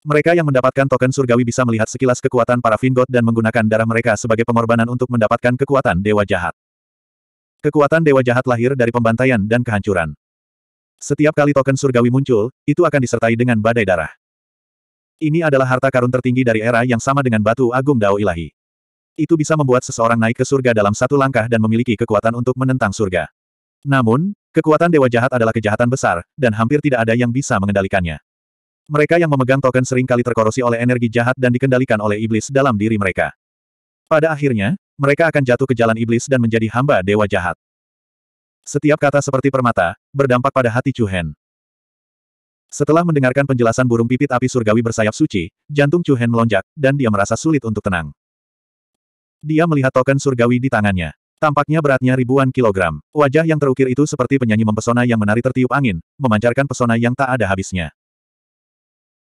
Mereka yang mendapatkan token surgawi bisa melihat sekilas kekuatan para Vingot dan menggunakan darah mereka sebagai pengorbanan untuk mendapatkan kekuatan Dewa Jahat. Kekuatan Dewa Jahat lahir dari pembantaian dan kehancuran. Setiap kali token surgawi muncul, itu akan disertai dengan badai darah. Ini adalah harta karun tertinggi dari era yang sama dengan batu agung Dao Ilahi. Itu bisa membuat seseorang naik ke surga dalam satu langkah dan memiliki kekuatan untuk menentang surga. Namun, kekuatan Dewa Jahat adalah kejahatan besar, dan hampir tidak ada yang bisa mengendalikannya. Mereka yang memegang token seringkali terkorosi oleh energi jahat dan dikendalikan oleh iblis dalam diri mereka. Pada akhirnya, mereka akan jatuh ke jalan iblis dan menjadi hamba dewa jahat. Setiap kata seperti permata, berdampak pada hati Chu Hen. Setelah mendengarkan penjelasan burung pipit api surgawi bersayap suci, jantung Chu Hen melonjak, dan dia merasa sulit untuk tenang. Dia melihat token surgawi di tangannya. Tampaknya beratnya ribuan kilogram. Wajah yang terukir itu seperti penyanyi mempesona yang menari tertiup angin, memancarkan pesona yang tak ada habisnya.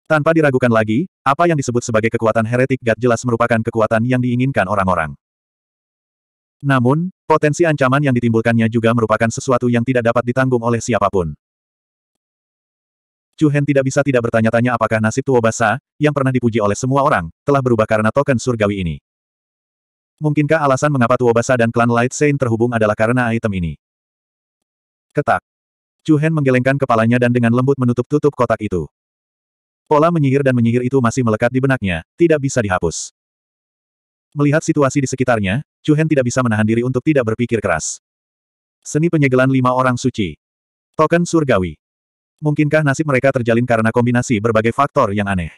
Tanpa diragukan lagi, apa yang disebut sebagai kekuatan heretik God jelas merupakan kekuatan yang diinginkan orang-orang. Namun, potensi ancaman yang ditimbulkannya juga merupakan sesuatu yang tidak dapat ditanggung oleh siapapun. Chu tidak bisa tidak bertanya-tanya apakah nasib Tuobasa, yang pernah dipuji oleh semua orang, telah berubah karena token surgawi ini. Mungkinkah alasan mengapa Tuobasa dan klan Light Saint terhubung adalah karena item ini? Ketak. Chu menggelengkan kepalanya dan dengan lembut menutup tutup kotak itu. Pola menyihir dan menyihir itu masih melekat di benaknya, tidak bisa dihapus. Melihat situasi di sekitarnya, Chu Hen tidak bisa menahan diri untuk tidak berpikir keras. Seni penyegelan lima orang suci. Token surgawi. Mungkinkah nasib mereka terjalin karena kombinasi berbagai faktor yang aneh?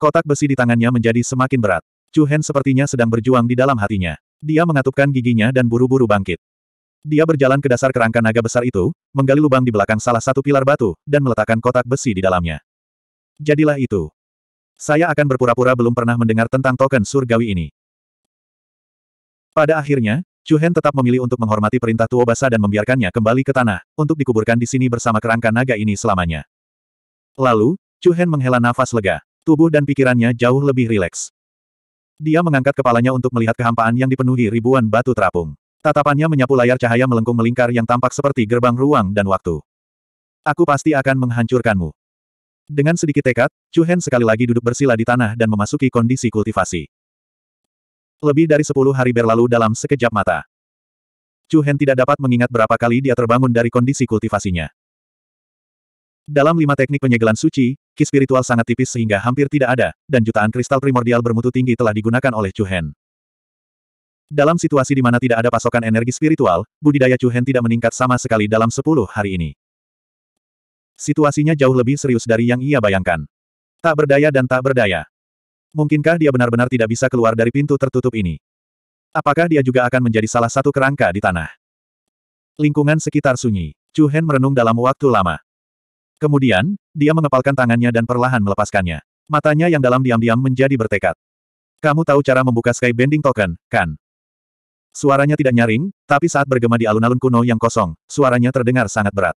Kotak besi di tangannya menjadi semakin berat. Chu Hen sepertinya sedang berjuang di dalam hatinya. Dia mengatupkan giginya dan buru-buru bangkit. Dia berjalan ke dasar kerangka naga besar itu, menggali lubang di belakang salah satu pilar batu, dan meletakkan kotak besi di dalamnya. Jadilah itu. Saya akan berpura-pura belum pernah mendengar tentang token surgawi ini. Pada akhirnya, Chu Hen tetap memilih untuk menghormati perintah Tuobasa dan membiarkannya kembali ke tanah, untuk dikuburkan di sini bersama kerangka naga ini selamanya. Lalu, Chu Hen menghela nafas lega. Tubuh dan pikirannya jauh lebih rileks. Dia mengangkat kepalanya untuk melihat kehampaan yang dipenuhi ribuan batu terapung. Tatapannya menyapu layar cahaya melengkung melingkar yang tampak seperti gerbang ruang dan waktu. Aku pasti akan menghancurkanmu. Dengan sedikit tekad, Chu Hen sekali lagi duduk bersila di tanah dan memasuki kondisi kultivasi. Lebih dari sepuluh hari berlalu dalam sekejap mata. Chu Hen tidak dapat mengingat berapa kali dia terbangun dari kondisi kultivasinya. Dalam lima teknik penyegelan suci, ki spiritual sangat tipis sehingga hampir tidak ada, dan jutaan kristal primordial bermutu tinggi telah digunakan oleh Chu Hen. Dalam situasi di mana tidak ada pasokan energi spiritual, budidaya Chu Hen tidak meningkat sama sekali dalam sepuluh hari ini. Situasinya jauh lebih serius dari yang ia bayangkan. Tak berdaya dan tak berdaya. Mungkinkah dia benar-benar tidak bisa keluar dari pintu tertutup ini? Apakah dia juga akan menjadi salah satu kerangka di tanah? Lingkungan sekitar sunyi. Chu Hen merenung dalam waktu lama. Kemudian, dia mengepalkan tangannya dan perlahan melepaskannya. Matanya yang dalam diam-diam menjadi bertekad. Kamu tahu cara membuka Sky Bending Token, kan? Suaranya tidak nyaring, tapi saat bergema di alun-alun kuno yang kosong, suaranya terdengar sangat berat.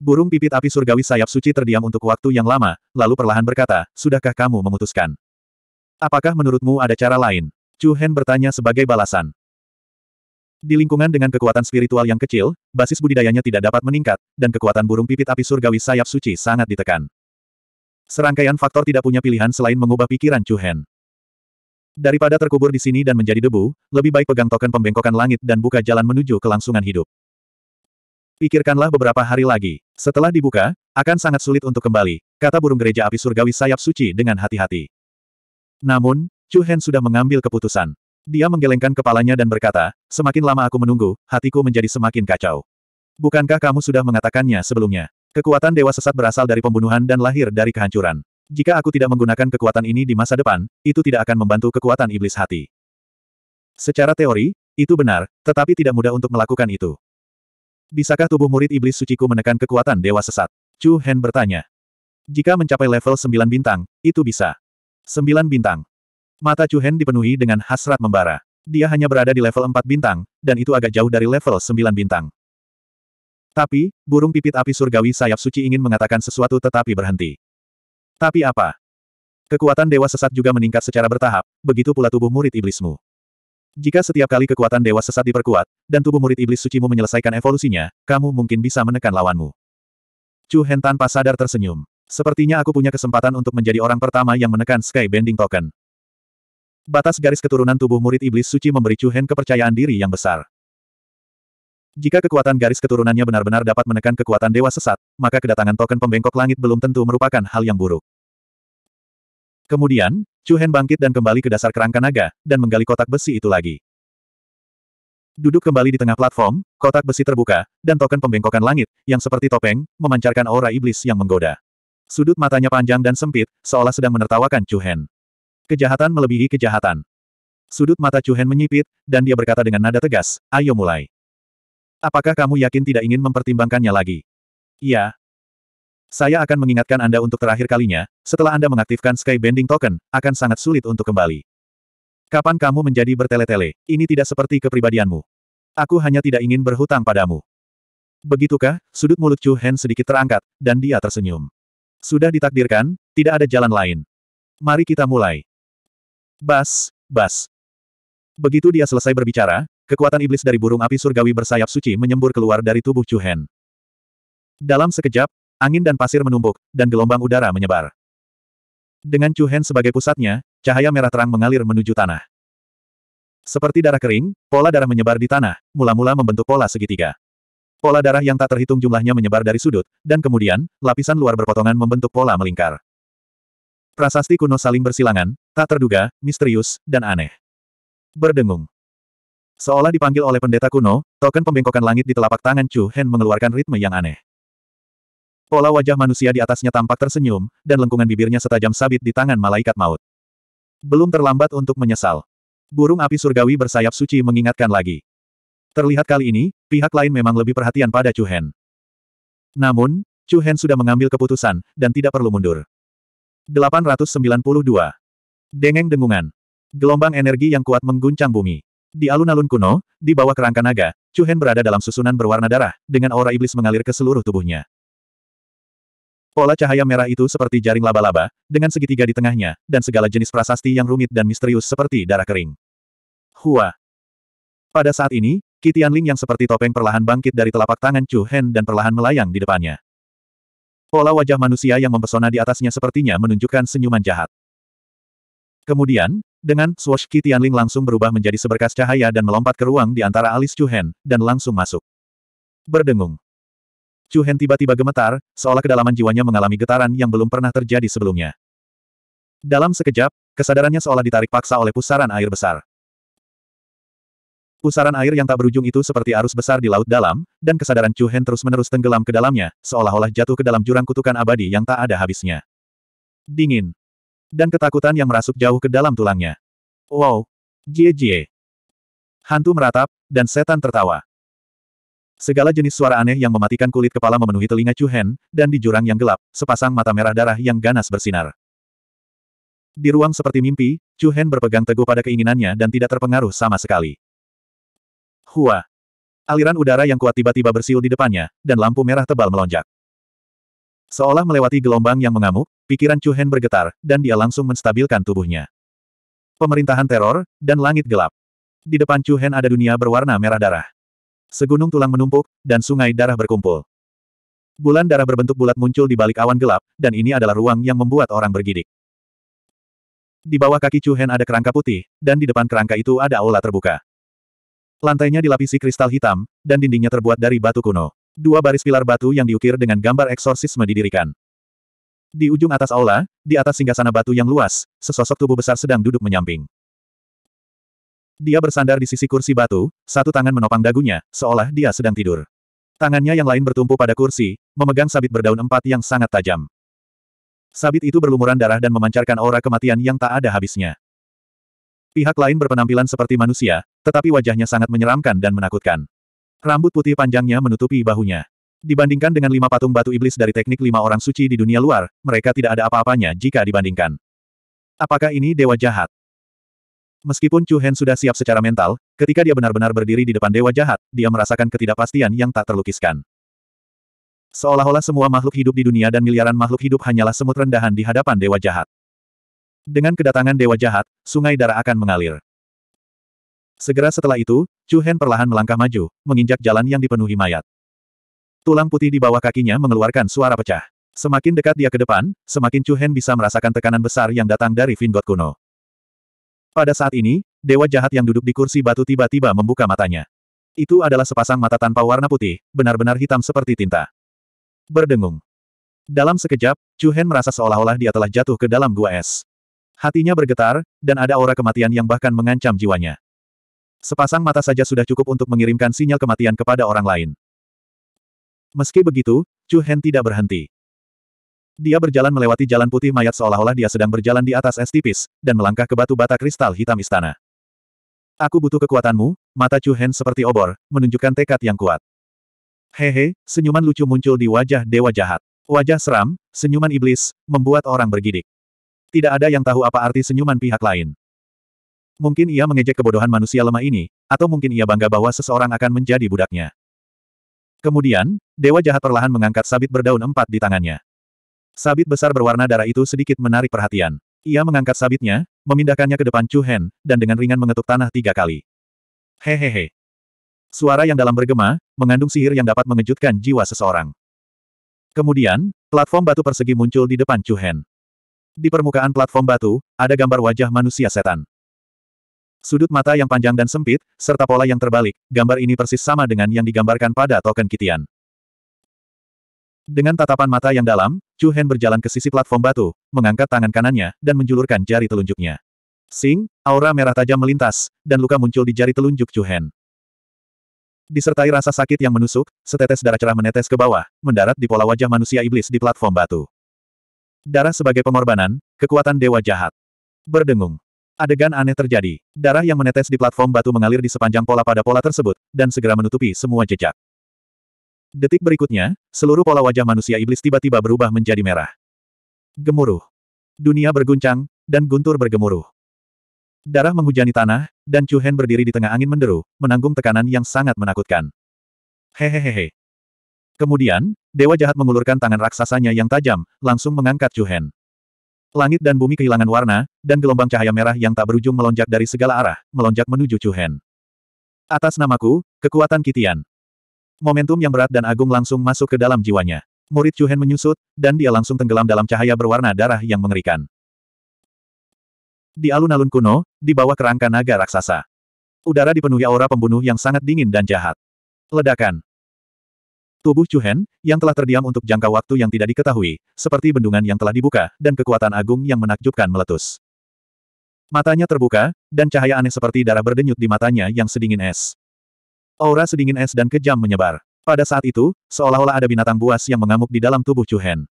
Burung pipit api surgawi sayap suci terdiam untuk waktu yang lama, lalu perlahan berkata, Sudahkah kamu memutuskan? Apakah menurutmu ada cara lain? Chu Hen bertanya sebagai balasan. Di lingkungan dengan kekuatan spiritual yang kecil, basis budidayanya tidak dapat meningkat, dan kekuatan burung pipit api surgawi sayap suci sangat ditekan. Serangkaian faktor tidak punya pilihan selain mengubah pikiran Chu Hen. Daripada terkubur di sini dan menjadi debu, lebih baik pegang token pembengkokan langit dan buka jalan menuju kelangsungan hidup. Pikirkanlah beberapa hari lagi. Setelah dibuka, akan sangat sulit untuk kembali, kata burung gereja api surgawi sayap suci dengan hati-hati. Namun, Chu Hen sudah mengambil keputusan. Dia menggelengkan kepalanya dan berkata, semakin lama aku menunggu, hatiku menjadi semakin kacau. Bukankah kamu sudah mengatakannya sebelumnya? Kekuatan dewa sesat berasal dari pembunuhan dan lahir dari kehancuran. Jika aku tidak menggunakan kekuatan ini di masa depan, itu tidak akan membantu kekuatan iblis hati. Secara teori, itu benar, tetapi tidak mudah untuk melakukan itu. Bisakah tubuh murid iblis suciku menekan kekuatan dewa sesat? Chu Hen bertanya. Jika mencapai level sembilan bintang, itu bisa. Sembilan bintang. Mata Chu Hen dipenuhi dengan hasrat membara. Dia hanya berada di level empat bintang, dan itu agak jauh dari level sembilan bintang. Tapi, burung pipit api surgawi sayap suci ingin mengatakan sesuatu tetapi berhenti. Tapi apa? Kekuatan dewa sesat juga meningkat secara bertahap, begitu pula tubuh murid iblismu. Jika setiap kali kekuatan dewa sesat diperkuat, dan tubuh murid iblis sucimu menyelesaikan evolusinya, kamu mungkin bisa menekan lawanmu. Chu Hen tanpa sadar tersenyum. Sepertinya aku punya kesempatan untuk menjadi orang pertama yang menekan Sky Bending Token. Batas garis keturunan tubuh murid iblis suci memberi Chu Hen kepercayaan diri yang besar. Jika kekuatan garis keturunannya benar-benar dapat menekan kekuatan dewa sesat, maka kedatangan token pembengkok langit belum tentu merupakan hal yang buruk. Kemudian, Chu Hen bangkit dan kembali ke dasar kerangka naga, dan menggali kotak besi itu lagi. Duduk kembali di tengah platform, kotak besi terbuka, dan token pembengkokan langit, yang seperti topeng, memancarkan aura iblis yang menggoda. Sudut matanya panjang dan sempit, seolah sedang menertawakan Chu Hen. Kejahatan melebihi kejahatan. Sudut mata Chu Hen menyipit, dan dia berkata dengan nada tegas, ayo mulai. Apakah kamu yakin tidak ingin mempertimbangkannya lagi? Iya, saya akan mengingatkan Anda untuk terakhir kalinya, setelah Anda mengaktifkan Sky Bending Token, akan sangat sulit untuk kembali. Kapan kamu menjadi bertele-tele, ini tidak seperti kepribadianmu. Aku hanya tidak ingin berhutang padamu. Begitukah, sudut mulut Chu Hen sedikit terangkat, dan dia tersenyum. Sudah ditakdirkan, tidak ada jalan lain. Mari kita mulai. Bas, bas. Begitu dia selesai berbicara, kekuatan iblis dari burung api surgawi bersayap suci menyembur keluar dari tubuh Chu Hen. Dalam sekejap, Angin dan pasir menumpuk, dan gelombang udara menyebar. Dengan Chu Hen sebagai pusatnya, cahaya merah terang mengalir menuju tanah. Seperti darah kering, pola darah menyebar di tanah, mula-mula membentuk pola segitiga. Pola darah yang tak terhitung jumlahnya menyebar dari sudut, dan kemudian, lapisan luar berpotongan membentuk pola melingkar. Prasasti kuno saling bersilangan, tak terduga, misterius, dan aneh. Berdengung. Seolah dipanggil oleh pendeta kuno, token pembengkokan langit di telapak tangan Chu Hen mengeluarkan ritme yang aneh. Pola wajah manusia di atasnya tampak tersenyum, dan lengkungan bibirnya setajam sabit di tangan malaikat maut. Belum terlambat untuk menyesal. Burung api surgawi bersayap suci mengingatkan lagi. Terlihat kali ini, pihak lain memang lebih perhatian pada Chu Hen. Namun, Chu Hen sudah mengambil keputusan, dan tidak perlu mundur. 892. Dengeng dengungan. Gelombang energi yang kuat mengguncang bumi. Di alun-alun kuno, di bawah kerangka naga, Chu Hen berada dalam susunan berwarna darah, dengan aura iblis mengalir ke seluruh tubuhnya. Pola cahaya merah itu seperti jaring laba-laba, dengan segitiga di tengahnya, dan segala jenis prasasti yang rumit dan misterius seperti darah kering. Hua. Pada saat ini, Kitian Ling yang seperti topeng perlahan bangkit dari telapak tangan Chu Hen dan perlahan melayang di depannya. Pola wajah manusia yang mempesona di atasnya sepertinya menunjukkan senyuman jahat. Kemudian, dengan swash Kitian Ling langsung berubah menjadi seberkas cahaya dan melompat ke ruang di antara alis Chu Hen, dan langsung masuk. Berdengung. Chu Hen tiba-tiba gemetar, seolah kedalaman jiwanya mengalami getaran yang belum pernah terjadi sebelumnya. Dalam sekejap, kesadarannya seolah ditarik paksa oleh pusaran air besar. Pusaran air yang tak berujung itu seperti arus besar di laut dalam, dan kesadaran Chu Hen terus-menerus tenggelam ke dalamnya, seolah-olah jatuh ke dalam jurang kutukan abadi yang tak ada habisnya. Dingin. Dan ketakutan yang merasuk jauh ke dalam tulangnya. Wow. Jie Jie. Hantu meratap, dan setan tertawa. Segala jenis suara aneh yang mematikan kulit kepala memenuhi telinga Chu Hen, dan di jurang yang gelap, sepasang mata merah darah yang ganas bersinar. Di ruang seperti mimpi, Chu Hen berpegang teguh pada keinginannya dan tidak terpengaruh sama sekali. Hua! Aliran udara yang kuat tiba-tiba bersiul di depannya, dan lampu merah tebal melonjak. Seolah melewati gelombang yang mengamuk, pikiran Chu Hen bergetar, dan dia langsung menstabilkan tubuhnya. Pemerintahan teror, dan langit gelap. Di depan Chu Hen ada dunia berwarna merah darah. Segunung tulang menumpuk, dan sungai darah berkumpul. Bulan darah berbentuk bulat muncul di balik awan gelap, dan ini adalah ruang yang membuat orang bergidik. Di bawah kaki Chu Hen ada kerangka putih, dan di depan kerangka itu ada aula terbuka. Lantainya dilapisi kristal hitam, dan dindingnya terbuat dari batu kuno. Dua baris pilar batu yang diukir dengan gambar eksorsisme didirikan. Di ujung atas aula, di atas singgasana batu yang luas, sesosok tubuh besar sedang duduk menyamping. Dia bersandar di sisi kursi batu, satu tangan menopang dagunya, seolah dia sedang tidur. Tangannya yang lain bertumpu pada kursi, memegang sabit berdaun empat yang sangat tajam. Sabit itu berlumuran darah dan memancarkan aura kematian yang tak ada habisnya. Pihak lain berpenampilan seperti manusia, tetapi wajahnya sangat menyeramkan dan menakutkan. Rambut putih panjangnya menutupi bahunya. Dibandingkan dengan lima patung batu iblis dari teknik lima orang suci di dunia luar, mereka tidak ada apa-apanya jika dibandingkan. Apakah ini dewa jahat? Meskipun Chu Hen sudah siap secara mental, ketika dia benar-benar berdiri di depan dewa jahat, dia merasakan ketidakpastian yang tak terlukiskan. Seolah-olah semua makhluk hidup di dunia dan miliaran makhluk hidup hanyalah semut rendahan di hadapan dewa jahat. Dengan kedatangan dewa jahat, sungai darah akan mengalir. Segera setelah itu, Chu Hen perlahan melangkah maju, menginjak jalan yang dipenuhi mayat. Tulang putih di bawah kakinya mengeluarkan suara pecah. Semakin dekat dia ke depan, semakin Chu Hen bisa merasakan tekanan besar yang datang dari Vingot kuno. Pada saat ini, dewa jahat yang duduk di kursi batu tiba-tiba membuka matanya. Itu adalah sepasang mata tanpa warna putih, benar-benar hitam seperti tinta. Berdengung. Dalam sekejap, Chu Hen merasa seolah-olah dia telah jatuh ke dalam gua es. Hatinya bergetar, dan ada aura kematian yang bahkan mengancam jiwanya. Sepasang mata saja sudah cukup untuk mengirimkan sinyal kematian kepada orang lain. Meski begitu, Chu Hen tidak berhenti. Dia berjalan melewati jalan putih mayat seolah-olah dia sedang berjalan di atas es tipis, dan melangkah ke batu bata kristal hitam istana. Aku butuh kekuatanmu, mata Chu Hen seperti obor, menunjukkan tekad yang kuat. Hehe, senyuman lucu muncul di wajah dewa jahat. Wajah seram, senyuman iblis, membuat orang bergidik. Tidak ada yang tahu apa arti senyuman pihak lain. Mungkin ia mengejek kebodohan manusia lemah ini, atau mungkin ia bangga bahwa seseorang akan menjadi budaknya. Kemudian, dewa jahat perlahan mengangkat sabit berdaun empat di tangannya. Sabit besar berwarna darah itu sedikit menarik perhatian. Ia mengangkat sabitnya, memindahkannya ke depan Chu Hen, dan dengan ringan mengetuk tanah tiga kali. Hehehe. Suara yang dalam bergema, mengandung sihir yang dapat mengejutkan jiwa seseorang. Kemudian, platform batu persegi muncul di depan Chu Hen. Di permukaan platform batu, ada gambar wajah manusia setan. Sudut mata yang panjang dan sempit, serta pola yang terbalik, gambar ini persis sama dengan yang digambarkan pada token Kitian. Dengan tatapan mata yang dalam, Chu Hen berjalan ke sisi platform batu, mengangkat tangan kanannya, dan menjulurkan jari telunjuknya. Sing, aura merah tajam melintas, dan luka muncul di jari telunjuk Chu Hen. Disertai rasa sakit yang menusuk, setetes darah cerah menetes ke bawah, mendarat di pola wajah manusia iblis di platform batu. Darah sebagai pengorbanan, kekuatan dewa jahat. Berdengung. Adegan aneh terjadi. Darah yang menetes di platform batu mengalir di sepanjang pola pada pola tersebut, dan segera menutupi semua jejak. Detik berikutnya, seluruh pola wajah manusia iblis tiba-tiba berubah menjadi merah. Gemuruh. Dunia berguncang, dan guntur bergemuruh. Darah menghujani tanah, dan Chu Hen berdiri di tengah angin menderu, menanggung tekanan yang sangat menakutkan. Hehehehe. Kemudian, dewa jahat mengulurkan tangan raksasanya yang tajam, langsung mengangkat Chu Hen. Langit dan bumi kehilangan warna, dan gelombang cahaya merah yang tak berujung melonjak dari segala arah, melonjak menuju Chu Hen. Atas namaku, kekuatan Kitian. Momentum yang berat dan agung langsung masuk ke dalam jiwanya. Murid Chuhen menyusut, dan dia langsung tenggelam dalam cahaya berwarna darah yang mengerikan. Di alun-alun kuno, di bawah kerangka naga raksasa. Udara dipenuhi aura pembunuh yang sangat dingin dan jahat. Ledakan. Tubuh Chuhen, yang telah terdiam untuk jangka waktu yang tidak diketahui, seperti bendungan yang telah dibuka, dan kekuatan agung yang menakjubkan meletus. Matanya terbuka, dan cahaya aneh seperti darah berdenyut di matanya yang sedingin es. Aura sedingin es dan kejam menyebar. Pada saat itu, seolah-olah ada binatang buas yang mengamuk di dalam tubuh Chu Hen.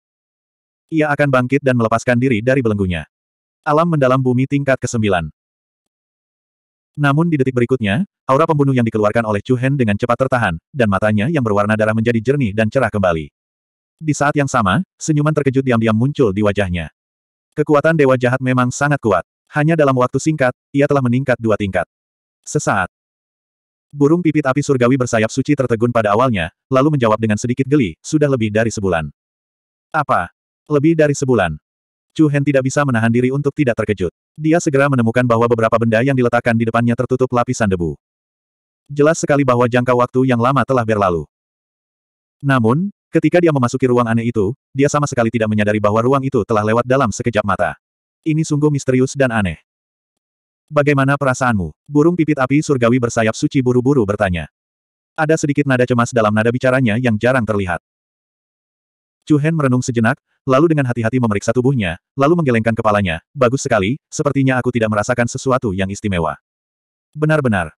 Ia akan bangkit dan melepaskan diri dari belenggunya. Alam mendalam bumi tingkat ke-9. Namun di detik berikutnya, aura pembunuh yang dikeluarkan oleh Chu Hen dengan cepat tertahan, dan matanya yang berwarna darah menjadi jernih dan cerah kembali. Di saat yang sama, senyuman terkejut diam-diam muncul di wajahnya. Kekuatan Dewa Jahat memang sangat kuat. Hanya dalam waktu singkat, ia telah meningkat dua tingkat. Sesaat, Burung pipit api surgawi bersayap suci tertegun pada awalnya, lalu menjawab dengan sedikit geli, sudah lebih dari sebulan. Apa? Lebih dari sebulan? Chu Hen tidak bisa menahan diri untuk tidak terkejut. Dia segera menemukan bahwa beberapa benda yang diletakkan di depannya tertutup lapisan debu. Jelas sekali bahwa jangka waktu yang lama telah berlalu. Namun, ketika dia memasuki ruang aneh itu, dia sama sekali tidak menyadari bahwa ruang itu telah lewat dalam sekejap mata. Ini sungguh misterius dan aneh. Bagaimana perasaanmu? Burung pipit api surgawi bersayap suci buru-buru bertanya. Ada sedikit nada cemas dalam nada bicaranya yang jarang terlihat. Cuhen merenung sejenak, lalu dengan hati-hati memeriksa tubuhnya, lalu menggelengkan kepalanya. Bagus sekali, sepertinya aku tidak merasakan sesuatu yang istimewa. Benar-benar.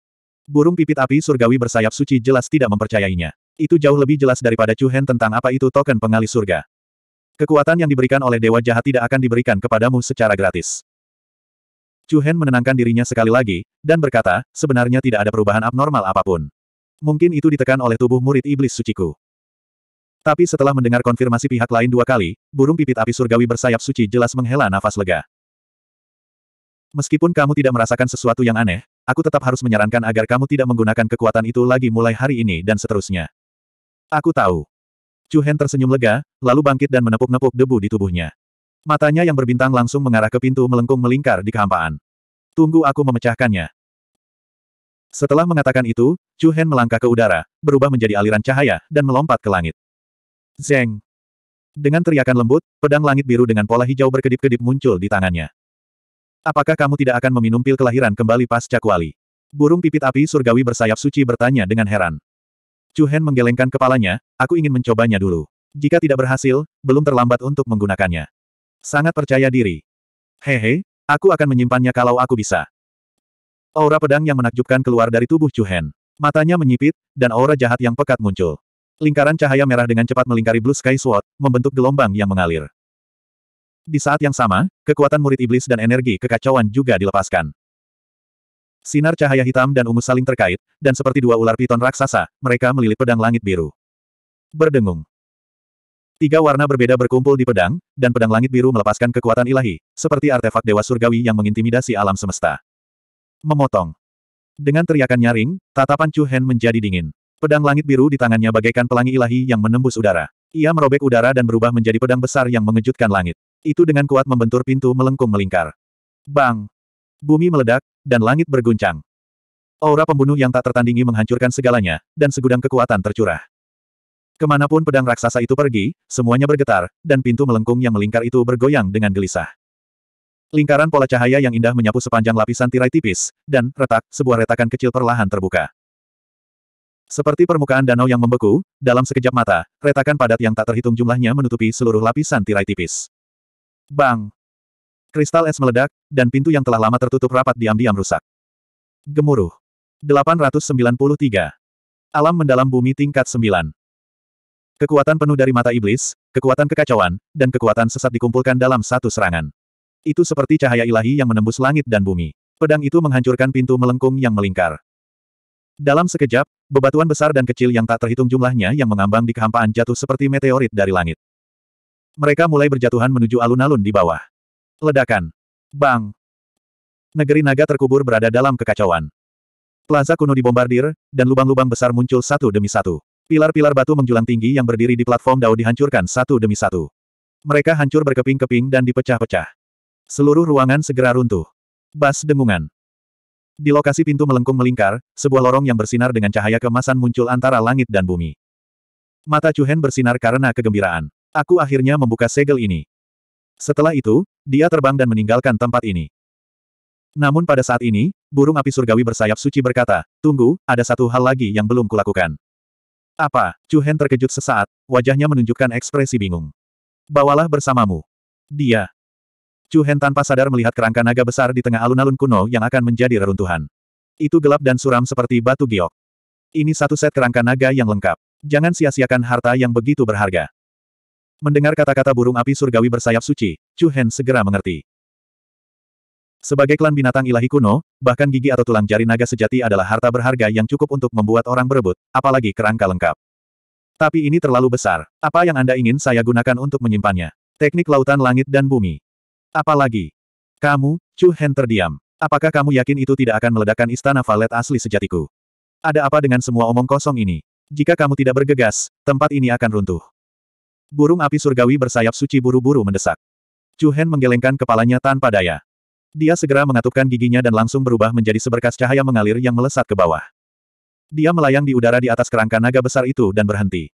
Burung pipit api surgawi bersayap suci jelas tidak mempercayainya. Itu jauh lebih jelas daripada Cuhen tentang apa itu token pengali surga. Kekuatan yang diberikan oleh Dewa Jahat tidak akan diberikan kepadamu secara gratis. Chu Hen menenangkan dirinya sekali lagi, dan berkata, sebenarnya tidak ada perubahan abnormal apapun. Mungkin itu ditekan oleh tubuh murid iblis suciku. Tapi setelah mendengar konfirmasi pihak lain dua kali, burung pipit api surgawi bersayap suci jelas menghela nafas lega. Meskipun kamu tidak merasakan sesuatu yang aneh, aku tetap harus menyarankan agar kamu tidak menggunakan kekuatan itu lagi mulai hari ini dan seterusnya. Aku tahu. Chu Hen tersenyum lega, lalu bangkit dan menepuk-nepuk debu di tubuhnya. Matanya yang berbintang langsung mengarah ke pintu melengkung melingkar di kehampaan. Tunggu aku memecahkannya. Setelah mengatakan itu, Chu Hen melangkah ke udara, berubah menjadi aliran cahaya, dan melompat ke langit. Zeng! Dengan teriakan lembut, pedang langit biru dengan pola hijau berkedip-kedip muncul di tangannya. Apakah kamu tidak akan meminum pil kelahiran kembali pasca kuali? Burung pipit api surgawi bersayap suci bertanya dengan heran. Chu Hen menggelengkan kepalanya, aku ingin mencobanya dulu. Jika tidak berhasil, belum terlambat untuk menggunakannya. Sangat percaya diri. Hehe, aku akan menyimpannya kalau aku bisa. Aura pedang yang menakjubkan keluar dari tubuh Chuhen. Matanya menyipit, dan aura jahat yang pekat muncul. Lingkaran cahaya merah dengan cepat melingkari Blue Sky Sword, membentuk gelombang yang mengalir. Di saat yang sama, kekuatan murid iblis dan energi kekacauan juga dilepaskan. Sinar cahaya hitam dan ungu saling terkait, dan seperti dua ular piton raksasa, mereka melilit pedang langit biru. Berdengung. Tiga warna berbeda berkumpul di pedang, dan pedang langit biru melepaskan kekuatan ilahi, seperti artefak dewa surgawi yang mengintimidasi alam semesta. Memotong. Dengan teriakan nyaring, tatapan Chu Hen menjadi dingin. Pedang langit biru di tangannya bagaikan pelangi ilahi yang menembus udara. Ia merobek udara dan berubah menjadi pedang besar yang mengejutkan langit. Itu dengan kuat membentur pintu melengkung melingkar. Bang! Bumi meledak, dan langit berguncang. Aura pembunuh yang tak tertandingi menghancurkan segalanya, dan segudang kekuatan tercurah. Kemanapun pedang raksasa itu pergi, semuanya bergetar, dan pintu melengkung yang melingkar itu bergoyang dengan gelisah. Lingkaran pola cahaya yang indah menyapu sepanjang lapisan tirai tipis, dan, retak, sebuah retakan kecil perlahan terbuka. Seperti permukaan danau yang membeku, dalam sekejap mata, retakan padat yang tak terhitung jumlahnya menutupi seluruh lapisan tirai tipis. Bang! Kristal es meledak, dan pintu yang telah lama tertutup rapat diam-diam rusak. Gemuruh. 893. Alam mendalam bumi tingkat 9. Kekuatan penuh dari mata iblis, kekuatan kekacauan, dan kekuatan sesat dikumpulkan dalam satu serangan. Itu seperti cahaya ilahi yang menembus langit dan bumi. Pedang itu menghancurkan pintu melengkung yang melingkar. Dalam sekejap, bebatuan besar dan kecil yang tak terhitung jumlahnya yang mengambang di kehampaan jatuh seperti meteorit dari langit. Mereka mulai berjatuhan menuju alun-alun di bawah. Ledakan. Bang. Negeri naga terkubur berada dalam kekacauan. Plaza kuno dibombardir, dan lubang-lubang besar muncul satu demi satu. Pilar-pilar batu menjulang tinggi yang berdiri di platform Dao dihancurkan satu demi satu. Mereka hancur berkeping-keping dan dipecah-pecah. Seluruh ruangan segera runtuh. Bas dengungan. Di lokasi pintu melengkung melingkar, sebuah lorong yang bersinar dengan cahaya kemasan muncul antara langit dan bumi. Mata Chuhen bersinar karena kegembiraan. Aku akhirnya membuka segel ini. Setelah itu, dia terbang dan meninggalkan tempat ini. Namun pada saat ini, burung api surgawi bersayap suci berkata, Tunggu, ada satu hal lagi yang belum kulakukan. Apa? Chu Hen terkejut sesaat, wajahnya menunjukkan ekspresi bingung. Bawalah bersamamu. Dia. Chu Hen tanpa sadar melihat kerangka naga besar di tengah alun-alun kuno yang akan menjadi reruntuhan. Itu gelap dan suram seperti batu giok. Ini satu set kerangka naga yang lengkap. Jangan sia-siakan harta yang begitu berharga. Mendengar kata-kata burung api surgawi bersayap suci, Chu Hen segera mengerti. Sebagai klan binatang ilahi kuno, bahkan gigi atau tulang jari naga sejati adalah harta berharga yang cukup untuk membuat orang berebut, apalagi kerangka lengkap. Tapi ini terlalu besar. Apa yang Anda ingin saya gunakan untuk menyimpannya? Teknik lautan langit dan bumi. Apalagi? Kamu, Chu Hen terdiam. Apakah kamu yakin itu tidak akan meledakkan istana valet asli sejatiku? Ada apa dengan semua omong kosong ini? Jika kamu tidak bergegas, tempat ini akan runtuh. Burung api surgawi bersayap suci buru-buru mendesak. Chu Hen menggelengkan kepalanya tanpa daya. Dia segera mengatupkan giginya dan langsung berubah menjadi seberkas cahaya mengalir yang melesat ke bawah. Dia melayang di udara di atas kerangka naga besar itu dan berhenti.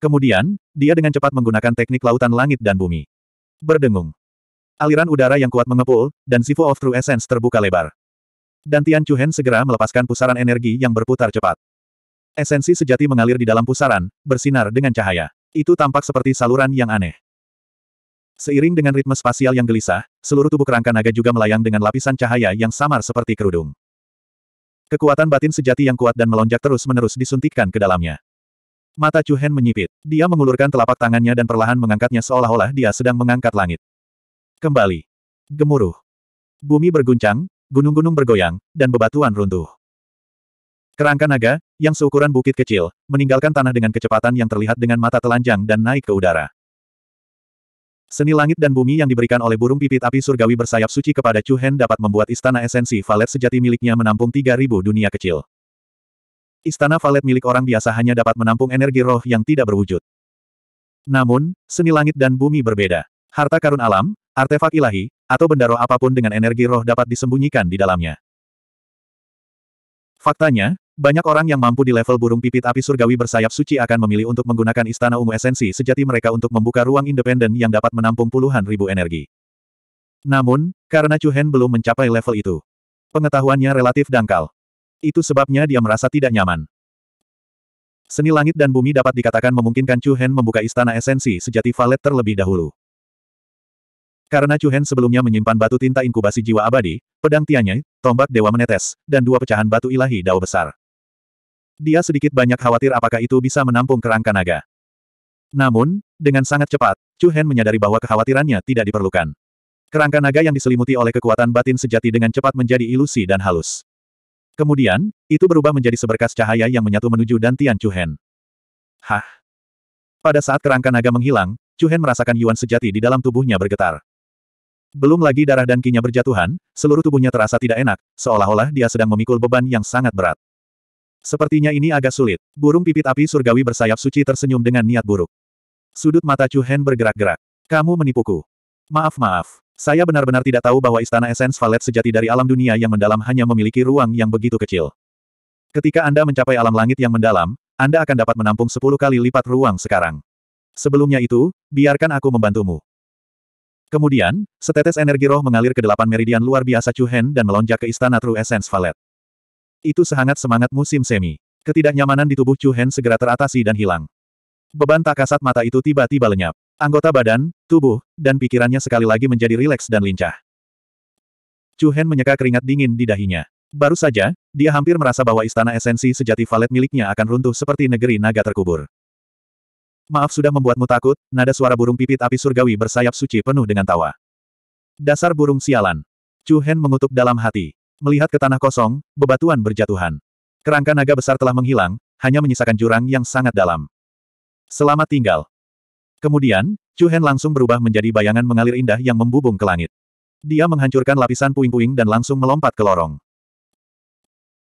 Kemudian, dia dengan cepat menggunakan teknik lautan langit dan bumi. Berdengung. Aliran udara yang kuat mengepul, dan Sifu of True Essence terbuka lebar. Dan Tian Chuhen segera melepaskan pusaran energi yang berputar cepat. Esensi sejati mengalir di dalam pusaran, bersinar dengan cahaya. Itu tampak seperti saluran yang aneh. Seiring dengan ritme spasial yang gelisah, seluruh tubuh kerangka naga juga melayang dengan lapisan cahaya yang samar seperti kerudung. Kekuatan batin sejati yang kuat dan melonjak terus-menerus disuntikkan ke dalamnya. Mata Chuhen menyipit. Dia mengulurkan telapak tangannya dan perlahan mengangkatnya seolah-olah dia sedang mengangkat langit. Kembali. Gemuruh. Bumi berguncang, gunung-gunung bergoyang, dan bebatuan runtuh. Kerangka naga, yang seukuran bukit kecil, meninggalkan tanah dengan kecepatan yang terlihat dengan mata telanjang dan naik ke udara. Seni langit dan bumi yang diberikan oleh burung pipit api surgawi bersayap suci kepada Chu Hen dapat membuat istana esensi valet sejati miliknya menampung 3.000 dunia kecil. Istana valet milik orang biasa hanya dapat menampung energi roh yang tidak berwujud. Namun, seni langit dan bumi berbeda. Harta karun alam, artefak ilahi, atau benda roh apapun dengan energi roh dapat disembunyikan di dalamnya. Faktanya, banyak orang yang mampu di level burung pipit api surgawi bersayap suci akan memilih untuk menggunakan istana ungu esensi sejati mereka untuk membuka ruang independen yang dapat menampung puluhan ribu energi. Namun, karena Chu Hen belum mencapai level itu, pengetahuannya relatif dangkal. Itu sebabnya dia merasa tidak nyaman. Seni langit dan bumi dapat dikatakan memungkinkan Chu Hen membuka istana esensi sejati valet terlebih dahulu. Karena Chu Hen sebelumnya menyimpan batu tinta inkubasi jiwa abadi, pedang tianya, tombak dewa menetes, dan dua pecahan batu ilahi dao besar. Dia sedikit banyak khawatir apakah itu bisa menampung kerangka naga. Namun, dengan sangat cepat, Chu Hen menyadari bahwa kekhawatirannya tidak diperlukan. Kerangka naga yang diselimuti oleh kekuatan batin sejati dengan cepat menjadi ilusi dan halus. Kemudian, itu berubah menjadi seberkas cahaya yang menyatu menuju dantian Chu Hen. Hah? Pada saat kerangka naga menghilang, Chu Hen merasakan yuan sejati di dalam tubuhnya bergetar. Belum lagi darah dan kinya berjatuhan, seluruh tubuhnya terasa tidak enak, seolah-olah dia sedang memikul beban yang sangat berat. Sepertinya ini agak sulit. Burung pipit api surgawi bersayap suci tersenyum dengan niat buruk. Sudut mata Chu Hen bergerak-gerak. Kamu menipuku. Maaf maaf. Saya benar-benar tidak tahu bahwa istana esens valet sejati dari alam dunia yang mendalam hanya memiliki ruang yang begitu kecil. Ketika Anda mencapai alam langit yang mendalam, Anda akan dapat menampung 10 kali lipat ruang sekarang. Sebelumnya itu, biarkan aku membantumu. Kemudian, setetes energi roh mengalir ke delapan meridian luar biasa Chu Hen dan melonjak ke istana True Essence Valet. Itu sehangat semangat musim semi. Ketidaknyamanan di tubuh Chu Hen segera teratasi dan hilang. Beban tak kasat mata itu tiba-tiba lenyap. Anggota badan, tubuh, dan pikirannya sekali lagi menjadi rileks dan lincah. Chu Hen menyeka keringat dingin di dahinya. Baru saja, dia hampir merasa bahwa istana esensi sejati valet miliknya akan runtuh seperti negeri naga terkubur. Maaf sudah membuatmu takut, nada suara burung pipit api surgawi bersayap suci penuh dengan tawa. Dasar burung sialan. Chu Hen mengutuk dalam hati. Melihat ke tanah kosong, bebatuan berjatuhan. Kerangka naga besar telah menghilang, hanya menyisakan jurang yang sangat dalam. Selamat tinggal. Kemudian, Chu Hen langsung berubah menjadi bayangan mengalir indah yang membubung ke langit. Dia menghancurkan lapisan puing-puing dan langsung melompat ke lorong.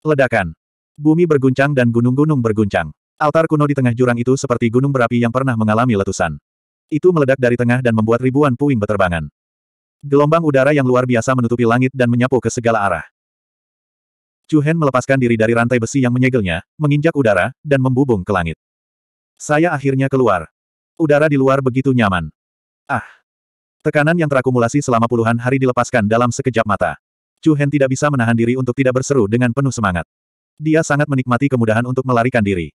Ledakan. Bumi berguncang dan gunung-gunung berguncang. Altar kuno di tengah jurang itu seperti gunung berapi yang pernah mengalami letusan. Itu meledak dari tengah dan membuat ribuan puing beterbangan. Gelombang udara yang luar biasa menutupi langit dan menyapu ke segala arah. Chu Hen melepaskan diri dari rantai besi yang menyegelnya, menginjak udara, dan membubung ke langit. Saya akhirnya keluar. Udara di luar begitu nyaman. Ah! Tekanan yang terakumulasi selama puluhan hari dilepaskan dalam sekejap mata. Chu Hen tidak bisa menahan diri untuk tidak berseru dengan penuh semangat. Dia sangat menikmati kemudahan untuk melarikan diri.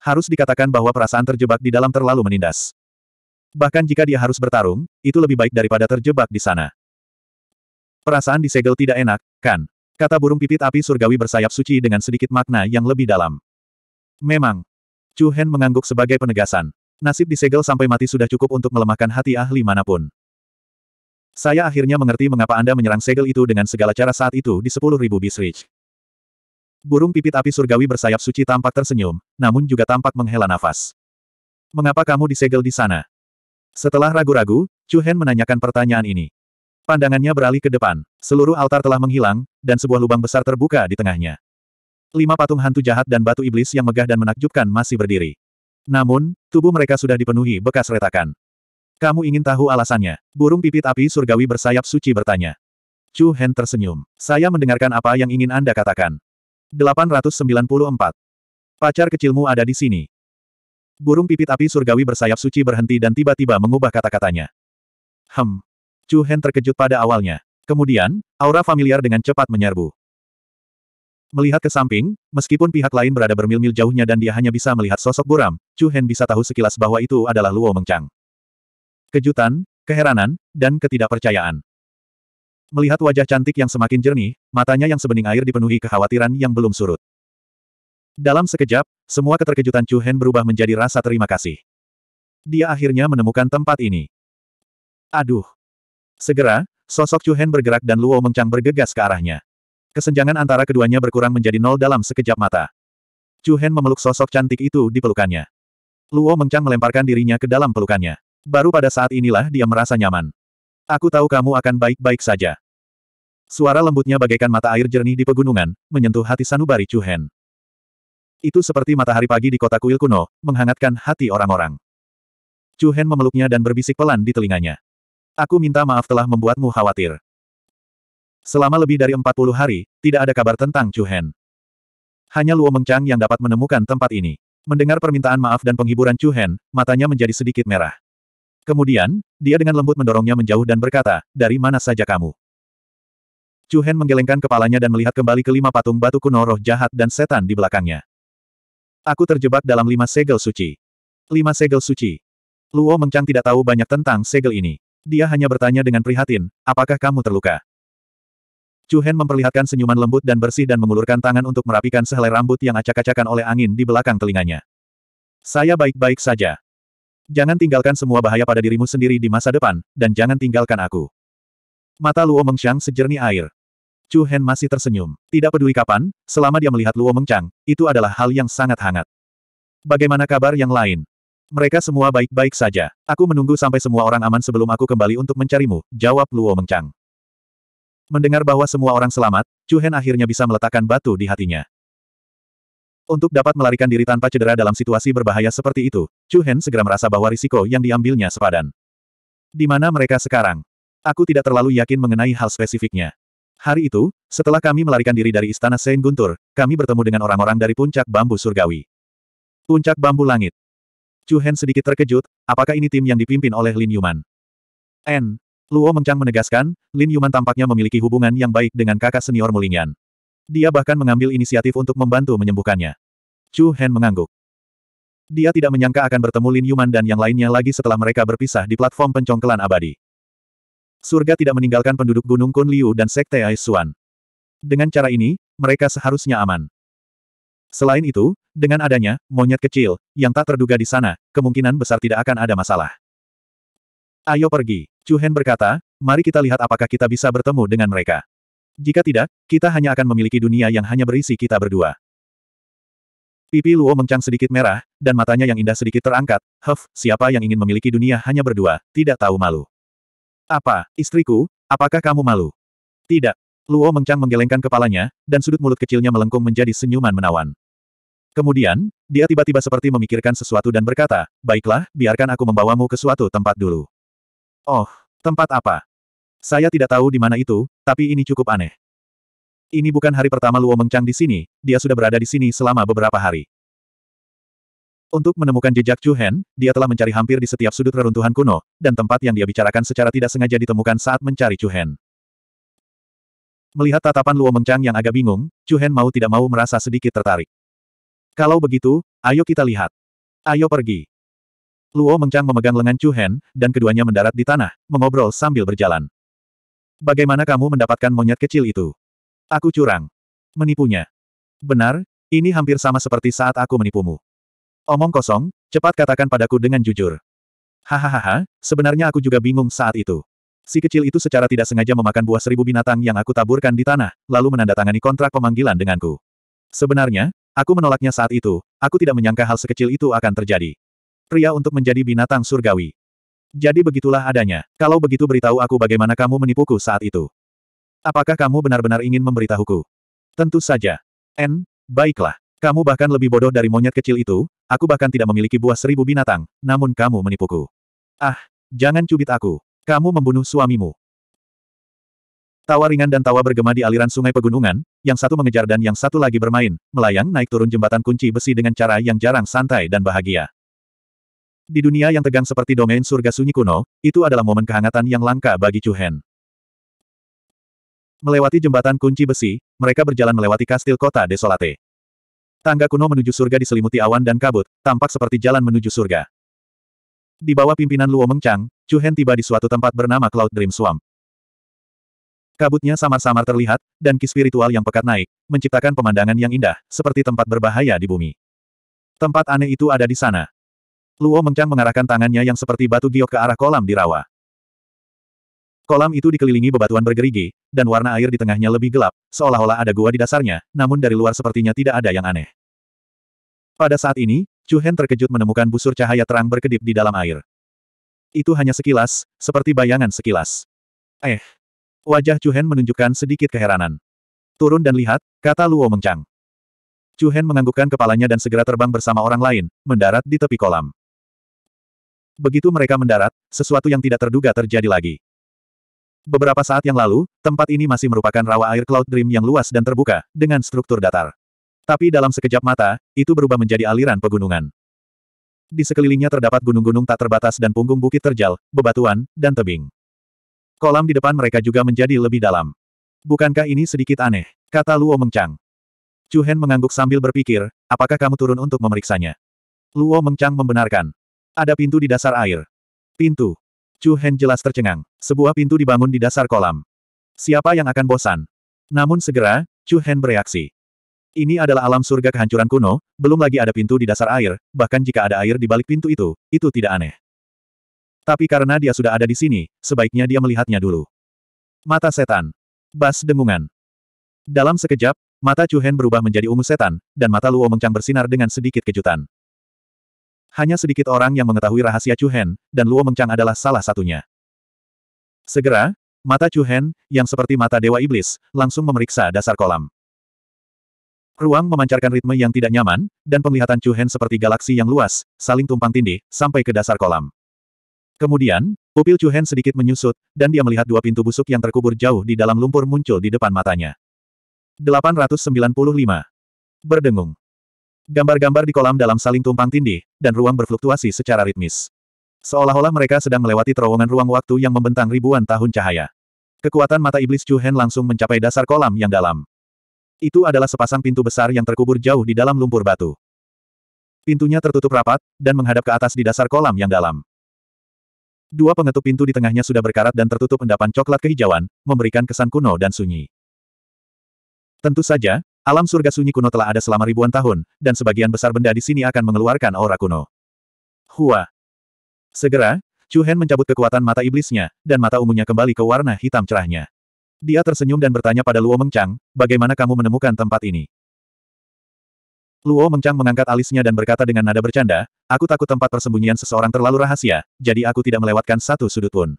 Harus dikatakan bahwa perasaan terjebak di dalam terlalu menindas. Bahkan jika dia harus bertarung, itu lebih baik daripada terjebak di sana. Perasaan disegel tidak enak, kan? Kata burung pipit api surgawi bersayap suci dengan sedikit makna yang lebih dalam. Memang. Chu Hen mengangguk sebagai penegasan. Nasib disegel sampai mati sudah cukup untuk melemahkan hati ahli manapun. Saya akhirnya mengerti mengapa Anda menyerang segel itu dengan segala cara saat itu di 10.000 Bisrich. Burung pipit api surgawi bersayap suci tampak tersenyum, namun juga tampak menghela nafas. Mengapa kamu disegel di sana? Setelah ragu-ragu, Chu Hen menanyakan pertanyaan ini. Pandangannya beralih ke depan. Seluruh altar telah menghilang, dan sebuah lubang besar terbuka di tengahnya. Lima patung hantu jahat dan batu iblis yang megah dan menakjubkan masih berdiri. Namun, tubuh mereka sudah dipenuhi bekas retakan. Kamu ingin tahu alasannya? Burung pipit api surgawi bersayap suci bertanya. Chu Hen tersenyum. Saya mendengarkan apa yang ingin Anda katakan. 894. Pacar kecilmu ada di sini. Burung pipit api surgawi bersayap suci berhenti dan tiba-tiba mengubah kata-katanya. Hem, Chu Hen terkejut pada awalnya. Kemudian, aura familiar dengan cepat menyerbu. Melihat ke samping, meskipun pihak lain berada bermil-mil jauhnya dan dia hanya bisa melihat sosok buram, Chu Hen bisa tahu sekilas bahwa itu adalah Luo Mengchang. Kejutan, keheranan, dan ketidakpercayaan. Melihat wajah cantik yang semakin jernih, matanya yang sebening air dipenuhi kekhawatiran yang belum surut. Dalam sekejap, semua keterkejutan Chu Hen berubah menjadi rasa terima kasih. Dia akhirnya menemukan tempat ini. Aduh, Segera, sosok Chu Hen bergerak dan Luo Mengchang bergegas ke arahnya. Kesenjangan antara keduanya berkurang menjadi nol dalam sekejap mata. Chu Hen memeluk sosok cantik itu di pelukannya. Luo Mengchang melemparkan dirinya ke dalam pelukannya. Baru pada saat inilah dia merasa nyaman. Aku tahu kamu akan baik-baik saja. Suara lembutnya bagaikan mata air jernih di pegunungan, menyentuh hati sanubari Chu Hen. Itu seperti matahari pagi di kota kuil kuno, menghangatkan hati orang-orang. Chu Hen memeluknya dan berbisik pelan di telinganya. Aku minta maaf telah membuatmu khawatir. Selama lebih dari 40 hari, tidak ada kabar tentang Chu Hen. Hanya Luo Mengchang yang dapat menemukan tempat ini. Mendengar permintaan maaf dan penghiburan Chu Hen, matanya menjadi sedikit merah. Kemudian, dia dengan lembut mendorongnya menjauh dan berkata, dari mana saja kamu? Chu Hen menggelengkan kepalanya dan melihat kembali ke lima patung batu kuno roh jahat dan setan di belakangnya. Aku terjebak dalam lima segel suci. Lima segel suci. Luo Mengchang tidak tahu banyak tentang segel ini. Dia hanya bertanya dengan prihatin, apakah kamu terluka? Chu Hen memperlihatkan senyuman lembut dan bersih dan mengulurkan tangan untuk merapikan sehelai rambut yang acak-acakan oleh angin di belakang telinganya. Saya baik-baik saja. Jangan tinggalkan semua bahaya pada dirimu sendiri di masa depan, dan jangan tinggalkan aku. Mata Luo Mengchang sejernih air. Chu Hen masih tersenyum. Tidak peduli kapan, selama dia melihat Luo Mengchang, itu adalah hal yang sangat hangat. Bagaimana kabar yang lain? Mereka semua baik-baik saja. Aku menunggu sampai semua orang aman sebelum aku kembali untuk mencarimu, jawab Luo Mengchang. Mendengar bahwa semua orang selamat, Chu Hen akhirnya bisa meletakkan batu di hatinya. Untuk dapat melarikan diri tanpa cedera dalam situasi berbahaya seperti itu, Chu Hen segera merasa bahwa risiko yang diambilnya sepadan. Di mana mereka sekarang? Aku tidak terlalu yakin mengenai hal spesifiknya. Hari itu, setelah kami melarikan diri dari istana Sen Guntur, kami bertemu dengan orang-orang dari puncak bambu surgawi. Puncak bambu langit. Chu Hen sedikit terkejut, apakah ini tim yang dipimpin oleh Lin Yuman? N. Luo Mencang menegaskan, Lin Yuman tampaknya memiliki hubungan yang baik dengan kakak senior Mulingyan. Dia bahkan mengambil inisiatif untuk membantu menyembuhkannya. Chu Hen mengangguk. Dia tidak menyangka akan bertemu Lin Yuman dan yang lainnya lagi setelah mereka berpisah di platform pencongkelan abadi. Surga tidak meninggalkan penduduk Gunung Kun Liu dan Sekte Aisuan. Dengan cara ini, mereka seharusnya aman. Selain itu, dengan adanya, monyet kecil, yang tak terduga di sana, kemungkinan besar tidak akan ada masalah. Ayo pergi. Chu Hen berkata, mari kita lihat apakah kita bisa bertemu dengan mereka. Jika tidak, kita hanya akan memiliki dunia yang hanya berisi kita berdua. Pipi Luo mengcang sedikit merah, dan matanya yang indah sedikit terangkat. Huff, siapa yang ingin memiliki dunia hanya berdua, tidak tahu malu. Apa, istriku, apakah kamu malu? Tidak. Luo mengcang menggelengkan kepalanya, dan sudut mulut kecilnya melengkung menjadi senyuman menawan. Kemudian, dia tiba-tiba seperti memikirkan sesuatu dan berkata, baiklah, biarkan aku membawamu ke suatu tempat dulu. Oh, tempat apa? Saya tidak tahu di mana itu, tapi ini cukup aneh. Ini bukan hari pertama Luo Mengchang di sini, dia sudah berada di sini selama beberapa hari. Untuk menemukan jejak Chu Hen, dia telah mencari hampir di setiap sudut reruntuhan kuno, dan tempat yang dia bicarakan secara tidak sengaja ditemukan saat mencari Chu Hen. Melihat tatapan Luo Mengchang yang agak bingung, Chu Hen mau tidak mau merasa sedikit tertarik. Kalau begitu, ayo kita lihat. Ayo pergi. Luo mencang memegang lengan Chu Hen, dan keduanya mendarat di tanah, mengobrol sambil berjalan. Bagaimana kamu mendapatkan monyet kecil itu? Aku curang. Menipunya. Benar, ini hampir sama seperti saat aku menipumu. Omong kosong, cepat katakan padaku dengan jujur. Hahaha, sebenarnya aku juga bingung saat itu. Si kecil itu secara tidak sengaja memakan buah seribu binatang yang aku taburkan di tanah, lalu menandatangani kontrak pemanggilan denganku. Sebenarnya, Aku menolaknya saat itu, aku tidak menyangka hal sekecil itu akan terjadi. Pria untuk menjadi binatang surgawi. Jadi begitulah adanya. Kalau begitu beritahu aku bagaimana kamu menipuku saat itu. Apakah kamu benar-benar ingin memberitahuku? Tentu saja. N, baiklah. Kamu bahkan lebih bodoh dari monyet kecil itu, aku bahkan tidak memiliki buah seribu binatang, namun kamu menipuku. Ah, jangan cubit aku. Kamu membunuh suamimu. Tawa ringan dan tawa bergema di aliran sungai pegunungan, yang satu mengejar dan yang satu lagi bermain, melayang naik turun jembatan kunci besi dengan cara yang jarang santai dan bahagia. Di dunia yang tegang seperti domain surga sunyi kuno, itu adalah momen kehangatan yang langka bagi Chu Hen. Melewati jembatan kunci besi, mereka berjalan melewati kastil kota Desolate. Tangga kuno menuju surga diselimuti awan dan kabut, tampak seperti jalan menuju surga. Di bawah pimpinan Luo Mengchang, Chu Hen tiba di suatu tempat bernama Cloud Dream Swamp. Kabutnya samar-samar terlihat, dan ki spiritual yang pekat naik, menciptakan pemandangan yang indah, seperti tempat berbahaya di bumi. Tempat aneh itu ada di sana. Luo mencang mengarahkan tangannya yang seperti batu giok ke arah kolam di rawa. Kolam itu dikelilingi bebatuan bergerigi, dan warna air di tengahnya lebih gelap, seolah-olah ada gua di dasarnya, namun dari luar sepertinya tidak ada yang aneh. Pada saat ini, Chu Hen terkejut menemukan busur cahaya terang berkedip di dalam air. Itu hanya sekilas, seperti bayangan sekilas. Eh, Wajah Chu Hen menunjukkan sedikit keheranan. Turun dan lihat, kata Luo Mengchang. Chu Hen menganggukkan kepalanya dan segera terbang bersama orang lain, mendarat di tepi kolam. Begitu mereka mendarat, sesuatu yang tidak terduga terjadi lagi. Beberapa saat yang lalu, tempat ini masih merupakan rawa air Cloud Dream yang luas dan terbuka, dengan struktur datar. Tapi dalam sekejap mata, itu berubah menjadi aliran pegunungan. Di sekelilingnya terdapat gunung-gunung tak terbatas dan punggung bukit terjal, bebatuan, dan tebing. Kolam di depan mereka juga menjadi lebih dalam. Bukankah ini sedikit aneh? Kata Luo Mengchang. Chu Hen mengangguk sambil berpikir, apakah kamu turun untuk memeriksanya? Luo Mengchang membenarkan. Ada pintu di dasar air. Pintu. Chu Hen jelas tercengang. Sebuah pintu dibangun di dasar kolam. Siapa yang akan bosan? Namun segera, Chu Hen bereaksi. Ini adalah alam surga kehancuran kuno, belum lagi ada pintu di dasar air, bahkan jika ada air di balik pintu itu, itu tidak aneh. Tapi karena dia sudah ada di sini, sebaiknya dia melihatnya dulu. Mata setan. Bas dengungan. Dalam sekejap, mata Chu Hen berubah menjadi ungu setan, dan mata Luo Mengcang bersinar dengan sedikit kejutan. Hanya sedikit orang yang mengetahui rahasia Chu Hen, dan Luo mencang adalah salah satunya. Segera, mata Chu Hen, yang seperti mata Dewa Iblis, langsung memeriksa dasar kolam. Ruang memancarkan ritme yang tidak nyaman, dan penglihatan Chu Hen seperti galaksi yang luas, saling tumpang tindih, sampai ke dasar kolam. Kemudian, pupil Chu Hen sedikit menyusut, dan dia melihat dua pintu busuk yang terkubur jauh di dalam lumpur muncul di depan matanya. 895. Berdengung. Gambar-gambar di kolam dalam saling tumpang tindih, dan ruang berfluktuasi secara ritmis. Seolah-olah mereka sedang melewati terowongan ruang waktu yang membentang ribuan tahun cahaya. Kekuatan mata iblis Chu Hen langsung mencapai dasar kolam yang dalam. Itu adalah sepasang pintu besar yang terkubur jauh di dalam lumpur batu. Pintunya tertutup rapat, dan menghadap ke atas di dasar kolam yang dalam. Dua pengetuk pintu di tengahnya sudah berkarat dan tertutup endapan coklat kehijauan, memberikan kesan kuno dan sunyi. Tentu saja, alam surga sunyi kuno telah ada selama ribuan tahun, dan sebagian besar benda di sini akan mengeluarkan aura kuno. Hua. Segera, Chu Hen mencabut kekuatan mata iblisnya, dan mata ungunya kembali ke warna hitam cerahnya. Dia tersenyum dan bertanya pada Luo Mengchang, bagaimana kamu menemukan tempat ini? Luo Mengchang mengangkat alisnya dan berkata dengan nada bercanda, aku takut tempat persembunyian seseorang terlalu rahasia, jadi aku tidak melewatkan satu sudut pun.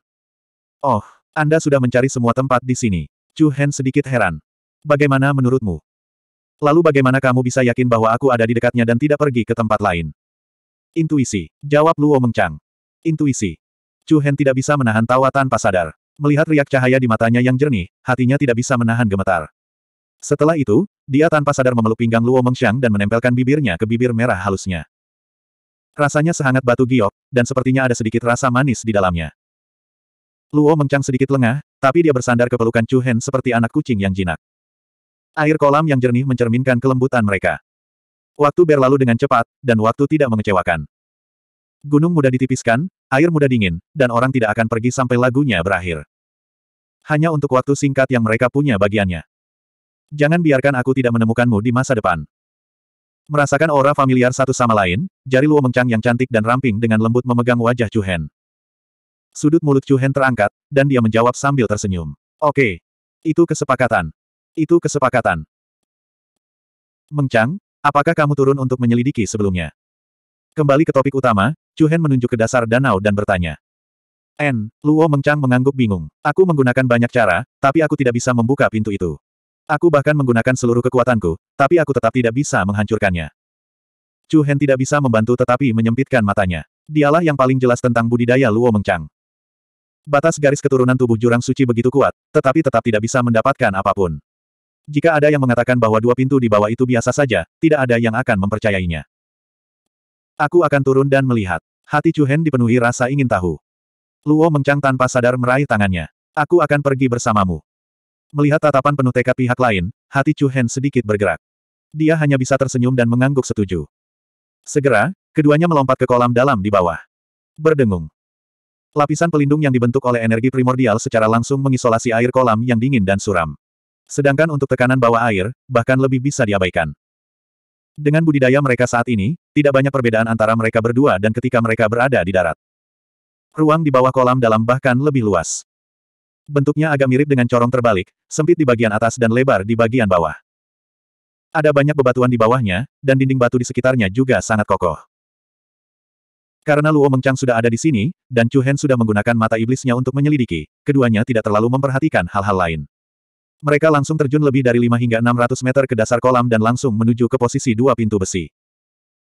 Oh, Anda sudah mencari semua tempat di sini. Chu Hen sedikit heran. Bagaimana menurutmu? Lalu bagaimana kamu bisa yakin bahwa aku ada di dekatnya dan tidak pergi ke tempat lain? Intuisi. Jawab Luo Mengchang. Intuisi. Chu Hen tidak bisa menahan tawa tanpa sadar. Melihat riak cahaya di matanya yang jernih, hatinya tidak bisa menahan gemetar. Setelah itu, dia tanpa sadar memeluk pinggang Luo Mengxiang dan menempelkan bibirnya ke bibir merah halusnya. Rasanya sehangat batu giok, dan sepertinya ada sedikit rasa manis di dalamnya. Luo Mengxiang sedikit lengah, tapi dia bersandar ke pelukan Chu Hen seperti anak kucing yang jinak. Air kolam yang jernih mencerminkan kelembutan mereka. Waktu berlalu dengan cepat, dan waktu tidak mengecewakan. Gunung mudah ditipiskan, air mudah dingin, dan orang tidak akan pergi sampai lagunya berakhir. Hanya untuk waktu singkat yang mereka punya bagiannya. Jangan biarkan aku tidak menemukanmu di masa depan. Merasakan aura familiar satu sama lain, jari Luo mencang yang cantik dan ramping dengan lembut memegang wajah Chu Hen. Sudut mulut Chu Hen terangkat, dan dia menjawab sambil tersenyum. Oke. Itu kesepakatan. Itu kesepakatan. Mengcang, apakah kamu turun untuk menyelidiki sebelumnya? Kembali ke topik utama, Chu Hen menunjuk ke dasar danau dan bertanya. N. Luo Mengcang mengangguk bingung. Aku menggunakan banyak cara, tapi aku tidak bisa membuka pintu itu. Aku bahkan menggunakan seluruh kekuatanku, tapi aku tetap tidak bisa menghancurkannya. Chu Hen tidak bisa membantu tetapi menyempitkan matanya. Dialah yang paling jelas tentang budidaya Luo Mengchang. Batas garis keturunan tubuh jurang suci begitu kuat, tetapi tetap tidak bisa mendapatkan apapun. Jika ada yang mengatakan bahwa dua pintu di bawah itu biasa saja, tidak ada yang akan mempercayainya. Aku akan turun dan melihat. Hati Chu Hen dipenuhi rasa ingin tahu. Luo Mengchang tanpa sadar meraih tangannya. Aku akan pergi bersamamu. Melihat tatapan penuh tekad pihak lain, hati Chu Hen sedikit bergerak. Dia hanya bisa tersenyum dan mengangguk setuju. Segera, keduanya melompat ke kolam dalam di bawah. Berdengung. Lapisan pelindung yang dibentuk oleh energi primordial secara langsung mengisolasi air kolam yang dingin dan suram. Sedangkan untuk tekanan bawah air, bahkan lebih bisa diabaikan. Dengan budidaya mereka saat ini, tidak banyak perbedaan antara mereka berdua dan ketika mereka berada di darat. Ruang di bawah kolam dalam bahkan lebih luas. Bentuknya agak mirip dengan corong terbalik, sempit di bagian atas dan lebar di bagian bawah. Ada banyak bebatuan di bawahnya, dan dinding batu di sekitarnya juga sangat kokoh. Karena Luo Mengchang sudah ada di sini, dan Chu Hen sudah menggunakan mata iblisnya untuk menyelidiki, keduanya tidak terlalu memperhatikan hal-hal lain. Mereka langsung terjun lebih dari 5 hingga 600 meter ke dasar kolam dan langsung menuju ke posisi dua pintu besi.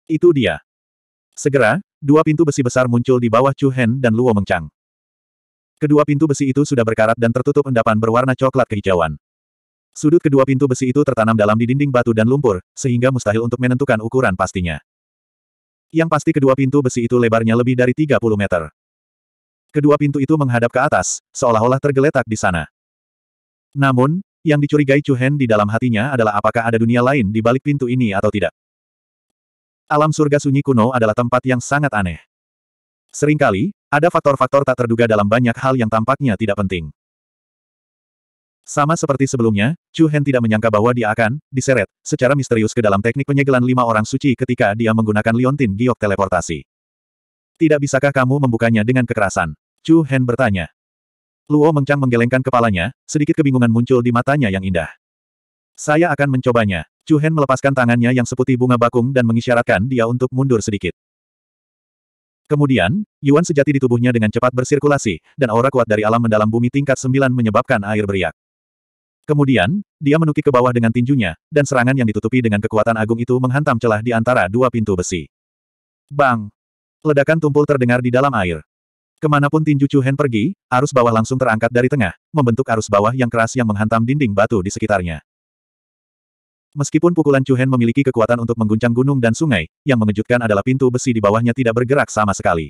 Itu dia. Segera, dua pintu besi besar muncul di bawah Chu Hen dan Luo Mengchang. Kedua pintu besi itu sudah berkarat dan tertutup endapan berwarna coklat kehijauan. Sudut kedua pintu besi itu tertanam dalam di dinding batu dan lumpur, sehingga mustahil untuk menentukan ukuran pastinya. Yang pasti kedua pintu besi itu lebarnya lebih dari 30 meter. Kedua pintu itu menghadap ke atas, seolah-olah tergeletak di sana. Namun, yang dicurigai Chu Hen di dalam hatinya adalah apakah ada dunia lain di balik pintu ini atau tidak. Alam surga sunyi kuno adalah tempat yang sangat aneh. Seringkali, ada faktor-faktor tak terduga dalam banyak hal yang tampaknya tidak penting. Sama seperti sebelumnya, Chu Hen tidak menyangka bahwa dia akan diseret secara misterius ke dalam teknik penyegelan lima orang suci ketika dia menggunakan liontin giok teleportasi. Tidak bisakah kamu membukanya dengan kekerasan? Chu Hen bertanya. Luo Mengcang menggelengkan kepalanya, sedikit kebingungan muncul di matanya yang indah. Saya akan mencobanya. Chu Hen melepaskan tangannya yang seputih bunga bakung dan mengisyaratkan dia untuk mundur sedikit. Kemudian, Yuan sejati di tubuhnya dengan cepat bersirkulasi, dan aura kuat dari alam mendalam bumi tingkat sembilan menyebabkan air beriak. Kemudian, dia menukik ke bawah dengan tinjunya, dan serangan yang ditutupi dengan kekuatan agung itu menghantam celah di antara dua pintu besi. Bang! Ledakan tumpul terdengar di dalam air. Kemanapun tinju Chu Hen pergi, arus bawah langsung terangkat dari tengah, membentuk arus bawah yang keras yang menghantam dinding batu di sekitarnya. Meskipun pukulan Hen memiliki kekuatan untuk mengguncang gunung dan sungai, yang mengejutkan adalah pintu besi di bawahnya tidak bergerak sama sekali.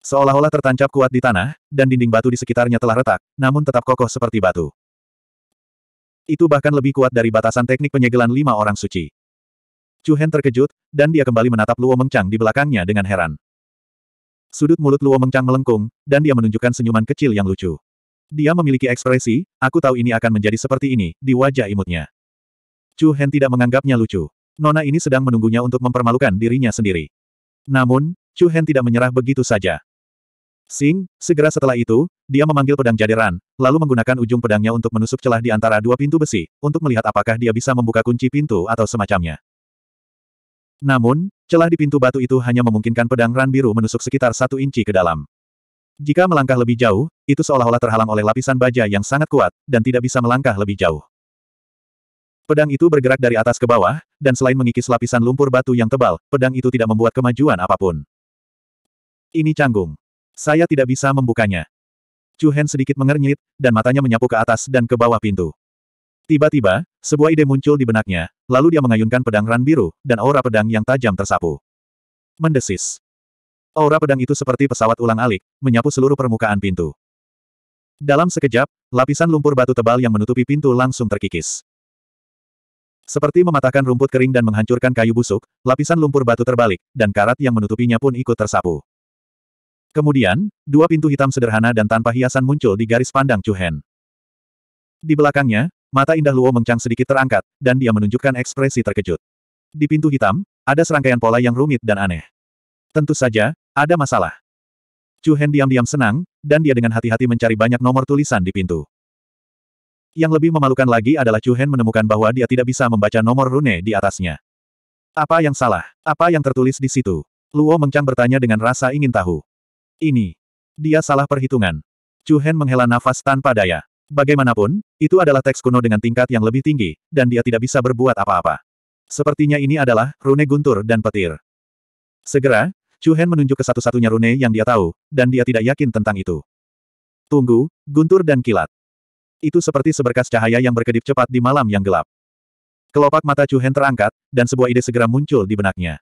Seolah-olah tertancap kuat di tanah, dan dinding batu di sekitarnya telah retak, namun tetap kokoh seperti batu. Itu bahkan lebih kuat dari batasan teknik penyegelan lima orang suci. Hen terkejut, dan dia kembali menatap Luo Mengchang di belakangnya dengan heran. Sudut mulut Luo Mengchang melengkung, dan dia menunjukkan senyuman kecil yang lucu. Dia memiliki ekspresi, aku tahu ini akan menjadi seperti ini, di wajah imutnya. Chu Hen tidak menganggapnya lucu. Nona ini sedang menunggunya untuk mempermalukan dirinya sendiri. Namun, Chu Hen tidak menyerah begitu saja. Sing, segera setelah itu, dia memanggil pedang jaderan, lalu menggunakan ujung pedangnya untuk menusuk celah di antara dua pintu besi, untuk melihat apakah dia bisa membuka kunci pintu atau semacamnya. Namun, celah di pintu batu itu hanya memungkinkan pedang ran biru menusuk sekitar satu inci ke dalam. Jika melangkah lebih jauh, itu seolah-olah terhalang oleh lapisan baja yang sangat kuat, dan tidak bisa melangkah lebih jauh. Pedang itu bergerak dari atas ke bawah, dan selain mengikis lapisan lumpur batu yang tebal, pedang itu tidak membuat kemajuan apapun. Ini canggung. Saya tidak bisa membukanya. Chu Hen sedikit mengernyit, dan matanya menyapu ke atas dan ke bawah pintu. Tiba-tiba, sebuah ide muncul di benaknya, lalu dia mengayunkan pedang ran biru, dan aura pedang yang tajam tersapu. Mendesis. Aura pedang itu seperti pesawat ulang alik, menyapu seluruh permukaan pintu. Dalam sekejap, lapisan lumpur batu tebal yang menutupi pintu langsung terkikis. Seperti mematahkan rumput kering dan menghancurkan kayu busuk, lapisan lumpur batu terbalik, dan karat yang menutupinya pun ikut tersapu. Kemudian, dua pintu hitam sederhana dan tanpa hiasan muncul di garis pandang Chu Hen. Di belakangnya, mata indah Luo mengcang sedikit terangkat, dan dia menunjukkan ekspresi terkejut. Di pintu hitam, ada serangkaian pola yang rumit dan aneh. Tentu saja, ada masalah. Chu Hen diam-diam senang, dan dia dengan hati-hati mencari banyak nomor tulisan di pintu. Yang lebih memalukan lagi adalah Chu Hen menemukan bahwa dia tidak bisa membaca nomor rune di atasnya. Apa yang salah? Apa yang tertulis di situ? Luo mencang bertanya dengan rasa ingin tahu. Ini. Dia salah perhitungan. Chu Hen menghela nafas tanpa daya. Bagaimanapun, itu adalah teks kuno dengan tingkat yang lebih tinggi, dan dia tidak bisa berbuat apa-apa. Sepertinya ini adalah rune guntur dan petir. Segera, Chu Hen menunjuk ke satu-satunya rune yang dia tahu, dan dia tidak yakin tentang itu. Tunggu, guntur dan kilat. Itu seperti seberkas cahaya yang berkedip cepat di malam yang gelap. Kelopak mata Chu Hen terangkat, dan sebuah ide segera muncul di benaknya.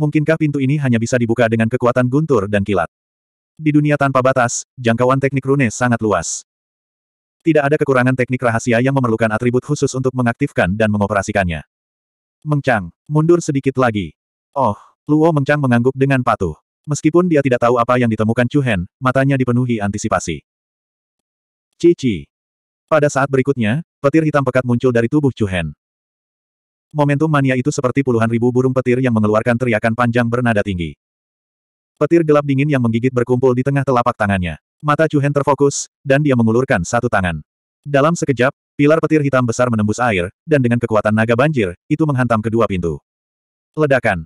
Mungkinkah pintu ini hanya bisa dibuka dengan kekuatan guntur dan kilat? Di dunia tanpa batas, jangkauan teknik rune sangat luas. Tidak ada kekurangan teknik rahasia yang memerlukan atribut khusus untuk mengaktifkan dan mengoperasikannya. Mengcang, mundur sedikit lagi. Oh, Luo Mengcang mengangguk dengan patuh. Meskipun dia tidak tahu apa yang ditemukan Chu Hen, matanya dipenuhi antisipasi. Cici, pada saat berikutnya, petir hitam pekat muncul dari tubuh Chu Momentum mania itu seperti puluhan ribu burung petir yang mengeluarkan teriakan panjang bernada tinggi. Petir gelap dingin yang menggigit berkumpul di tengah telapak tangannya. Mata Chu terfokus, dan dia mengulurkan satu tangan. Dalam sekejap, pilar petir hitam besar menembus air, dan dengan kekuatan naga banjir, itu menghantam kedua pintu. Ledakan.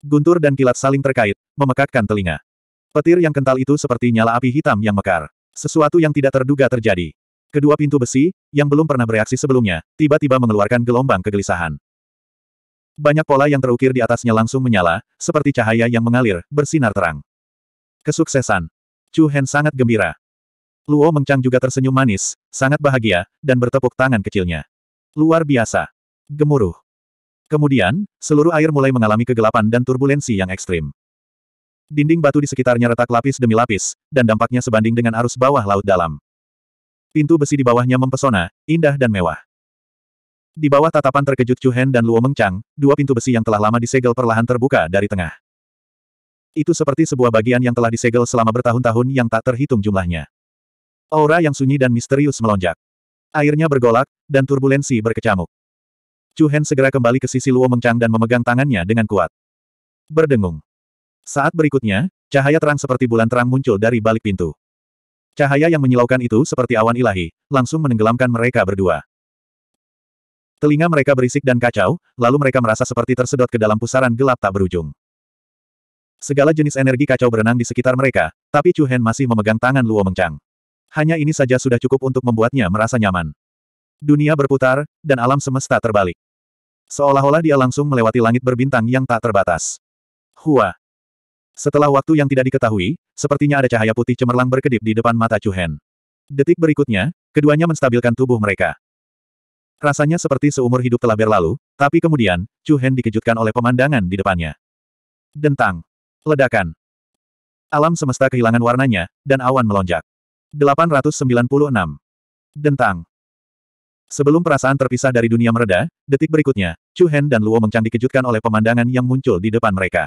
Guntur dan kilat saling terkait, memekakkan telinga. Petir yang kental itu seperti nyala api hitam yang mekar. Sesuatu yang tidak terduga terjadi. Kedua pintu besi, yang belum pernah bereaksi sebelumnya, tiba-tiba mengeluarkan gelombang kegelisahan. Banyak pola yang terukir di atasnya langsung menyala, seperti cahaya yang mengalir, bersinar terang. Kesuksesan. Chu Hen sangat gembira. Luo Mengchang juga tersenyum manis, sangat bahagia, dan bertepuk tangan kecilnya. Luar biasa. Gemuruh. Kemudian, seluruh air mulai mengalami kegelapan dan turbulensi yang ekstrim. Dinding batu di sekitarnya retak lapis demi lapis, dan dampaknya sebanding dengan arus bawah laut dalam. Pintu besi di bawahnya mempesona, indah dan mewah. Di bawah tatapan terkejut Chu Hen dan Luo Mengchang, dua pintu besi yang telah lama disegel perlahan terbuka dari tengah. Itu seperti sebuah bagian yang telah disegel selama bertahun-tahun yang tak terhitung jumlahnya. Aura yang sunyi dan misterius melonjak. Airnya bergolak, dan turbulensi berkecamuk. Chu Hen segera kembali ke sisi Luo Mengchang dan memegang tangannya dengan kuat. Berdengung. Saat berikutnya, cahaya terang seperti bulan terang muncul dari balik pintu. Cahaya yang menyilaukan itu seperti awan ilahi, langsung menenggelamkan mereka berdua. Telinga mereka berisik dan kacau, lalu mereka merasa seperti tersedot ke dalam pusaran gelap tak berujung. Segala jenis energi kacau berenang di sekitar mereka, tapi Chu Hen masih memegang tangan Luo Mengchang. Hanya ini saja sudah cukup untuk membuatnya merasa nyaman. Dunia berputar, dan alam semesta terbalik. Seolah-olah dia langsung melewati langit berbintang yang tak terbatas. Hua, setelah waktu yang tidak diketahui, sepertinya ada cahaya putih cemerlang berkedip di depan mata Cuhen. Detik berikutnya, keduanya menstabilkan tubuh mereka. Rasanya seperti seumur hidup telah berlalu, tapi kemudian, Cuhen dikejutkan oleh pemandangan di depannya. Dentang. Ledakan. Alam semesta kehilangan warnanya, dan awan melonjak. 896. Dentang. Sebelum perasaan terpisah dari dunia mereda, detik berikutnya, Chu Hen dan Luo Mengchang dikejutkan oleh pemandangan yang muncul di depan mereka.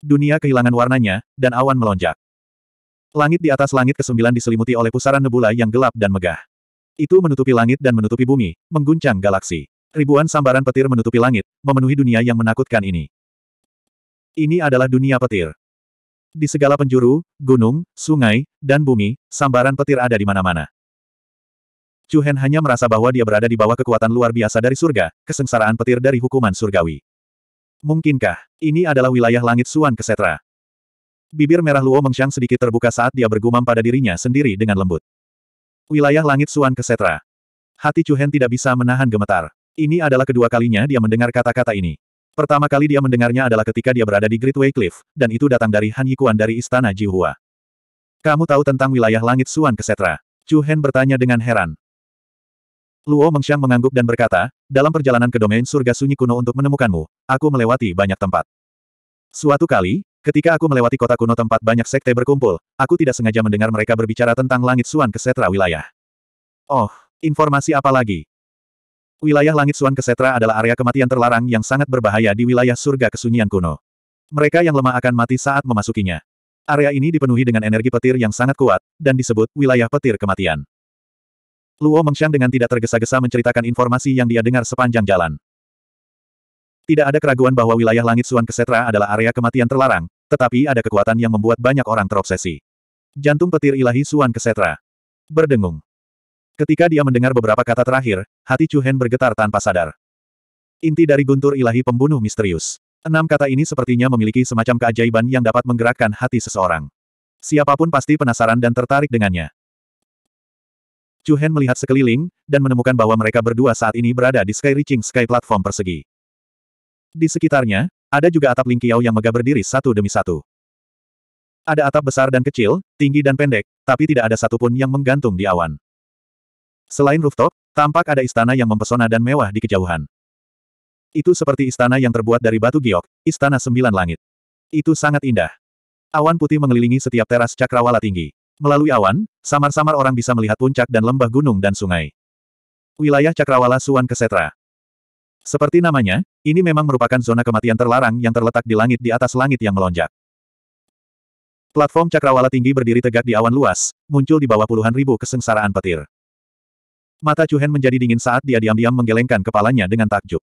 Dunia kehilangan warnanya, dan awan melonjak. Langit di atas langit kesembilan diselimuti oleh pusaran nebula yang gelap dan megah. Itu menutupi langit dan menutupi bumi, mengguncang galaksi. Ribuan sambaran petir menutupi langit, memenuhi dunia yang menakutkan ini. Ini adalah dunia petir. Di segala penjuru, gunung, sungai, dan bumi, sambaran petir ada di mana-mana. Chu Hen hanya merasa bahwa dia berada di bawah kekuatan luar biasa dari surga, kesengsaraan petir dari hukuman surgawi. Mungkinkah, ini adalah wilayah langit Suan Kesetra? Bibir merah Luo Mengsyang sedikit terbuka saat dia bergumam pada dirinya sendiri dengan lembut. Wilayah langit Suan Kesetra. Hati Cuhen tidak bisa menahan gemetar. Ini adalah kedua kalinya dia mendengar kata-kata ini. Pertama kali dia mendengarnya adalah ketika dia berada di Greatway Cliff, dan itu datang dari Han Yikuan dari Istana Jihua. Kamu tahu tentang wilayah langit Suan Kesetra? Chu Hen bertanya dengan heran. Luo Mengxiang mengangguk dan berkata, dalam perjalanan ke domain surga sunyi kuno untuk menemukanmu, aku melewati banyak tempat. Suatu kali, ketika aku melewati kota kuno tempat banyak sekte berkumpul, aku tidak sengaja mendengar mereka berbicara tentang langit suan kesetra wilayah. Oh, informasi apa lagi? Wilayah langit suan kesetra adalah area kematian terlarang yang sangat berbahaya di wilayah surga kesunyian kuno. Mereka yang lemah akan mati saat memasukinya. Area ini dipenuhi dengan energi petir yang sangat kuat, dan disebut wilayah petir kematian. Luo Mengshan dengan tidak tergesa-gesa menceritakan informasi yang dia dengar sepanjang jalan. Tidak ada keraguan bahwa wilayah langit Suan Kesetra adalah area kematian terlarang, tetapi ada kekuatan yang membuat banyak orang terobsesi. Jantung petir ilahi Suan Kesetra. Berdengung. Ketika dia mendengar beberapa kata terakhir, hati Chu Hen bergetar tanpa sadar. Inti dari guntur ilahi pembunuh misterius. Enam kata ini sepertinya memiliki semacam keajaiban yang dapat menggerakkan hati seseorang. Siapapun pasti penasaran dan tertarik dengannya. Chu Hen melihat sekeliling, dan menemukan bahwa mereka berdua saat ini berada di Sky Reaching Sky Platform persegi. Di sekitarnya, ada juga atap Ling Qiao yang megah berdiri satu demi satu. Ada atap besar dan kecil, tinggi dan pendek, tapi tidak ada satupun yang menggantung di awan. Selain rooftop, tampak ada istana yang mempesona dan mewah di kejauhan. Itu seperti istana yang terbuat dari batu giok, istana sembilan langit. Itu sangat indah. Awan putih mengelilingi setiap teras cakrawala tinggi. Melalui awan, samar-samar orang bisa melihat puncak dan lembah gunung dan sungai. Wilayah Cakrawala Suan Kesetra. Seperti namanya, ini memang merupakan zona kematian terlarang yang terletak di langit di atas langit yang melonjak. Platform Cakrawala tinggi berdiri tegak di awan luas, muncul di bawah puluhan ribu kesengsaraan petir. Mata Cuhen menjadi dingin saat dia diam-diam menggelengkan kepalanya dengan takjub.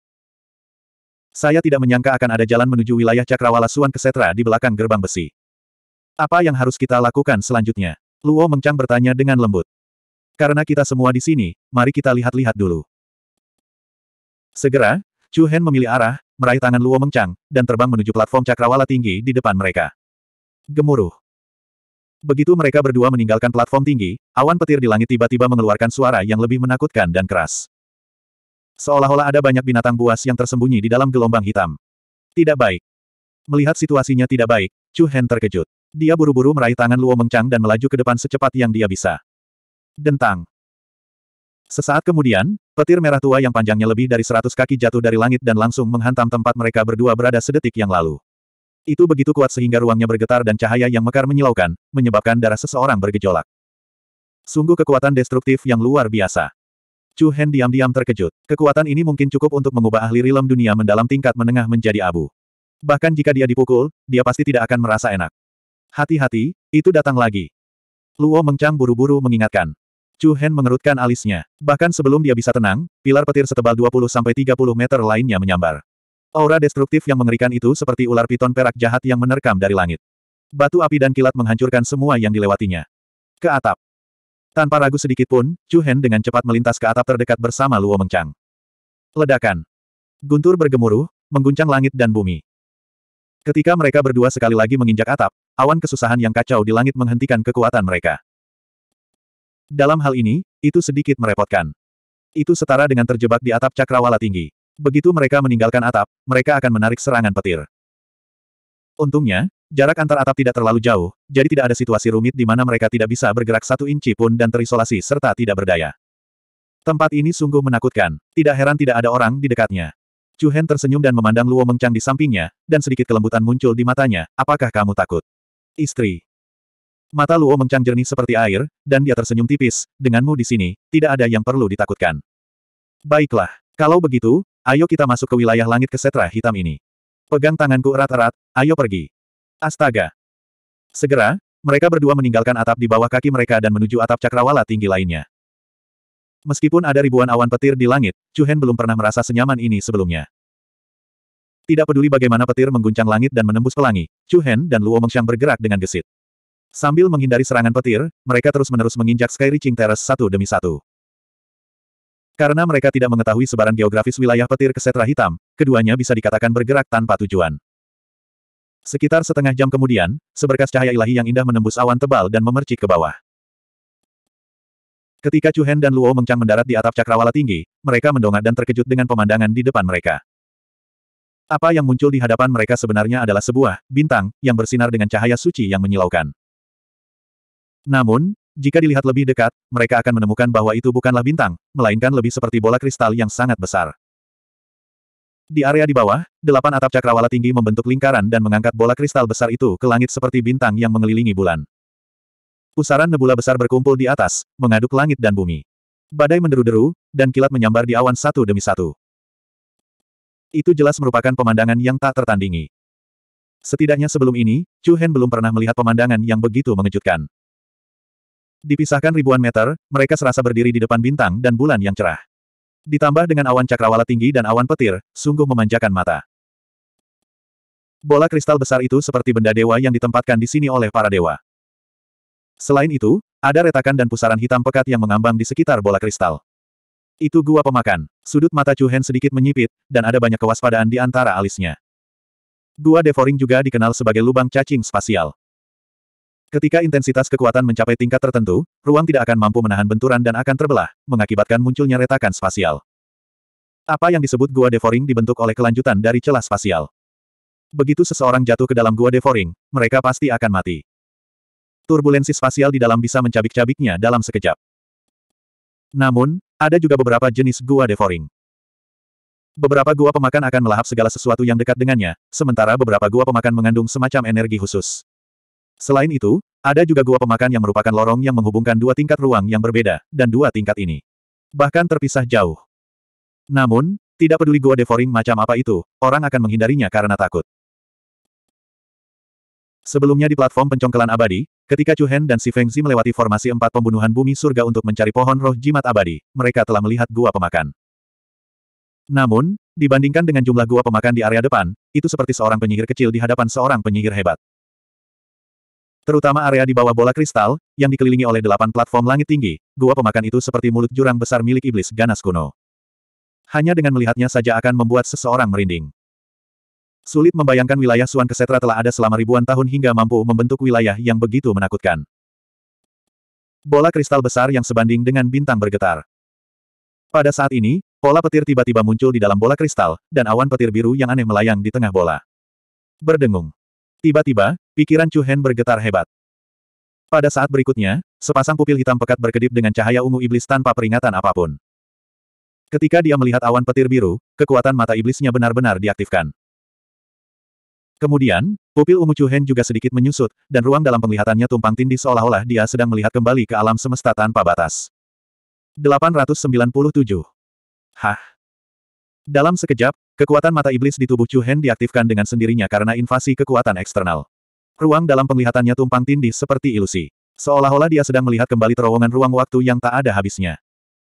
Saya tidak menyangka akan ada jalan menuju wilayah Cakrawala Suan Kesetra di belakang gerbang besi. Apa yang harus kita lakukan selanjutnya? Luo Mengchang bertanya dengan lembut. Karena kita semua di sini, mari kita lihat-lihat dulu. Segera, Chu Hen memilih arah, meraih tangan Luo Mengchang, dan terbang menuju platform cakrawala tinggi di depan mereka. Gemuruh. Begitu mereka berdua meninggalkan platform tinggi, awan petir di langit tiba-tiba mengeluarkan suara yang lebih menakutkan dan keras. Seolah-olah ada banyak binatang buas yang tersembunyi di dalam gelombang hitam. Tidak baik. Melihat situasinya tidak baik, Chu Hen terkejut. Dia buru-buru meraih tangan Luo Mengchang dan melaju ke depan secepat yang dia bisa. Dentang. Sesaat kemudian, petir merah tua yang panjangnya lebih dari seratus kaki jatuh dari langit dan langsung menghantam tempat mereka berdua berada sedetik yang lalu. Itu begitu kuat sehingga ruangnya bergetar dan cahaya yang mekar menyilaukan, menyebabkan darah seseorang bergejolak. Sungguh kekuatan destruktif yang luar biasa. Chu Hen diam-diam terkejut. Kekuatan ini mungkin cukup untuk mengubah ahli rilem dunia mendalam tingkat menengah menjadi abu. Bahkan jika dia dipukul, dia pasti tidak akan merasa enak. Hati-hati, itu datang lagi. Luo Mengchang buru-buru mengingatkan. Chu Hen mengerutkan alisnya. Bahkan sebelum dia bisa tenang, pilar petir setebal 20-30 meter lainnya menyambar. Aura destruktif yang mengerikan itu seperti ular piton perak jahat yang menerkam dari langit. Batu api dan kilat menghancurkan semua yang dilewatinya. Ke atap. Tanpa ragu sedikit pun, Chu Hen dengan cepat melintas ke atap terdekat bersama Luo Mengchang. Ledakan. Guntur bergemuruh, mengguncang langit dan bumi. Ketika mereka berdua sekali lagi menginjak atap, awan kesusahan yang kacau di langit menghentikan kekuatan mereka. Dalam hal ini, itu sedikit merepotkan. Itu setara dengan terjebak di atap cakrawala tinggi. Begitu mereka meninggalkan atap, mereka akan menarik serangan petir. Untungnya, jarak antar atap tidak terlalu jauh, jadi tidak ada situasi rumit di mana mereka tidak bisa bergerak satu inci pun dan terisolasi serta tidak berdaya. Tempat ini sungguh menakutkan. Tidak heran tidak ada orang di dekatnya. Chu Hen tersenyum dan memandang Luo Mengcang di sampingnya, dan sedikit kelembutan muncul di matanya, apakah kamu takut? Istri. Mata Luo Mengcang jernih seperti air, dan dia tersenyum tipis, denganmu di sini, tidak ada yang perlu ditakutkan. Baiklah, kalau begitu, ayo kita masuk ke wilayah langit kesetra hitam ini. Pegang tanganku erat-erat, ayo pergi. Astaga. Segera, mereka berdua meninggalkan atap di bawah kaki mereka dan menuju atap cakrawala tinggi lainnya. Meskipun ada ribuan awan petir di langit, Chuhen belum pernah merasa senyaman ini sebelumnya. Tidak peduli bagaimana petir mengguncang langit dan menembus pelangi, Chuhen dan Luo Mengxiang bergerak dengan gesit. Sambil menghindari serangan petir, mereka terus-menerus menginjak Sky Reaching Terrace satu demi satu. Karena mereka tidak mengetahui sebaran geografis wilayah petir ke Setra hitam, keduanya bisa dikatakan bergerak tanpa tujuan. Sekitar setengah jam kemudian, seberkas cahaya ilahi yang indah menembus awan tebal dan memercik ke bawah. Ketika Chu Hen dan Luo Mengcang mendarat di atap cakrawala tinggi, mereka mendongak dan terkejut dengan pemandangan di depan mereka. Apa yang muncul di hadapan mereka sebenarnya adalah sebuah bintang yang bersinar dengan cahaya suci yang menyilaukan. Namun, jika dilihat lebih dekat, mereka akan menemukan bahwa itu bukanlah bintang, melainkan lebih seperti bola kristal yang sangat besar. Di area di bawah, delapan atap cakrawala tinggi membentuk lingkaran dan mengangkat bola kristal besar itu ke langit seperti bintang yang mengelilingi bulan. Pusaran nebula besar berkumpul di atas, mengaduk langit dan bumi. Badai menderu-deru, dan kilat menyambar di awan satu demi satu. Itu jelas merupakan pemandangan yang tak tertandingi. Setidaknya sebelum ini, Chu Hen belum pernah melihat pemandangan yang begitu mengejutkan. Dipisahkan ribuan meter, mereka serasa berdiri di depan bintang dan bulan yang cerah. Ditambah dengan awan cakrawala tinggi dan awan petir, sungguh memanjakan mata. Bola kristal besar itu seperti benda dewa yang ditempatkan di sini oleh para dewa. Selain itu, ada retakan dan pusaran hitam pekat yang mengambang di sekitar bola kristal. Itu gua pemakan. Sudut mata Chu Hen sedikit menyipit, dan ada banyak kewaspadaan di antara alisnya. Gua devouring juga dikenal sebagai lubang cacing spasial. Ketika intensitas kekuatan mencapai tingkat tertentu, ruang tidak akan mampu menahan benturan dan akan terbelah, mengakibatkan munculnya retakan spasial. Apa yang disebut gua devouring dibentuk oleh kelanjutan dari celah spasial. Begitu seseorang jatuh ke dalam gua devouring, mereka pasti akan mati turbulensi spasial di dalam bisa mencabik-cabiknya dalam sekejap. Namun, ada juga beberapa jenis gua devouring. Beberapa gua pemakan akan melahap segala sesuatu yang dekat dengannya, sementara beberapa gua pemakan mengandung semacam energi khusus. Selain itu, ada juga gua pemakan yang merupakan lorong yang menghubungkan dua tingkat ruang yang berbeda, dan dua tingkat ini. Bahkan terpisah jauh. Namun, tidak peduli gua devouring macam apa itu, orang akan menghindarinya karena takut. Sebelumnya di platform pencongkelan abadi, ketika Chu Hen dan Si Feng Zi melewati formasi empat pembunuhan bumi surga untuk mencari pohon roh jimat abadi, mereka telah melihat gua pemakan. Namun, dibandingkan dengan jumlah gua pemakan di area depan, itu seperti seorang penyihir kecil di hadapan seorang penyihir hebat. Terutama area di bawah bola kristal, yang dikelilingi oleh delapan platform langit tinggi, gua pemakan itu seperti mulut jurang besar milik iblis ganas kuno. Hanya dengan melihatnya saja akan membuat seseorang merinding. Sulit membayangkan wilayah Suan Kesetra telah ada selama ribuan tahun hingga mampu membentuk wilayah yang begitu menakutkan. Bola kristal besar yang sebanding dengan bintang bergetar. Pada saat ini, pola petir tiba-tiba muncul di dalam bola kristal, dan awan petir biru yang aneh melayang di tengah bola. Berdengung. Tiba-tiba, pikiran Chu Hen bergetar hebat. Pada saat berikutnya, sepasang pupil hitam pekat berkedip dengan cahaya ungu iblis tanpa peringatan apapun. Ketika dia melihat awan petir biru, kekuatan mata iblisnya benar-benar diaktifkan. Kemudian, pupil Ungu Chuhen juga sedikit menyusut, dan ruang dalam penglihatannya tumpang tindih seolah-olah dia sedang melihat kembali ke alam semesta tanpa batas. 897. Hah? Dalam sekejap, kekuatan mata iblis di tubuh Chuhen diaktifkan dengan sendirinya karena invasi kekuatan eksternal. Ruang dalam penglihatannya tumpang tindih seperti ilusi. Seolah-olah dia sedang melihat kembali terowongan ruang waktu yang tak ada habisnya.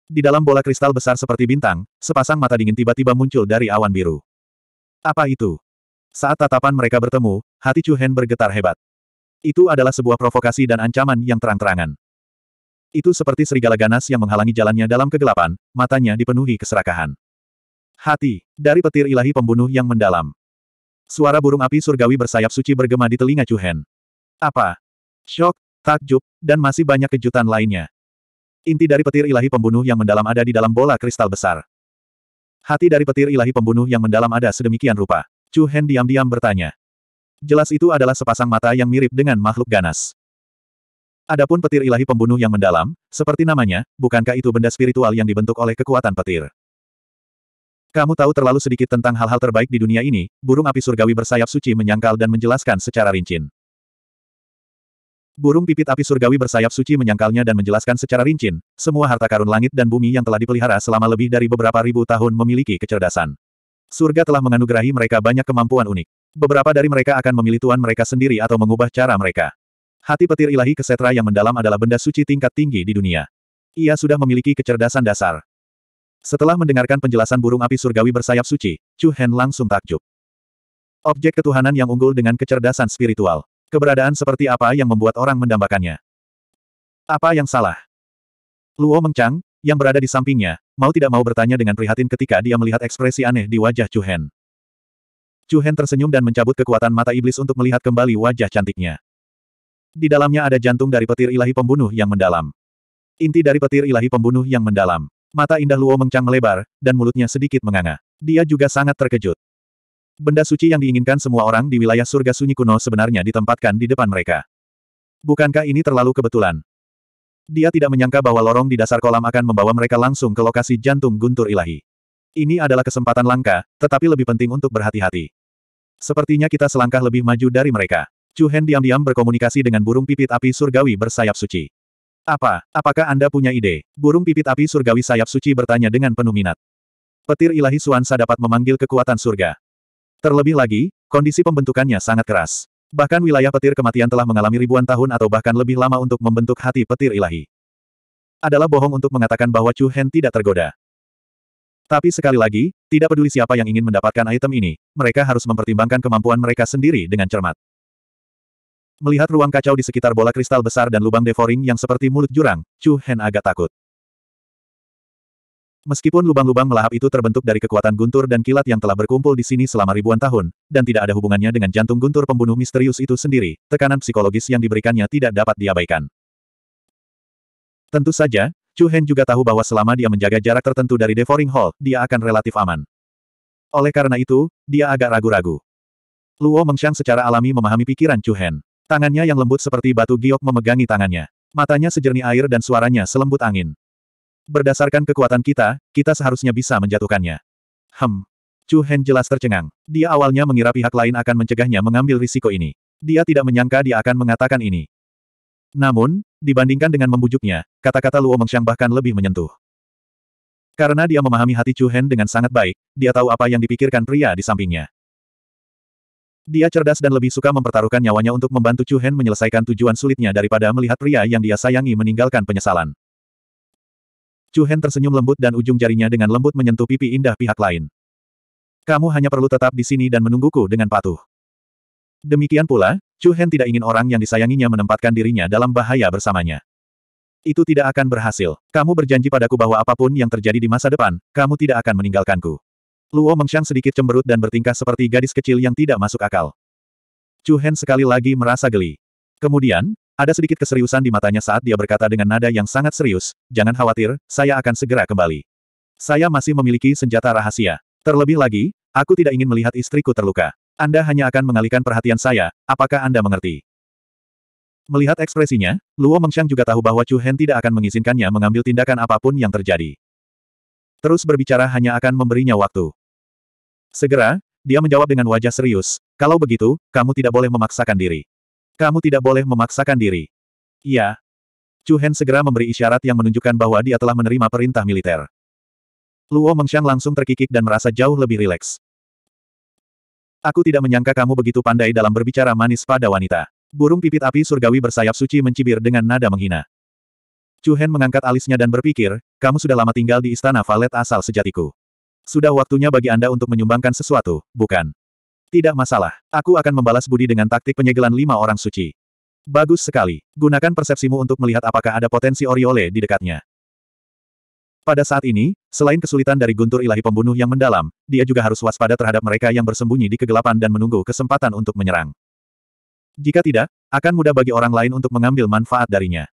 Di dalam bola kristal besar seperti bintang, sepasang mata dingin tiba-tiba muncul dari awan biru. Apa itu? Saat tatapan mereka bertemu, hati Chu Hen bergetar hebat. Itu adalah sebuah provokasi dan ancaman yang terang-terangan. Itu seperti serigala ganas yang menghalangi jalannya dalam kegelapan, matanya dipenuhi keserakahan. Hati, dari petir ilahi pembunuh yang mendalam. Suara burung api surgawi bersayap suci bergema di telinga Chu Hen. Apa? Shock, takjub, dan masih banyak kejutan lainnya. Inti dari petir ilahi pembunuh yang mendalam ada di dalam bola kristal besar. Hati dari petir ilahi pembunuh yang mendalam ada sedemikian rupa. Chu Hen diam-diam bertanya. Jelas itu adalah sepasang mata yang mirip dengan makhluk ganas. Adapun petir ilahi pembunuh yang mendalam, seperti namanya, bukankah itu benda spiritual yang dibentuk oleh kekuatan petir? Kamu tahu terlalu sedikit tentang hal-hal terbaik di dunia ini, burung api surgawi bersayap suci menyangkal dan menjelaskan secara rinci. Burung pipit api surgawi bersayap suci menyangkalnya dan menjelaskan secara rinci, semua harta karun langit dan bumi yang telah dipelihara selama lebih dari beberapa ribu tahun memiliki kecerdasan. Surga telah menganugerahi mereka banyak kemampuan unik. Beberapa dari mereka akan memilih tuan mereka sendiri atau mengubah cara mereka. Hati petir ilahi kesetra yang mendalam adalah benda suci tingkat tinggi di dunia. Ia sudah memiliki kecerdasan dasar. Setelah mendengarkan penjelasan burung api surgawi bersayap suci, Chu Hen langsung takjub. Objek ketuhanan yang unggul dengan kecerdasan spiritual. Keberadaan seperti apa yang membuat orang mendambakannya? Apa yang salah? Luo Mengchang? yang berada di sampingnya, mau tidak mau bertanya dengan prihatin ketika dia melihat ekspresi aneh di wajah Chu Hen. Chu Hen tersenyum dan mencabut kekuatan mata iblis untuk melihat kembali wajah cantiknya. Di dalamnya ada jantung dari petir ilahi pembunuh yang mendalam. Inti dari petir ilahi pembunuh yang mendalam. Mata indah Luo mengcang melebar, dan mulutnya sedikit menganga. Dia juga sangat terkejut. Benda suci yang diinginkan semua orang di wilayah surga sunyi kuno sebenarnya ditempatkan di depan mereka. Bukankah ini terlalu kebetulan? Dia tidak menyangka bahwa lorong di dasar kolam akan membawa mereka langsung ke lokasi jantung guntur ilahi. Ini adalah kesempatan langka, tetapi lebih penting untuk berhati-hati. Sepertinya kita selangkah lebih maju dari mereka. Chu Hen diam-diam berkomunikasi dengan burung pipit api surgawi bersayap suci. Apa, apakah Anda punya ide? Burung pipit api surgawi sayap suci bertanya dengan penuh minat. Petir ilahi Suansa dapat memanggil kekuatan surga. Terlebih lagi, kondisi pembentukannya sangat keras. Bahkan wilayah petir kematian telah mengalami ribuan tahun atau bahkan lebih lama untuk membentuk hati petir ilahi. Adalah bohong untuk mengatakan bahwa Chu Hen tidak tergoda. Tapi sekali lagi, tidak peduli siapa yang ingin mendapatkan item ini, mereka harus mempertimbangkan kemampuan mereka sendiri dengan cermat. Melihat ruang kacau di sekitar bola kristal besar dan lubang devoring yang seperti mulut jurang, Chu Hen agak takut. Meskipun lubang-lubang melahap itu terbentuk dari kekuatan guntur dan kilat yang telah berkumpul di sini selama ribuan tahun, dan tidak ada hubungannya dengan jantung guntur pembunuh misterius itu sendiri, tekanan psikologis yang diberikannya tidak dapat diabaikan. Tentu saja, Chu Hen juga tahu bahwa selama dia menjaga jarak tertentu dari Devouring Hall, dia akan relatif aman. Oleh karena itu, dia agak ragu-ragu. Luo Mengshang secara alami memahami pikiran Chu Hen. Tangannya yang lembut seperti batu giok memegangi tangannya. Matanya sejernih air dan suaranya selembut angin. Berdasarkan kekuatan kita, kita seharusnya bisa menjatuhkannya. Hem. Chu Hen jelas tercengang. Dia awalnya mengira pihak lain akan mencegahnya mengambil risiko ini. Dia tidak menyangka dia akan mengatakan ini. Namun, dibandingkan dengan membujuknya, kata-kata Luo Mengxiang bahkan lebih menyentuh. Karena dia memahami hati Chu Hen dengan sangat baik, dia tahu apa yang dipikirkan pria di sampingnya. Dia cerdas dan lebih suka mempertaruhkan nyawanya untuk membantu Chu Hen menyelesaikan tujuan sulitnya daripada melihat pria yang dia sayangi meninggalkan penyesalan. Chu Hen tersenyum lembut dan ujung jarinya dengan lembut menyentuh pipi indah pihak lain. Kamu hanya perlu tetap di sini dan menungguku dengan patuh. Demikian pula, Chu Hen tidak ingin orang yang disayanginya menempatkan dirinya dalam bahaya bersamanya. Itu tidak akan berhasil. Kamu berjanji padaku bahwa apapun yang terjadi di masa depan, kamu tidak akan meninggalkanku. Luo Mengshang sedikit cemberut dan bertingkah seperti gadis kecil yang tidak masuk akal. Chu Hen sekali lagi merasa geli. Kemudian, ada sedikit keseriusan di matanya saat dia berkata dengan nada yang sangat serius, jangan khawatir, saya akan segera kembali. Saya masih memiliki senjata rahasia. Terlebih lagi, aku tidak ingin melihat istriku terluka. Anda hanya akan mengalihkan perhatian saya, apakah Anda mengerti? Melihat ekspresinya, Luo Mengxiang juga tahu bahwa Chu Hen tidak akan mengizinkannya mengambil tindakan apapun yang terjadi. Terus berbicara hanya akan memberinya waktu. Segera, dia menjawab dengan wajah serius, kalau begitu, kamu tidak boleh memaksakan diri. Kamu tidak boleh memaksakan diri. Iya. Chu Hen segera memberi isyarat yang menunjukkan bahwa dia telah menerima perintah militer. Luo Mengxiang langsung terkikik dan merasa jauh lebih rileks. Aku tidak menyangka kamu begitu pandai dalam berbicara manis pada wanita. Burung pipit api surgawi bersayap suci mencibir dengan nada menghina. Chu Hen mengangkat alisnya dan berpikir, kamu sudah lama tinggal di istana valet asal sejatiku. Sudah waktunya bagi Anda untuk menyumbangkan sesuatu, bukan? Tidak masalah, aku akan membalas budi dengan taktik penyegelan lima orang suci. Bagus sekali. Gunakan persepsimu untuk melihat apakah ada potensi Oriole di dekatnya. Pada saat ini, selain kesulitan dari guntur ilahi pembunuh yang mendalam, dia juga harus waspada terhadap mereka yang bersembunyi di kegelapan dan menunggu kesempatan untuk menyerang. Jika tidak, akan mudah bagi orang lain untuk mengambil manfaat darinya.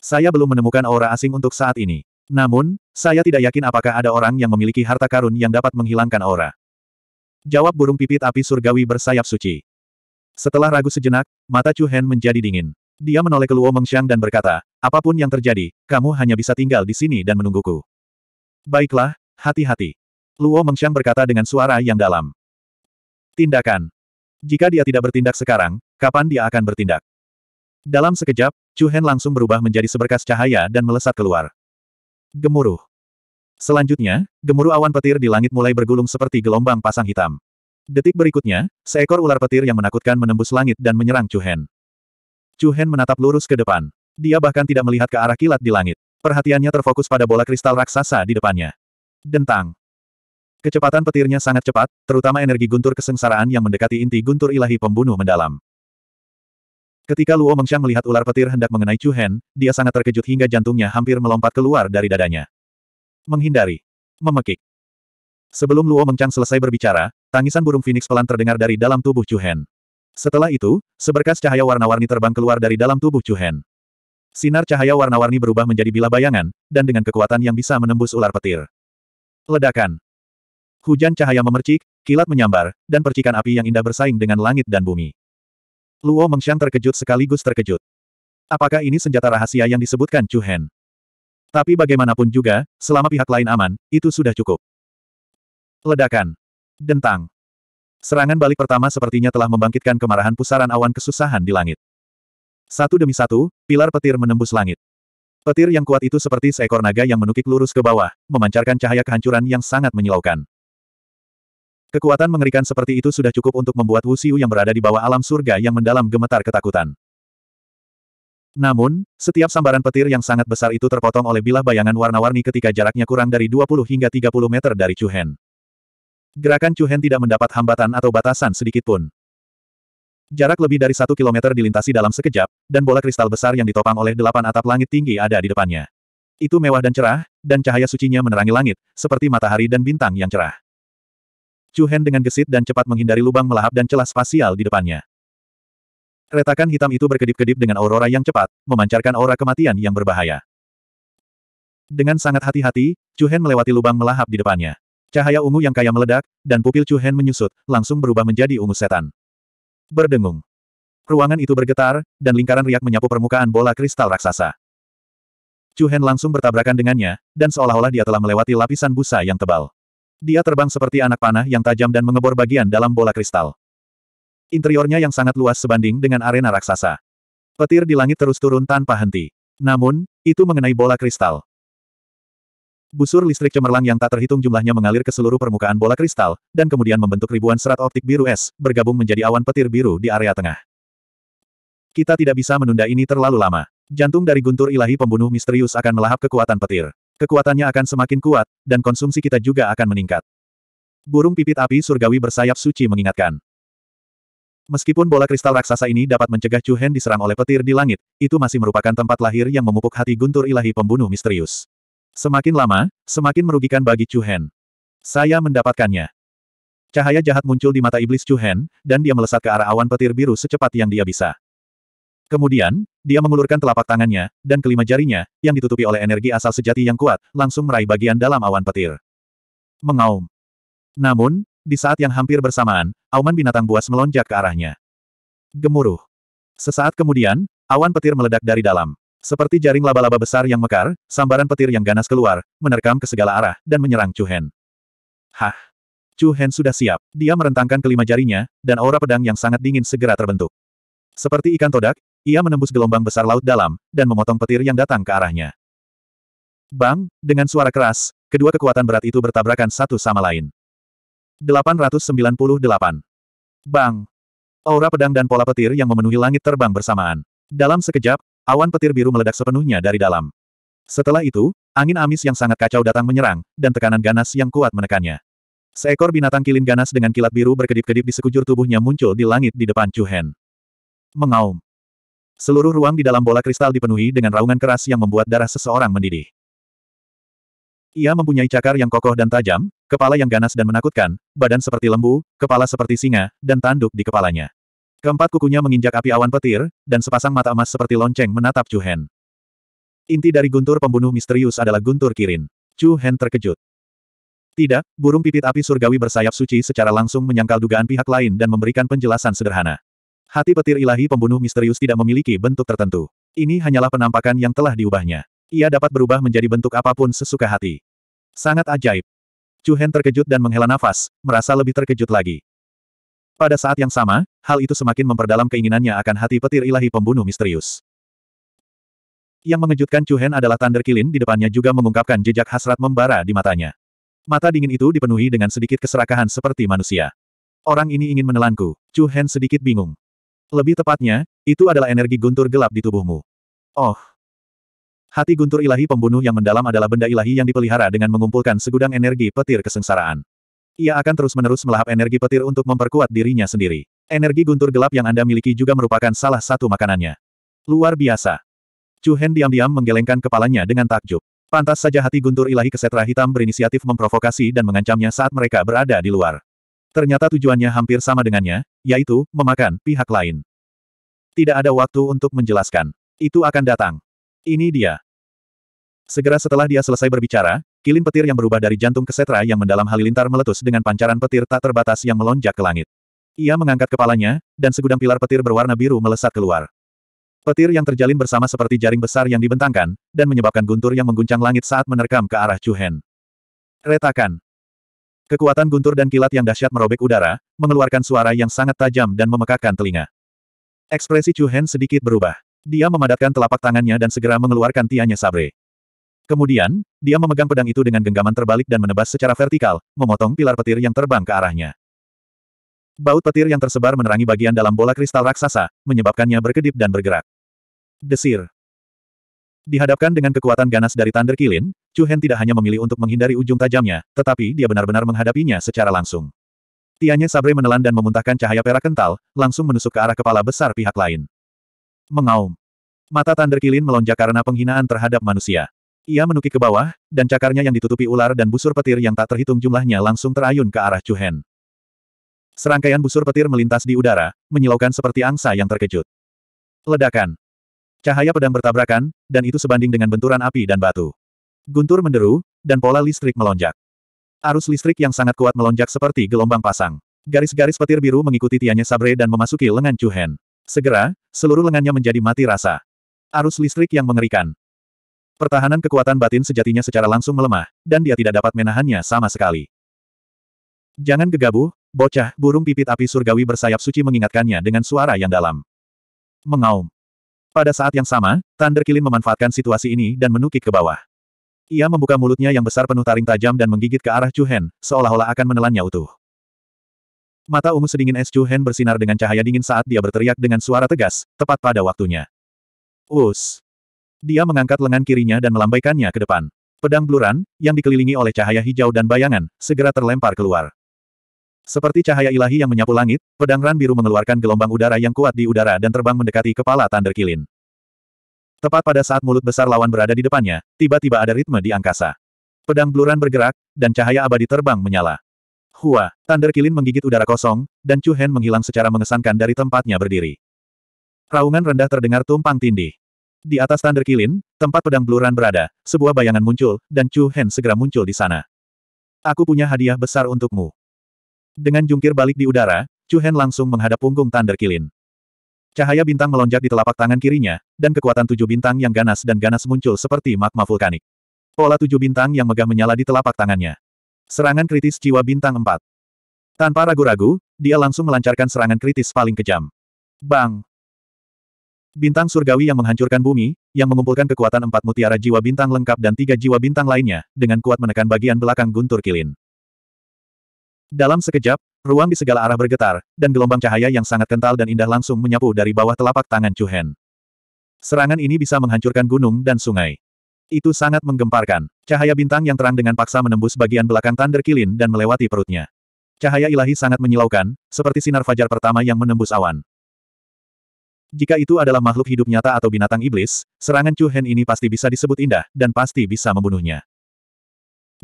Saya belum menemukan aura asing untuk saat ini. Namun, saya tidak yakin apakah ada orang yang memiliki harta karun yang dapat menghilangkan aura. Jawab burung pipit api surgawi bersayap suci. Setelah ragu sejenak, mata Chu Hen menjadi dingin. Dia menoleh ke Luo Mengxiang dan berkata, apapun yang terjadi, kamu hanya bisa tinggal di sini dan menungguku. Baiklah, hati-hati. Luo Mengxiang berkata dengan suara yang dalam. Tindakan. Jika dia tidak bertindak sekarang, kapan dia akan bertindak? Dalam sekejap, Chu Hen langsung berubah menjadi seberkas cahaya dan melesat keluar. Gemuruh. Selanjutnya, gemuruh awan petir di langit mulai bergulung seperti gelombang pasang hitam. Detik berikutnya, seekor ular petir yang menakutkan menembus langit dan menyerang Chu Hen. Chu Hen menatap lurus ke depan. Dia bahkan tidak melihat ke arah kilat di langit. Perhatiannya terfokus pada bola kristal raksasa di depannya. Dentang. Kecepatan petirnya sangat cepat, terutama energi guntur kesengsaraan yang mendekati inti guntur ilahi pembunuh mendalam. Ketika Luo Mengxiang melihat ular petir hendak mengenai Chu Hen, dia sangat terkejut hingga jantungnya hampir melompat keluar dari dadanya. Menghindari. Memekik. Sebelum Luo Mengchang selesai berbicara, tangisan burung Phoenix pelan terdengar dari dalam tubuh Chu Chuhen. Setelah itu, seberkas cahaya warna-warni terbang keluar dari dalam tubuh Chu Chuhen. Sinar cahaya warna-warni berubah menjadi bilah bayangan, dan dengan kekuatan yang bisa menembus ular petir. Ledakan. Hujan cahaya memercik, kilat menyambar, dan percikan api yang indah bersaing dengan langit dan bumi. Luo Mengchang terkejut sekaligus terkejut. Apakah ini senjata rahasia yang disebutkan Chu Hen? Tapi bagaimanapun juga, selama pihak lain aman, itu sudah cukup. Ledakan. Dentang. Serangan balik pertama sepertinya telah membangkitkan kemarahan pusaran awan kesusahan di langit. Satu demi satu, pilar petir menembus langit. Petir yang kuat itu seperti seekor naga yang menukik lurus ke bawah, memancarkan cahaya kehancuran yang sangat menyilaukan. Kekuatan mengerikan seperti itu sudah cukup untuk membuat Wu Xiu yang berada di bawah alam surga yang mendalam gemetar ketakutan. Namun, setiap sambaran petir yang sangat besar itu terpotong oleh bilah bayangan warna-warni ketika jaraknya kurang dari 20 hingga 30 meter dari Hen. Gerakan Hen tidak mendapat hambatan atau batasan sedikitpun. Jarak lebih dari satu kilometer dilintasi dalam sekejap, dan bola kristal besar yang ditopang oleh delapan atap langit tinggi ada di depannya. Itu mewah dan cerah, dan cahaya sucinya menerangi langit, seperti matahari dan bintang yang cerah. Chu Hen dengan gesit dan cepat menghindari lubang melahap dan celah spasial di depannya. Retakan hitam itu berkedip-kedip dengan aurora yang cepat, memancarkan aura kematian yang berbahaya. Dengan sangat hati-hati, Chu Hen melewati lubang melahap di depannya. Cahaya ungu yang kaya meledak, dan pupil Chu Hen menyusut, langsung berubah menjadi ungu setan. Berdengung. Ruangan itu bergetar, dan lingkaran riak menyapu permukaan bola kristal raksasa. Chu Hen langsung bertabrakan dengannya, dan seolah-olah dia telah melewati lapisan busa yang tebal. Dia terbang seperti anak panah yang tajam dan mengebor bagian dalam bola kristal. Interiornya yang sangat luas sebanding dengan arena raksasa. Petir di langit terus turun tanpa henti. Namun, itu mengenai bola kristal. Busur listrik cemerlang yang tak terhitung jumlahnya mengalir ke seluruh permukaan bola kristal, dan kemudian membentuk ribuan serat optik biru es, bergabung menjadi awan petir biru di area tengah. Kita tidak bisa menunda ini terlalu lama. Jantung dari guntur ilahi pembunuh misterius akan melahap kekuatan petir. Kekuatannya akan semakin kuat, dan konsumsi kita juga akan meningkat. Burung pipit api surgawi bersayap suci mengingatkan. Meskipun bola kristal raksasa ini dapat mencegah Chu Hen diserang oleh petir di langit, itu masih merupakan tempat lahir yang memupuk hati guntur ilahi pembunuh misterius. Semakin lama, semakin merugikan bagi Chu Hen. Saya mendapatkannya. Cahaya jahat muncul di mata iblis Chu Hen, dan dia melesat ke arah awan petir biru secepat yang dia bisa. Kemudian, dia mengulurkan telapak tangannya, dan kelima jarinya, yang ditutupi oleh energi asal sejati yang kuat, langsung meraih bagian dalam awan petir. Mengaum. Namun, di saat yang hampir bersamaan, auman binatang buas melonjak ke arahnya. Gemuruh. Sesaat kemudian, awan petir meledak dari dalam. Seperti jaring laba-laba besar yang mekar, sambaran petir yang ganas keluar, menerkam ke segala arah, dan menyerang Chu Hen. Hah! Chu Hen sudah siap. Dia merentangkan kelima jarinya, dan aura pedang yang sangat dingin segera terbentuk. Seperti ikan todak, ia menembus gelombang besar laut dalam, dan memotong petir yang datang ke arahnya. Bang, dengan suara keras, kedua kekuatan berat itu bertabrakan satu sama lain. 898. Bang! Aura pedang dan pola petir yang memenuhi langit terbang bersamaan. Dalam sekejap, awan petir biru meledak sepenuhnya dari dalam. Setelah itu, angin amis yang sangat kacau datang menyerang, dan tekanan ganas yang kuat menekannya. Seekor binatang kilin ganas dengan kilat biru berkedip-kedip di sekujur tubuhnya muncul di langit di depan Chu Hen. Mengaum. Seluruh ruang di dalam bola kristal dipenuhi dengan raungan keras yang membuat darah seseorang mendidih. Ia mempunyai cakar yang kokoh dan tajam, kepala yang ganas dan menakutkan, badan seperti lembu, kepala seperti singa, dan tanduk di kepalanya. Keempat kukunya menginjak api awan petir, dan sepasang mata emas seperti lonceng menatap Chu Hen. Inti dari guntur pembunuh misterius adalah guntur kirin. Chu Hen terkejut. Tidak, burung pipit api surgawi bersayap suci secara langsung menyangkal dugaan pihak lain dan memberikan penjelasan sederhana. Hati petir ilahi pembunuh misterius tidak memiliki bentuk tertentu. Ini hanyalah penampakan yang telah diubahnya. Ia dapat berubah menjadi bentuk apapun sesuka hati. Sangat ajaib. Chu Hen terkejut dan menghela nafas, merasa lebih terkejut lagi. Pada saat yang sama, hal itu semakin memperdalam keinginannya akan hati petir ilahi pembunuh misterius. Yang mengejutkan Chu Hen adalah Thunder kilin di depannya juga mengungkapkan jejak hasrat membara di matanya. Mata dingin itu dipenuhi dengan sedikit keserakahan seperti manusia. Orang ini ingin menelanku, Chu Hen sedikit bingung. Lebih tepatnya, itu adalah energi guntur gelap di tubuhmu. Oh, Hati guntur ilahi pembunuh yang mendalam adalah benda ilahi yang dipelihara dengan mengumpulkan segudang energi petir kesengsaraan. Ia akan terus-menerus melahap energi petir untuk memperkuat dirinya sendiri. Energi guntur gelap yang Anda miliki juga merupakan salah satu makanannya. Luar biasa. Chu Hen diam-diam menggelengkan kepalanya dengan takjub. Pantas saja hati guntur ilahi kesetra hitam berinisiatif memprovokasi dan mengancamnya saat mereka berada di luar. Ternyata tujuannya hampir sama dengannya, yaitu memakan pihak lain. Tidak ada waktu untuk menjelaskan. Itu akan datang. Ini dia. Segera setelah dia selesai berbicara, kilin petir yang berubah dari jantung ke setra yang mendalam halilintar meletus dengan pancaran petir tak terbatas yang melonjak ke langit. Ia mengangkat kepalanya, dan segudang pilar petir berwarna biru melesat keluar. Petir yang terjalin bersama seperti jaring besar yang dibentangkan, dan menyebabkan guntur yang mengguncang langit saat menerkam ke arah Chuhen. Retakan. Kekuatan guntur dan kilat yang dahsyat merobek udara, mengeluarkan suara yang sangat tajam dan memekakan telinga. Ekspresi Chuhen sedikit berubah. Dia memadatkan telapak tangannya dan segera mengeluarkan tianya sabre. Kemudian, dia memegang pedang itu dengan genggaman terbalik dan menebas secara vertikal, memotong pilar petir yang terbang ke arahnya. Baut petir yang tersebar menerangi bagian dalam bola kristal raksasa, menyebabkannya berkedip dan bergerak. Desir. Dihadapkan dengan kekuatan ganas dari Thunder Kilin, Chu Hen tidak hanya memilih untuk menghindari ujung tajamnya, tetapi dia benar-benar menghadapinya secara langsung. Tianya Sabre menelan dan memuntahkan cahaya perak kental, langsung menusuk ke arah kepala besar pihak lain mengaum. Mata Thunder Kilin melonjak karena penghinaan terhadap manusia. Ia menukik ke bawah, dan cakarnya yang ditutupi ular dan busur petir yang tak terhitung jumlahnya langsung terayun ke arah Chuhen Serangkaian busur petir melintas di udara, menyilaukan seperti angsa yang terkejut. Ledakan. Cahaya pedang bertabrakan, dan itu sebanding dengan benturan api dan batu. Guntur menderu, dan pola listrik melonjak. Arus listrik yang sangat kuat melonjak seperti gelombang pasang. Garis-garis petir biru mengikuti tianya sabre dan memasuki lengan Chuhen Segera, Seluruh lengannya menjadi mati rasa. Arus listrik yang mengerikan. Pertahanan kekuatan batin sejatinya secara langsung melemah, dan dia tidak dapat menahannya sama sekali. Jangan gegabah, bocah, burung pipit api surgawi bersayap suci mengingatkannya dengan suara yang dalam. Mengaum. Pada saat yang sama, Thunder Kilin memanfaatkan situasi ini dan menukik ke bawah. Ia membuka mulutnya yang besar penuh taring tajam dan menggigit ke arah Chu Hen, seolah-olah akan menelannya utuh. Mata ungu sedingin es Chu Hen bersinar dengan cahaya dingin saat dia berteriak dengan suara tegas, tepat pada waktunya. Us! Dia mengangkat lengan kirinya dan melambaikannya ke depan. Pedang bluran, yang dikelilingi oleh cahaya hijau dan bayangan, segera terlempar keluar. Seperti cahaya ilahi yang menyapu langit, pedang ran biru mengeluarkan gelombang udara yang kuat di udara dan terbang mendekati kepala Thunder Kilin. Tepat pada saat mulut besar lawan berada di depannya, tiba-tiba ada ritme di angkasa. Pedang bluran bergerak, dan cahaya abadi terbang menyala. Hua, Thunder kilin menggigit udara kosong, dan Chu Hen menghilang secara mengesankan dari tempatnya berdiri. Raungan rendah terdengar tumpang tindih. Di atas Thunder kilin, tempat pedang bluran berada, sebuah bayangan muncul, dan Chu Hen segera muncul di sana. Aku punya hadiah besar untukmu. Dengan jungkir balik di udara, Chu Hen langsung menghadap punggung Thunder kilin. Cahaya bintang melonjak di telapak tangan kirinya, dan kekuatan tujuh bintang yang ganas dan ganas muncul seperti magma vulkanik. Pola tujuh bintang yang megah menyala di telapak tangannya. Serangan kritis jiwa bintang 4. Tanpa ragu-ragu, dia langsung melancarkan serangan kritis paling kejam. Bang! Bintang surgawi yang menghancurkan bumi, yang mengumpulkan kekuatan empat mutiara jiwa bintang lengkap dan tiga jiwa bintang lainnya, dengan kuat menekan bagian belakang guntur kilin. Dalam sekejap, ruang di segala arah bergetar, dan gelombang cahaya yang sangat kental dan indah langsung menyapu dari bawah telapak tangan Chu Hen. Serangan ini bisa menghancurkan gunung dan sungai. Itu sangat menggemparkan. Cahaya bintang yang terang dengan paksa menembus bagian belakang Thunder Kilin dan melewati perutnya. Cahaya ilahi sangat menyilaukan, seperti sinar fajar pertama yang menembus awan. Jika itu adalah makhluk hidup nyata atau binatang iblis, serangan Chu Hen ini pasti bisa disebut indah, dan pasti bisa membunuhnya.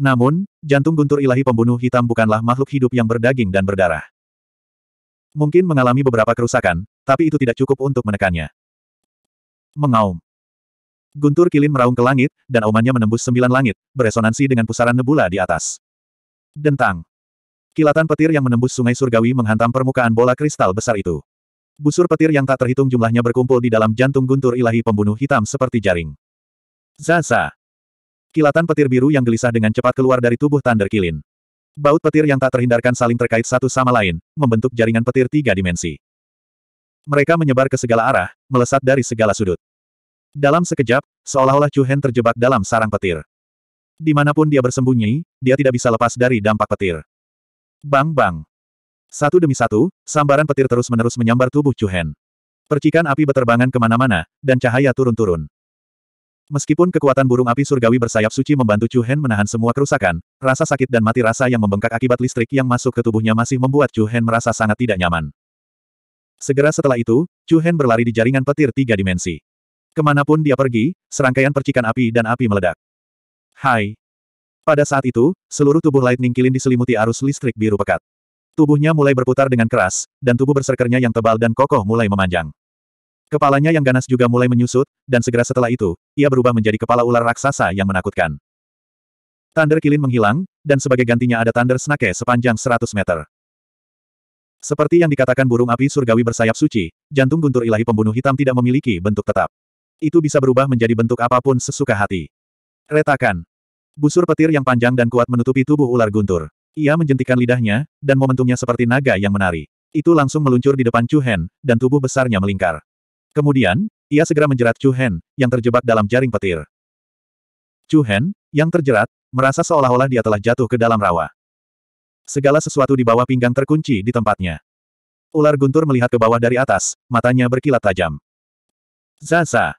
Namun, jantung guntur ilahi pembunuh hitam bukanlah makhluk hidup yang berdaging dan berdarah. Mungkin mengalami beberapa kerusakan, tapi itu tidak cukup untuk menekannya. Mengaum. Guntur kilin meraung ke langit, dan aumannya menembus sembilan langit, beresonansi dengan pusaran nebula di atas. Dentang. Kilatan petir yang menembus sungai surgawi menghantam permukaan bola kristal besar itu. Busur petir yang tak terhitung jumlahnya berkumpul di dalam jantung guntur ilahi pembunuh hitam seperti jaring. Zaza. Kilatan petir biru yang gelisah dengan cepat keluar dari tubuh Thunder Kilin. Baut petir yang tak terhindarkan saling terkait satu sama lain, membentuk jaringan petir tiga dimensi. Mereka menyebar ke segala arah, melesat dari segala sudut. Dalam sekejap, seolah-olah Chu Hen terjebak dalam sarang petir. Dimanapun dia bersembunyi, dia tidak bisa lepas dari dampak petir. Bang-bang. Satu demi satu, sambaran petir terus-menerus menyambar tubuh Chu Hen. Percikan api beterbangan kemana-mana, dan cahaya turun-turun. Meskipun kekuatan burung api surgawi bersayap suci membantu Chu Hen menahan semua kerusakan, rasa sakit dan mati rasa yang membengkak akibat listrik yang masuk ke tubuhnya masih membuat Chu Hen merasa sangat tidak nyaman. Segera setelah itu, Chu Hen berlari di jaringan petir tiga dimensi. Kemanapun dia pergi, serangkaian percikan api dan api meledak. Hai. Pada saat itu, seluruh tubuh Lightning Kilin diselimuti arus listrik biru pekat. Tubuhnya mulai berputar dengan keras, dan tubuh berserkernya yang tebal dan kokoh mulai memanjang. Kepalanya yang ganas juga mulai menyusut, dan segera setelah itu, ia berubah menjadi kepala ular raksasa yang menakutkan. Thunder Kilin menghilang, dan sebagai gantinya ada Thunder Snake sepanjang 100 meter. Seperti yang dikatakan burung api surgawi bersayap suci, jantung guntur ilahi pembunuh hitam tidak memiliki bentuk tetap. Itu bisa berubah menjadi bentuk apapun sesuka hati. Retakan. Busur petir yang panjang dan kuat menutupi tubuh ular guntur. Ia menjentikan lidahnya, dan momentumnya seperti naga yang menari. Itu langsung meluncur di depan Chu Hen, dan tubuh besarnya melingkar. Kemudian, ia segera menjerat Chu Hen, yang terjebak dalam jaring petir. Chu Hen, yang terjerat, merasa seolah-olah dia telah jatuh ke dalam rawa. Segala sesuatu di bawah pinggang terkunci di tempatnya. Ular guntur melihat ke bawah dari atas, matanya berkilat tajam. Zaza!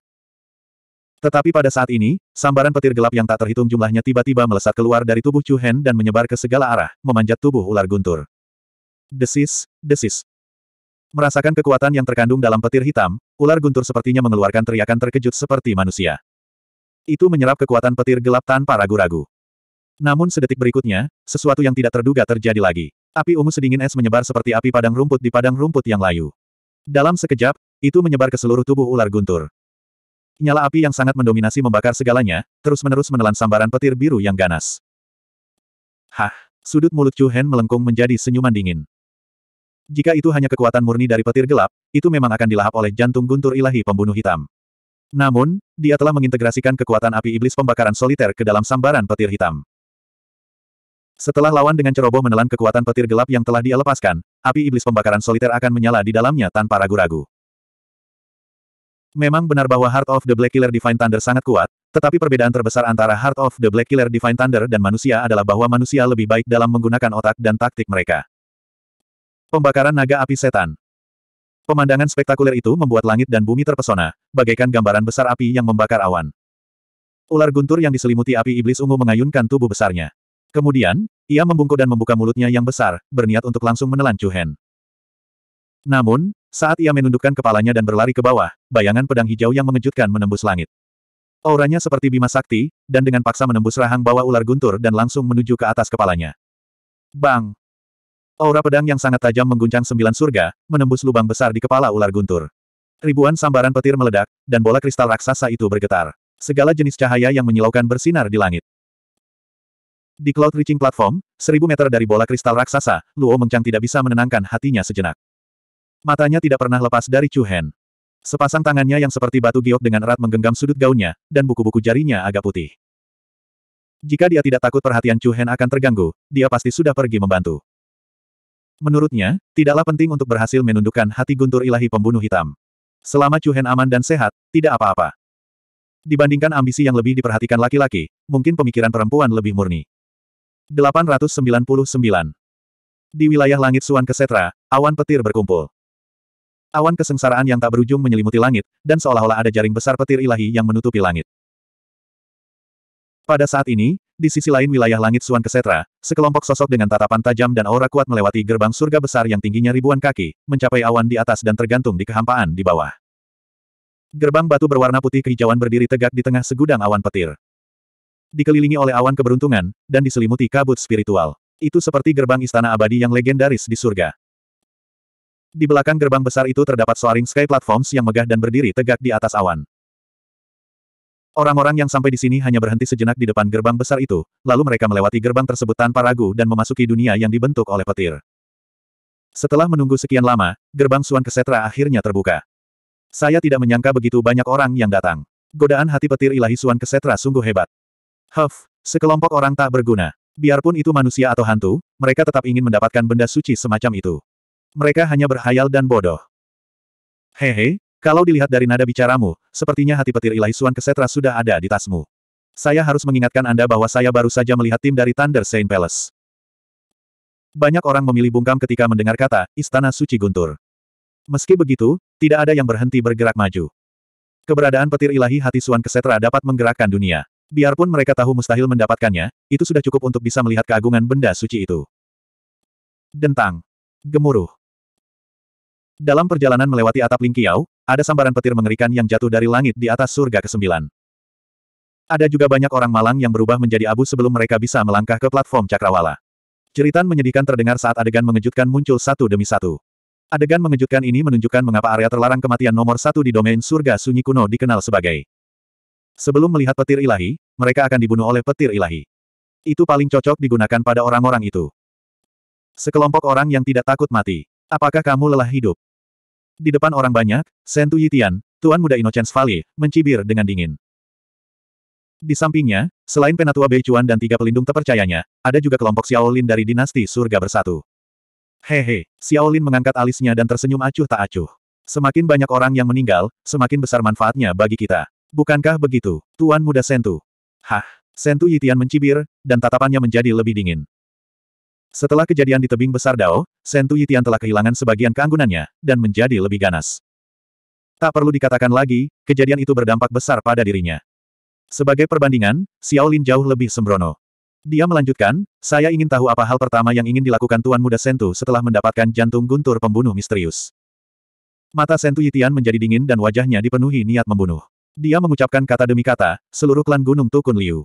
Tetapi pada saat ini, sambaran petir gelap yang tak terhitung jumlahnya tiba-tiba melesat keluar dari tubuh Chu Hen dan menyebar ke segala arah, memanjat tubuh ular guntur. Desis, desis. Merasakan kekuatan yang terkandung dalam petir hitam, ular guntur sepertinya mengeluarkan teriakan terkejut seperti manusia. Itu menyerap kekuatan petir gelap tanpa ragu-ragu. Namun sedetik berikutnya, sesuatu yang tidak terduga terjadi lagi. Api ungu sedingin es menyebar seperti api padang rumput di padang rumput yang layu. Dalam sekejap, itu menyebar ke seluruh tubuh ular guntur nyala api yang sangat mendominasi membakar segalanya, terus-menerus menelan sambaran petir biru yang ganas. Hah! Sudut mulut Chu Hen melengkung menjadi senyuman dingin. Jika itu hanya kekuatan murni dari petir gelap, itu memang akan dilahap oleh jantung guntur ilahi pembunuh hitam. Namun, dia telah mengintegrasikan kekuatan api iblis pembakaran soliter ke dalam sambaran petir hitam. Setelah lawan dengan ceroboh menelan kekuatan petir gelap yang telah dia lepaskan, api iblis pembakaran soliter akan menyala di dalamnya tanpa ragu-ragu. Memang benar bahwa Heart of the Black Killer Divine Thunder sangat kuat, tetapi perbedaan terbesar antara Heart of the Black Killer Divine Thunder dan manusia adalah bahwa manusia lebih baik dalam menggunakan otak dan taktik mereka. Pembakaran naga api setan. Pemandangan spektakuler itu membuat langit dan bumi terpesona, bagaikan gambaran besar api yang membakar awan. Ular guntur yang diselimuti api iblis ungu mengayunkan tubuh besarnya. Kemudian, ia membungkuk dan membuka mulutnya yang besar, berniat untuk langsung menelan Chu Hen. Namun, saat ia menundukkan kepalanya dan berlari ke bawah, bayangan pedang hijau yang mengejutkan menembus langit. Auranya seperti bima sakti, dan dengan paksa menembus rahang bawah ular guntur dan langsung menuju ke atas kepalanya. Bang! Aura pedang yang sangat tajam mengguncang sembilan surga, menembus lubang besar di kepala ular guntur. Ribuan sambaran petir meledak, dan bola kristal raksasa itu bergetar. Segala jenis cahaya yang menyilaukan bersinar di langit. Di cloud reaching platform, seribu meter dari bola kristal raksasa, Luo Mengchang tidak bisa menenangkan hatinya sejenak. Matanya tidak pernah lepas dari Chu Hen. Sepasang tangannya yang seperti batu giok dengan erat menggenggam sudut gaunnya, dan buku-buku jarinya agak putih. Jika dia tidak takut perhatian Chu Hen akan terganggu, dia pasti sudah pergi membantu. Menurutnya, tidaklah penting untuk berhasil menundukkan hati guntur ilahi pembunuh hitam. Selama Chu Hen aman dan sehat, tidak apa-apa. Dibandingkan ambisi yang lebih diperhatikan laki-laki, mungkin pemikiran perempuan lebih murni. 899. Di wilayah langit Suan Kesetra, awan petir berkumpul. Awan kesengsaraan yang tak berujung menyelimuti langit, dan seolah-olah ada jaring besar petir ilahi yang menutupi langit. Pada saat ini, di sisi lain wilayah langit Suan Kesetra, sekelompok sosok dengan tatapan tajam dan aura kuat melewati gerbang surga besar yang tingginya ribuan kaki, mencapai awan di atas dan tergantung di kehampaan di bawah. Gerbang batu berwarna putih kehijauan berdiri tegak di tengah segudang awan petir. Dikelilingi oleh awan keberuntungan, dan diselimuti kabut spiritual. Itu seperti gerbang istana abadi yang legendaris di surga. Di belakang gerbang besar itu terdapat soaring sky platforms yang megah dan berdiri tegak di atas awan. Orang-orang yang sampai di sini hanya berhenti sejenak di depan gerbang besar itu, lalu mereka melewati gerbang tersebut tanpa ragu dan memasuki dunia yang dibentuk oleh petir. Setelah menunggu sekian lama, gerbang Suan Kesetra akhirnya terbuka. Saya tidak menyangka begitu banyak orang yang datang. Godaan hati petir ilahi Suan Kesetra sungguh hebat. Huff, sekelompok orang tak berguna. Biarpun itu manusia atau hantu, mereka tetap ingin mendapatkan benda suci semacam itu. Mereka hanya berhayal dan bodoh. Hehe, kalau dilihat dari nada bicaramu, sepertinya hati petir ilahi Suan Kesetra sudah ada di tasmu. Saya harus mengingatkan Anda bahwa saya baru saja melihat tim dari Thunder Saint Palace. Banyak orang memilih bungkam ketika mendengar kata, Istana Suci Guntur. Meski begitu, tidak ada yang berhenti bergerak maju. Keberadaan petir ilahi hati Suan Kesetra dapat menggerakkan dunia. Biarpun mereka tahu mustahil mendapatkannya, itu sudah cukup untuk bisa melihat keagungan benda suci itu. Dentang. Gemuruh. Dalam perjalanan melewati atap Lingqiao, ada sambaran petir mengerikan yang jatuh dari langit di atas surga ke-9. Ada juga banyak orang malang yang berubah menjadi abu sebelum mereka bisa melangkah ke platform cakrawala. Ceritan menyedihkan terdengar saat adegan mengejutkan muncul satu demi satu. Adegan mengejutkan ini menunjukkan mengapa area terlarang kematian nomor satu di domain surga sunyi kuno dikenal sebagai. Sebelum melihat petir ilahi, mereka akan dibunuh oleh petir ilahi. Itu paling cocok digunakan pada orang-orang itu. Sekelompok orang yang tidak takut mati. Apakah kamu lelah hidup? Di depan orang banyak, Sentu Yitian, tuan muda Innocence Valley, mencibir dengan dingin. Di sampingnya, selain Penatua Chuan dan tiga pelindung terpercayanya, ada juga kelompok Xiaolin dari dinasti surga bersatu. Hehe, he, Xiaolin mengangkat alisnya dan tersenyum acuh tak acuh. Semakin banyak orang yang meninggal, semakin besar manfaatnya bagi kita. Bukankah begitu, Tuan Muda Sentu? Hah, Sentu Yitian mencibir, dan tatapannya menjadi lebih dingin. Setelah kejadian di tebing besar Dao, Sentu Yitian telah kehilangan sebagian keanggunannya, dan menjadi lebih ganas. Tak perlu dikatakan lagi, kejadian itu berdampak besar pada dirinya. Sebagai perbandingan, Xiao Lin jauh lebih sembrono. Dia melanjutkan, saya ingin tahu apa hal pertama yang ingin dilakukan Tuan Muda Sentu setelah mendapatkan jantung guntur pembunuh misterius. Mata Sentu Yitian menjadi dingin dan wajahnya dipenuhi niat membunuh. Dia mengucapkan kata demi kata, seluruh klan Gunung Tukun Liu.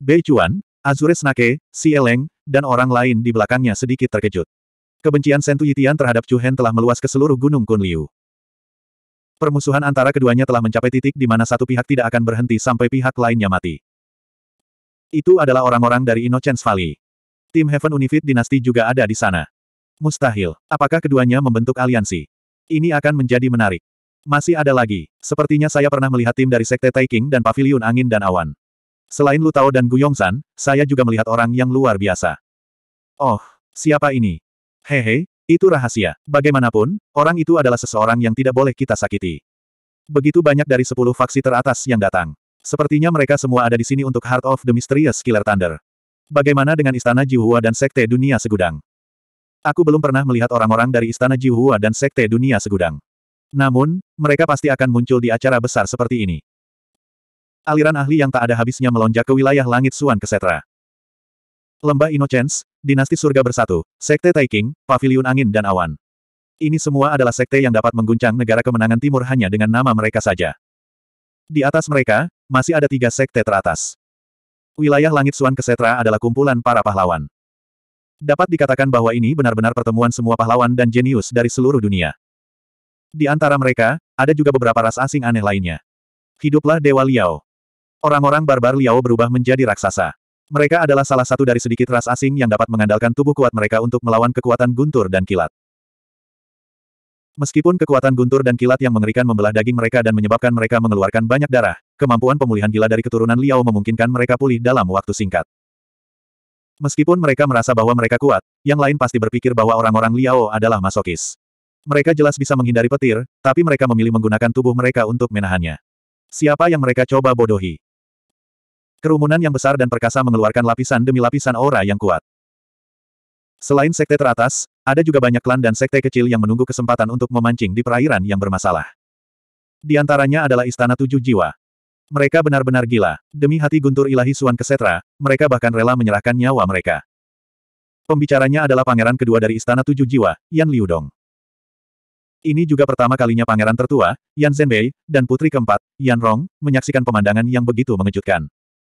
Bei Chuan, Azure Snake, Si Eleng, dan orang lain di belakangnya sedikit terkejut. Kebencian Sentu Yitian terhadap Chu Hen telah meluas ke seluruh Gunung Kunliu. Permusuhan antara keduanya telah mencapai titik di mana satu pihak tidak akan berhenti sampai pihak lainnya mati. Itu adalah orang-orang dari Innocence Valley. Tim Heaven Unifit dinasti juga ada di sana. Mustahil. Apakah keduanya membentuk aliansi? Ini akan menjadi menarik. Masih ada lagi. Sepertinya saya pernah melihat tim dari Sekte Taiking dan Pavilion Angin dan Awan. Selain Lu Tao dan Gu Yongsan, saya juga melihat orang yang luar biasa. Oh, siapa ini? Hehe, itu rahasia. Bagaimanapun, orang itu adalah seseorang yang tidak boleh kita sakiti. Begitu banyak dari sepuluh faksi teratas yang datang. Sepertinya mereka semua ada di sini untuk Heart of the Mysterious Killer Thunder. Bagaimana dengan Istana Jiuhua dan Sekte Dunia Segudang? Aku belum pernah melihat orang-orang dari Istana Jiuhua dan Sekte Dunia Segudang. Namun, mereka pasti akan muncul di acara besar seperti ini. Aliran ahli yang tak ada habisnya melonjak ke wilayah langit Suan Kesetra. Lembah Innocence, Dinasti Surga Bersatu, Sekte Taiking, Paviliun Angin dan Awan. Ini semua adalah sekte yang dapat mengguncang negara kemenangan timur hanya dengan nama mereka saja. Di atas mereka, masih ada tiga sekte teratas. Wilayah langit Suan Kesetra adalah kumpulan para pahlawan. Dapat dikatakan bahwa ini benar-benar pertemuan semua pahlawan dan jenius dari seluruh dunia. Di antara mereka, ada juga beberapa ras asing aneh lainnya. Hiduplah Dewa Liao. Orang-orang barbar Liao berubah menjadi raksasa. Mereka adalah salah satu dari sedikit ras asing yang dapat mengandalkan tubuh kuat mereka untuk melawan kekuatan guntur dan kilat. Meskipun kekuatan guntur dan kilat yang mengerikan membelah daging mereka dan menyebabkan mereka mengeluarkan banyak darah, kemampuan pemulihan gila dari keturunan Liao memungkinkan mereka pulih dalam waktu singkat. Meskipun mereka merasa bahwa mereka kuat, yang lain pasti berpikir bahwa orang-orang Liao adalah masokis. Mereka jelas bisa menghindari petir, tapi mereka memilih menggunakan tubuh mereka untuk menahannya. Siapa yang mereka coba bodohi? Kerumunan yang besar dan perkasa mengeluarkan lapisan demi lapisan aura yang kuat. Selain sekte teratas, ada juga banyak klan dan sekte kecil yang menunggu kesempatan untuk memancing di perairan yang bermasalah. Di antaranya adalah Istana Tujuh Jiwa. Mereka benar-benar gila. Demi hati guntur ilahi Suan Kesetra, mereka bahkan rela menyerahkan nyawa mereka. Pembicaranya adalah pangeran kedua dari Istana Tujuh Jiwa, Yan Liudong. Ini juga pertama kalinya pangeran tertua, Yan Zhenbei, dan putri keempat, Yan Rong, menyaksikan pemandangan yang begitu mengejutkan.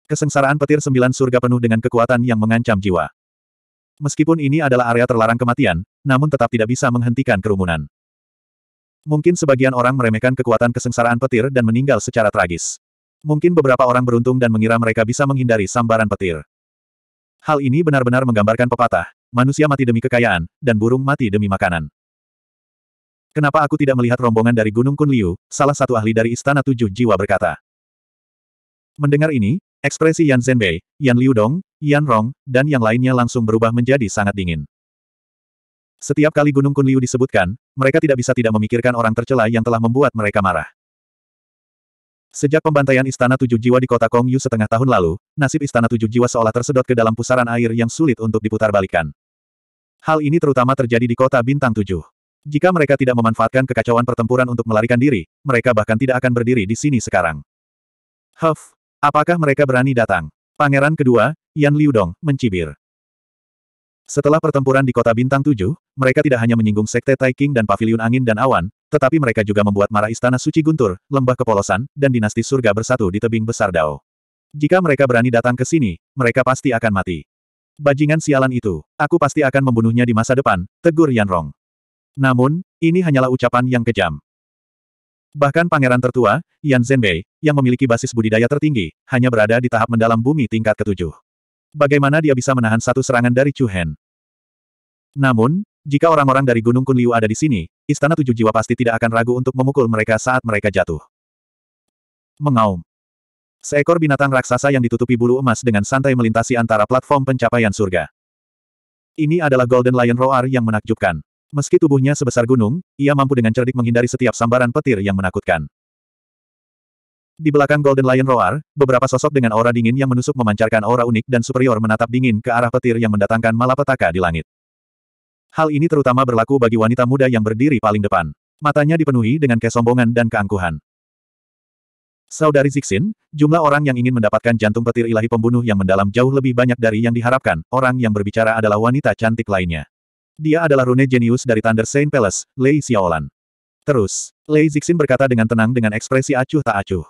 Kesengsaraan petir sembilan surga penuh dengan kekuatan yang mengancam jiwa. Meskipun ini adalah area terlarang kematian, namun tetap tidak bisa menghentikan kerumunan. Mungkin sebagian orang meremehkan kekuatan kesengsaraan petir dan meninggal secara tragis. Mungkin beberapa orang beruntung dan mengira mereka bisa menghindari sambaran petir. Hal ini benar-benar menggambarkan pepatah, manusia mati demi kekayaan, dan burung mati demi makanan. Kenapa aku tidak melihat rombongan dari Gunung Kunliu, salah satu ahli dari Istana Tujuh Jiwa berkata. Mendengar ini, Ekspresi Yan Zhenbei, Yan Liudong, Yan Rong, dan yang lainnya langsung berubah menjadi sangat dingin. Setiap kali Gunung Kunliu disebutkan, mereka tidak bisa tidak memikirkan orang tercela yang telah membuat mereka marah. Sejak pembantaian Istana Tujuh Jiwa di kota Kongyu setengah tahun lalu, nasib Istana Tujuh Jiwa seolah tersedot ke dalam pusaran air yang sulit untuk diputarbalikkan. Hal ini terutama terjadi di kota Bintang Tujuh. Jika mereka tidak memanfaatkan kekacauan pertempuran untuk melarikan diri, mereka bahkan tidak akan berdiri di sini sekarang. Huff, Apakah mereka berani datang? Pangeran kedua, Yan Liudong, mencibir. Setelah pertempuran di kota Bintang Tujuh, mereka tidak hanya menyinggung Sekte Taiking dan Paviliun Angin dan Awan, tetapi mereka juga membuat marah Istana Suci Guntur, Lembah Kepolosan, dan Dinasti Surga bersatu di tebing besar Dao. Jika mereka berani datang ke sini, mereka pasti akan mati. Bajingan sialan itu, aku pasti akan membunuhnya di masa depan, tegur Yan Rong. Namun, ini hanyalah ucapan yang kejam. Bahkan pangeran tertua, Yan Zhenbei, yang memiliki basis budidaya tertinggi, hanya berada di tahap mendalam bumi tingkat ketujuh. Bagaimana dia bisa menahan satu serangan dari Chu Hen? Namun, jika orang-orang dari Gunung Kunliu ada di sini, Istana Tujuh Jiwa pasti tidak akan ragu untuk memukul mereka saat mereka jatuh. Mengaum. Seekor binatang raksasa yang ditutupi bulu emas dengan santai melintasi antara platform pencapaian surga. Ini adalah Golden Lion Roar yang menakjubkan. Meski tubuhnya sebesar gunung, ia mampu dengan cerdik menghindari setiap sambaran petir yang menakutkan. Di belakang Golden Lion Roar, beberapa sosok dengan aura dingin yang menusuk memancarkan aura unik dan superior menatap dingin ke arah petir yang mendatangkan malapetaka di langit. Hal ini terutama berlaku bagi wanita muda yang berdiri paling depan. Matanya dipenuhi dengan kesombongan dan keangkuhan. Saudari Zixin, jumlah orang yang ingin mendapatkan jantung petir ilahi pembunuh yang mendalam jauh lebih banyak dari yang diharapkan, orang yang berbicara adalah wanita cantik lainnya. Dia adalah rune jenius dari Thunder Saint Palace, Lei Xiaolan. Terus, Lei Zixin berkata dengan tenang dengan ekspresi acuh tak acuh.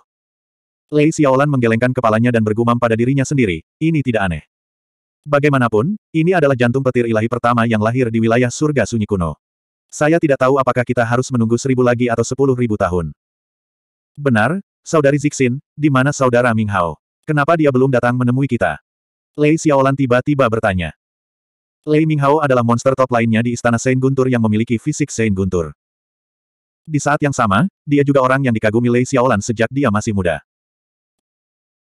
Lei Xiaolan menggelengkan kepalanya dan bergumam pada dirinya sendiri, ini tidak aneh. Bagaimanapun, ini adalah jantung petir ilahi pertama yang lahir di wilayah surga sunyi kuno. Saya tidak tahu apakah kita harus menunggu seribu lagi atau sepuluh ribu tahun. Benar, saudari Zixin, di mana saudara Ming Hao? Kenapa dia belum datang menemui kita? Lei Xiaolan tiba-tiba bertanya. Lei Minghao adalah monster top lainnya di Istana Saint Guntur yang memiliki fisik Saint Guntur. Di saat yang sama, dia juga orang yang dikagumi Lei Xiaolan sejak dia masih muda.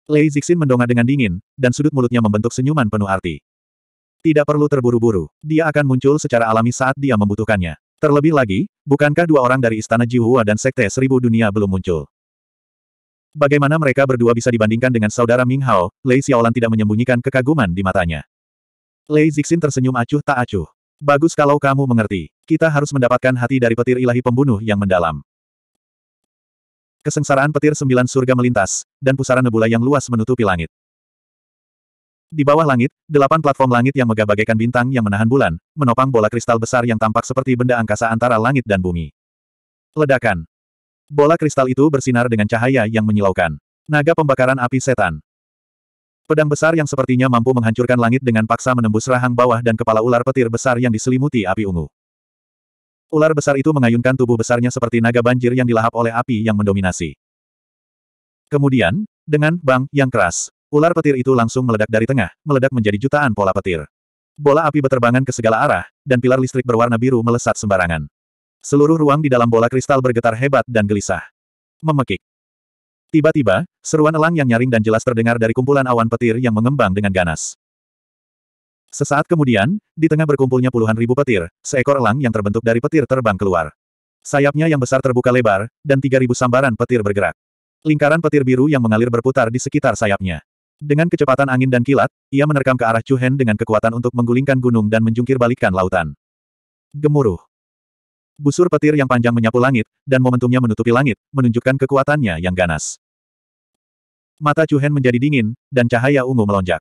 Lei Zixin mendongak dengan dingin, dan sudut mulutnya membentuk senyuman penuh arti. Tidak perlu terburu-buru, dia akan muncul secara alami saat dia membutuhkannya. Terlebih lagi, bukankah dua orang dari Istana Jihua dan Sekte Seribu Dunia belum muncul? Bagaimana mereka berdua bisa dibandingkan dengan saudara Ming Hao, Lei Xiaolan tidak menyembunyikan kekaguman di matanya. Lei Zixin tersenyum acuh tak acuh. Bagus kalau kamu mengerti. Kita harus mendapatkan hati dari petir ilahi pembunuh yang mendalam. Kesengsaraan petir sembilan surga melintas, dan pusaran nebula yang luas menutupi langit. Di bawah langit, delapan platform langit yang megah bagaikan bintang yang menahan bulan, menopang bola kristal besar yang tampak seperti benda angkasa antara langit dan bumi. Ledakan. Bola kristal itu bersinar dengan cahaya yang menyilaukan. Naga pembakaran api setan. Pedang besar yang sepertinya mampu menghancurkan langit dengan paksa menembus rahang bawah dan kepala ular petir besar yang diselimuti api ungu. Ular besar itu mengayunkan tubuh besarnya seperti naga banjir yang dilahap oleh api yang mendominasi. Kemudian, dengan bang yang keras, ular petir itu langsung meledak dari tengah, meledak menjadi jutaan pola petir. Bola api berterbangan ke segala arah, dan pilar listrik berwarna biru melesat sembarangan. Seluruh ruang di dalam bola kristal bergetar hebat dan gelisah. Memekik. Tiba-tiba, seruan elang yang nyaring dan jelas terdengar dari kumpulan awan petir yang mengembang dengan ganas. Sesaat kemudian, di tengah berkumpulnya puluhan ribu petir, seekor elang yang terbentuk dari petir terbang keluar. Sayapnya yang besar terbuka lebar, dan tiga ribu sambaran petir bergerak. Lingkaran petir biru yang mengalir berputar di sekitar sayapnya. Dengan kecepatan angin dan kilat, ia menerkam ke arah Chu Hen dengan kekuatan untuk menggulingkan gunung dan menjungkir balikan lautan. Gemuruh. Busur petir yang panjang menyapu langit, dan momentumnya menutupi langit, menunjukkan kekuatannya yang ganas. Mata Chuhen menjadi dingin, dan cahaya ungu melonjak.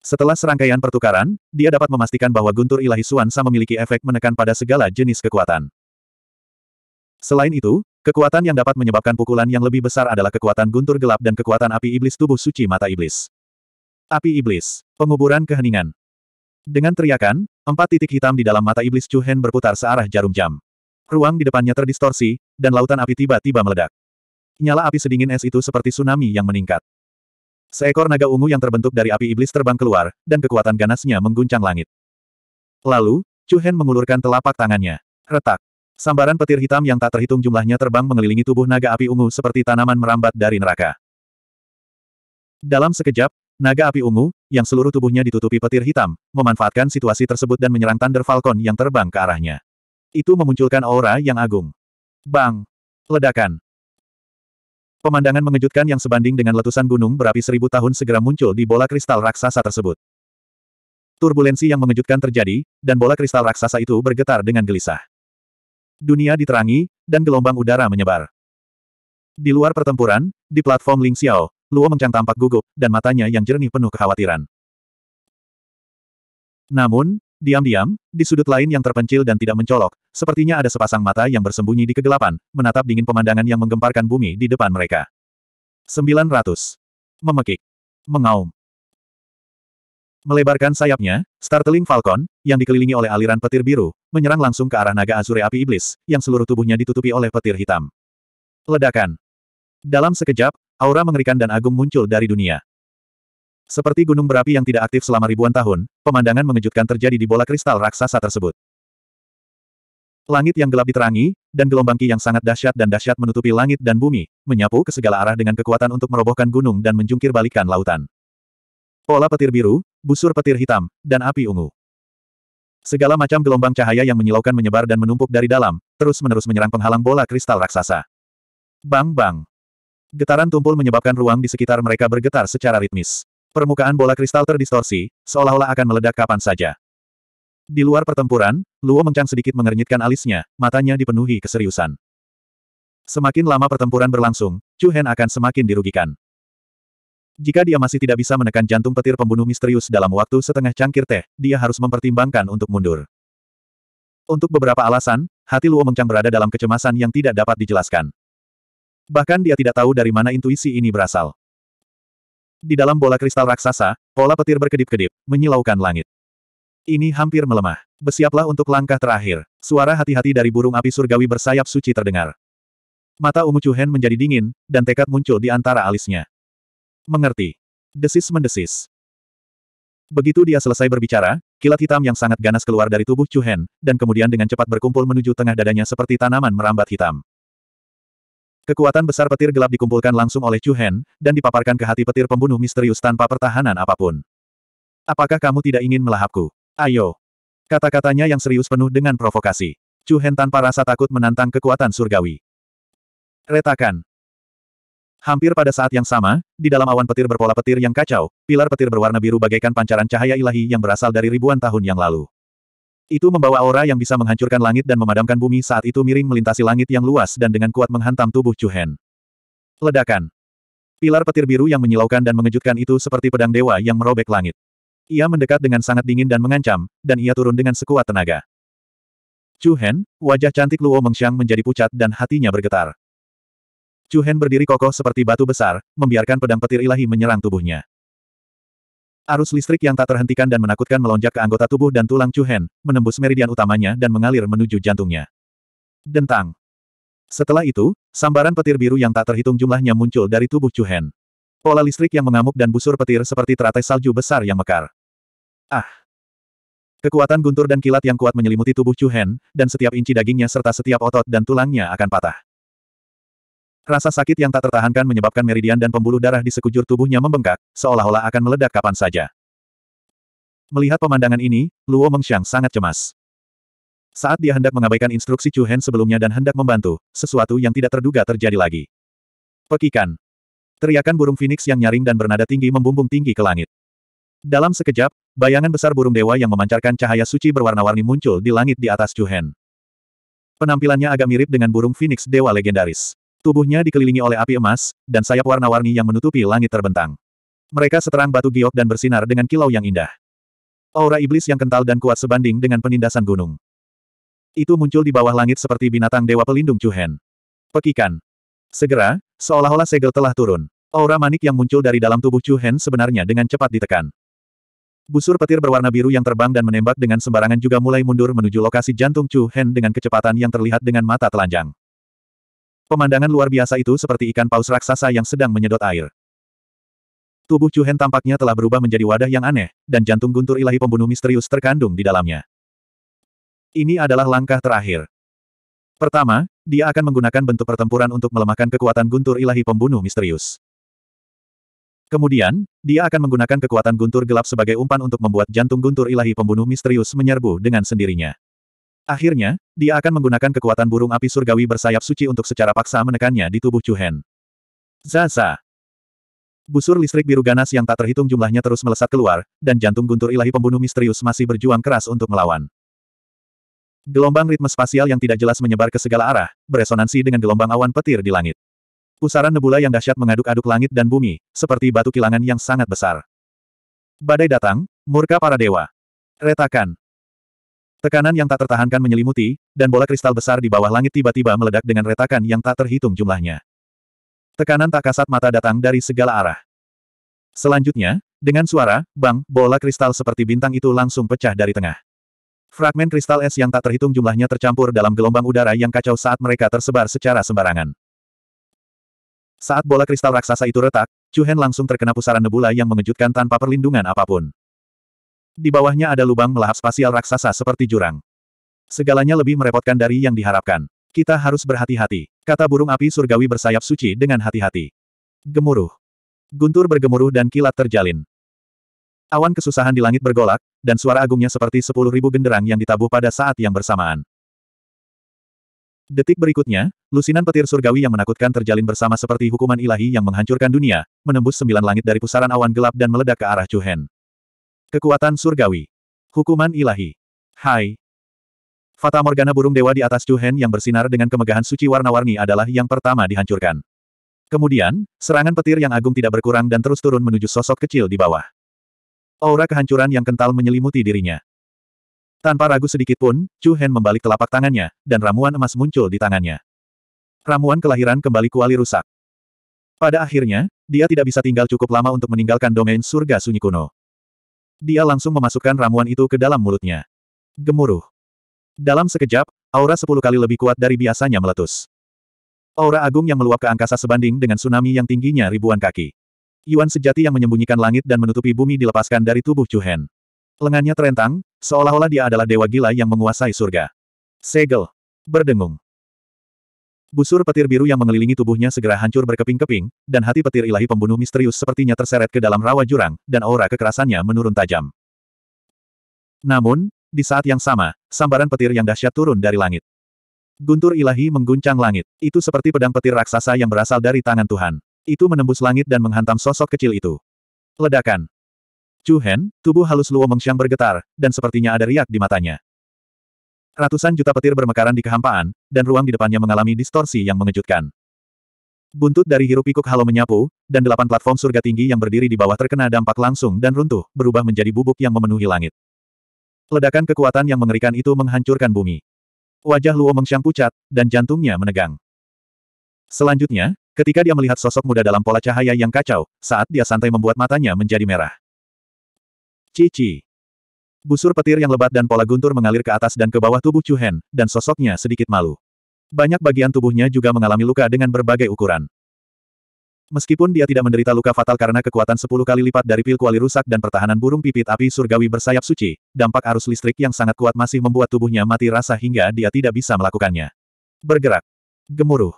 Setelah serangkaian pertukaran, dia dapat memastikan bahwa guntur ilahi Suansa memiliki efek menekan pada segala jenis kekuatan. Selain itu, kekuatan yang dapat menyebabkan pukulan yang lebih besar adalah kekuatan guntur gelap dan kekuatan api iblis tubuh suci mata iblis. Api iblis, penguburan keheningan. Dengan teriakan, empat titik hitam di dalam mata iblis Chu Hen berputar searah jarum jam. Ruang di depannya terdistorsi, dan lautan api tiba-tiba meledak. Nyala api sedingin es itu seperti tsunami yang meningkat. Seekor naga ungu yang terbentuk dari api iblis terbang keluar, dan kekuatan ganasnya mengguncang langit. Lalu, Chu Hen mengulurkan telapak tangannya. Retak. Sambaran petir hitam yang tak terhitung jumlahnya terbang mengelilingi tubuh naga api ungu seperti tanaman merambat dari neraka. Dalam sekejap, Naga api ungu, yang seluruh tubuhnya ditutupi petir hitam, memanfaatkan situasi tersebut dan menyerang Thunder Falcon yang terbang ke arahnya. Itu memunculkan aura yang agung. Bang! Ledakan! Pemandangan mengejutkan yang sebanding dengan letusan gunung berapi seribu tahun segera muncul di bola kristal raksasa tersebut. Turbulensi yang mengejutkan terjadi, dan bola kristal raksasa itu bergetar dengan gelisah. Dunia diterangi, dan gelombang udara menyebar. Di luar pertempuran, di platform Ling Xiao, Luo Mengcang tampak gugup, dan matanya yang jernih penuh kekhawatiran. Namun, diam-diam, di sudut lain yang terpencil dan tidak mencolok, sepertinya ada sepasang mata yang bersembunyi di kegelapan, menatap dingin pemandangan yang menggemparkan bumi di depan mereka. 900. Memekik. Mengaum. Melebarkan sayapnya, Startling Falcon, yang dikelilingi oleh aliran petir biru, menyerang langsung ke arah naga Azure Api Iblis, yang seluruh tubuhnya ditutupi oleh petir hitam. Ledakan. Dalam sekejap, aura mengerikan dan agung muncul dari dunia. Seperti gunung berapi yang tidak aktif selama ribuan tahun, pemandangan mengejutkan terjadi di bola kristal raksasa tersebut. Langit yang gelap diterangi, dan gelombang ki yang sangat dahsyat dan dahsyat menutupi langit dan bumi, menyapu ke segala arah dengan kekuatan untuk merobohkan gunung dan menjungkir balikan lautan. Pola petir biru, busur petir hitam, dan api ungu. Segala macam gelombang cahaya yang menyilaukan menyebar dan menumpuk dari dalam, terus-menerus menyerang penghalang bola kristal raksasa. Bang-bang! Getaran tumpul menyebabkan ruang di sekitar mereka bergetar secara ritmis. Permukaan bola kristal terdistorsi, seolah-olah akan meledak kapan saja. Di luar pertempuran, Luo Mengchang sedikit mengernyitkan alisnya, matanya dipenuhi keseriusan. Semakin lama pertempuran berlangsung, Chu Hen akan semakin dirugikan. Jika dia masih tidak bisa menekan jantung petir pembunuh misterius dalam waktu setengah cangkir teh, dia harus mempertimbangkan untuk mundur. Untuk beberapa alasan, hati Luo Mengchang berada dalam kecemasan yang tidak dapat dijelaskan. Bahkan dia tidak tahu dari mana intuisi ini berasal. Di dalam bola kristal raksasa, pola petir berkedip-kedip, menyilaukan langit. Ini hampir melemah. Bersiaplah untuk langkah terakhir. Suara hati-hati dari burung api surgawi bersayap suci terdengar. Mata Ungu Chuhen menjadi dingin, dan tekad muncul di antara alisnya. Mengerti. Desis mendesis. Begitu dia selesai berbicara, kilat hitam yang sangat ganas keluar dari tubuh Chuhen, dan kemudian dengan cepat berkumpul menuju tengah dadanya seperti tanaman merambat hitam. Kekuatan besar petir gelap dikumpulkan langsung oleh Chu Hen, dan dipaparkan ke hati petir pembunuh misterius tanpa pertahanan apapun. Apakah kamu tidak ingin melahapku? Ayo! Kata-katanya yang serius penuh dengan provokasi. Chu Hen tanpa rasa takut menantang kekuatan surgawi. Retakan. Hampir pada saat yang sama, di dalam awan petir berpola petir yang kacau, pilar petir berwarna biru bagaikan pancaran cahaya ilahi yang berasal dari ribuan tahun yang lalu. Itu membawa aura yang bisa menghancurkan langit dan memadamkan bumi saat itu miring melintasi langit yang luas dan dengan kuat menghantam tubuh Chuhen. Ledakan. Pilar petir biru yang menyilaukan dan mengejutkan itu seperti pedang dewa yang merobek langit. Ia mendekat dengan sangat dingin dan mengancam, dan ia turun dengan sekuat tenaga. Chuhen, wajah cantik Luo Mengxiang menjadi pucat dan hatinya bergetar. Chuhen berdiri kokoh seperti batu besar, membiarkan pedang petir ilahi menyerang tubuhnya. Arus listrik yang tak terhentikan dan menakutkan melonjak ke anggota tubuh dan tulang Cuhen, menembus meridian utamanya dan mengalir menuju jantungnya. Dentang. Setelah itu, sambaran petir biru yang tak terhitung jumlahnya muncul dari tubuh Cuhen. Pola listrik yang mengamuk dan busur petir seperti teratai salju besar yang mekar. Ah! Kekuatan guntur dan kilat yang kuat menyelimuti tubuh Cuhen, dan setiap inci dagingnya serta setiap otot dan tulangnya akan patah. Rasa sakit yang tak tertahankan menyebabkan meridian dan pembuluh darah di sekujur tubuhnya membengkak, seolah-olah akan meledak kapan saja. Melihat pemandangan ini, Luo Mengxiang sangat cemas. Saat dia hendak mengabaikan instruksi Chu Hen sebelumnya dan hendak membantu, sesuatu yang tidak terduga terjadi lagi. Pekikan. Teriakan burung phoenix yang nyaring dan bernada tinggi membumbung tinggi ke langit. Dalam sekejap, bayangan besar burung dewa yang memancarkan cahaya suci berwarna-warni muncul di langit di atas Chu Hen. Penampilannya agak mirip dengan burung phoenix dewa legendaris. Tubuhnya dikelilingi oleh api emas, dan sayap warna-warni yang menutupi langit terbentang. Mereka seterang batu giok dan bersinar dengan kilau yang indah. Aura iblis yang kental dan kuat sebanding dengan penindasan gunung. Itu muncul di bawah langit seperti binatang dewa pelindung Chuhen. Pekikan. Segera, seolah-olah segel telah turun. Aura manik yang muncul dari dalam tubuh Chuhen sebenarnya dengan cepat ditekan. Busur petir berwarna biru yang terbang dan menembak dengan sembarangan juga mulai mundur menuju lokasi jantung Chuhen dengan kecepatan yang terlihat dengan mata telanjang. Pemandangan luar biasa itu seperti ikan paus raksasa yang sedang menyedot air. Tubuh Chu Hen tampaknya telah berubah menjadi wadah yang aneh, dan jantung guntur ilahi pembunuh misterius terkandung di dalamnya. Ini adalah langkah terakhir. Pertama, dia akan menggunakan bentuk pertempuran untuk melemahkan kekuatan guntur ilahi pembunuh misterius. Kemudian, dia akan menggunakan kekuatan guntur gelap sebagai umpan untuk membuat jantung guntur ilahi pembunuh misterius menyerbu dengan sendirinya. Akhirnya, dia akan menggunakan kekuatan burung api surgawi bersayap suci untuk secara paksa menekannya di tubuh Chuhen. Zaza. Busur listrik biru ganas yang tak terhitung jumlahnya terus melesat keluar, dan jantung guntur ilahi pembunuh misterius masih berjuang keras untuk melawan. Gelombang ritme spasial yang tidak jelas menyebar ke segala arah, beresonansi dengan gelombang awan petir di langit. Pusaran nebula yang dahsyat mengaduk-aduk langit dan bumi, seperti batu kilangan yang sangat besar. Badai datang, murka para dewa. Retakan. Tekanan yang tak tertahankan menyelimuti, dan bola kristal besar di bawah langit tiba-tiba meledak dengan retakan yang tak terhitung jumlahnya. Tekanan tak kasat mata datang dari segala arah. Selanjutnya, dengan suara, bang, bola kristal seperti bintang itu langsung pecah dari tengah. Fragmen kristal es yang tak terhitung jumlahnya tercampur dalam gelombang udara yang kacau saat mereka tersebar secara sembarangan. Saat bola kristal raksasa itu retak, Chu Hen langsung terkena pusaran nebula yang mengejutkan tanpa perlindungan apapun. Di bawahnya ada lubang melahap spasial raksasa seperti jurang. Segalanya lebih merepotkan dari yang diharapkan. Kita harus berhati-hati, kata burung api surgawi bersayap suci dengan hati-hati. Gemuruh. Guntur bergemuruh dan kilat terjalin. Awan kesusahan di langit bergolak, dan suara agungnya seperti sepuluh ribu genderang yang ditabuh pada saat yang bersamaan. Detik berikutnya, lusinan petir surgawi yang menakutkan terjalin bersama seperti hukuman ilahi yang menghancurkan dunia, menembus sembilan langit dari pusaran awan gelap dan meledak ke arah Chuhen. Kekuatan surgawi. Hukuman ilahi. Hai. Fata Morgana burung dewa di atas Chu yang bersinar dengan kemegahan suci warna-warni adalah yang pertama dihancurkan. Kemudian, serangan petir yang agung tidak berkurang dan terus turun menuju sosok kecil di bawah. Aura kehancuran yang kental menyelimuti dirinya. Tanpa ragu sedikit pun, Chu Hen membalik telapak tangannya, dan ramuan emas muncul di tangannya. Ramuan kelahiran kembali kuali rusak. Pada akhirnya, dia tidak bisa tinggal cukup lama untuk meninggalkan domain surga sunyi kuno. Dia langsung memasukkan ramuan itu ke dalam mulutnya. Gemuruh. Dalam sekejap, aura sepuluh kali lebih kuat dari biasanya meletus. Aura agung yang meluap ke angkasa sebanding dengan tsunami yang tingginya ribuan kaki. Yuan sejati yang menyembunyikan langit dan menutupi bumi dilepaskan dari tubuh Chuhen. Lengannya terentang, seolah-olah dia adalah dewa gila yang menguasai surga. Segel. Berdengung. Busur petir biru yang mengelilingi tubuhnya segera hancur berkeping-keping, dan hati petir ilahi pembunuh misterius sepertinya terseret ke dalam rawa jurang, dan aura kekerasannya menurun tajam. Namun, di saat yang sama, sambaran petir yang dahsyat turun dari langit. Guntur ilahi mengguncang langit. Itu seperti pedang petir raksasa yang berasal dari tangan Tuhan. Itu menembus langit dan menghantam sosok kecil itu. Ledakan. Chu Hen, tubuh halus Luo Mengxiang bergetar, dan sepertinya ada riak di matanya. Ratusan juta petir bermekaran di kehampaan, dan ruang di depannya mengalami distorsi yang mengejutkan. Buntut dari hirup pikuk halo menyapu, dan delapan platform surga tinggi yang berdiri di bawah terkena dampak langsung dan runtuh, berubah menjadi bubuk yang memenuhi langit. Ledakan kekuatan yang mengerikan itu menghancurkan bumi. Wajah Luo Mengsyang pucat, dan jantungnya menegang. Selanjutnya, ketika dia melihat sosok muda dalam pola cahaya yang kacau, saat dia santai membuat matanya menjadi merah. Cici. Busur petir yang lebat dan pola guntur mengalir ke atas dan ke bawah tubuh Chu Hen, dan sosoknya sedikit malu. Banyak bagian tubuhnya juga mengalami luka dengan berbagai ukuran. Meskipun dia tidak menderita luka fatal karena kekuatan 10 kali lipat dari pil kuali rusak dan pertahanan burung pipit api surgawi bersayap suci, dampak arus listrik yang sangat kuat masih membuat tubuhnya mati rasa hingga dia tidak bisa melakukannya. Bergerak. Gemuruh.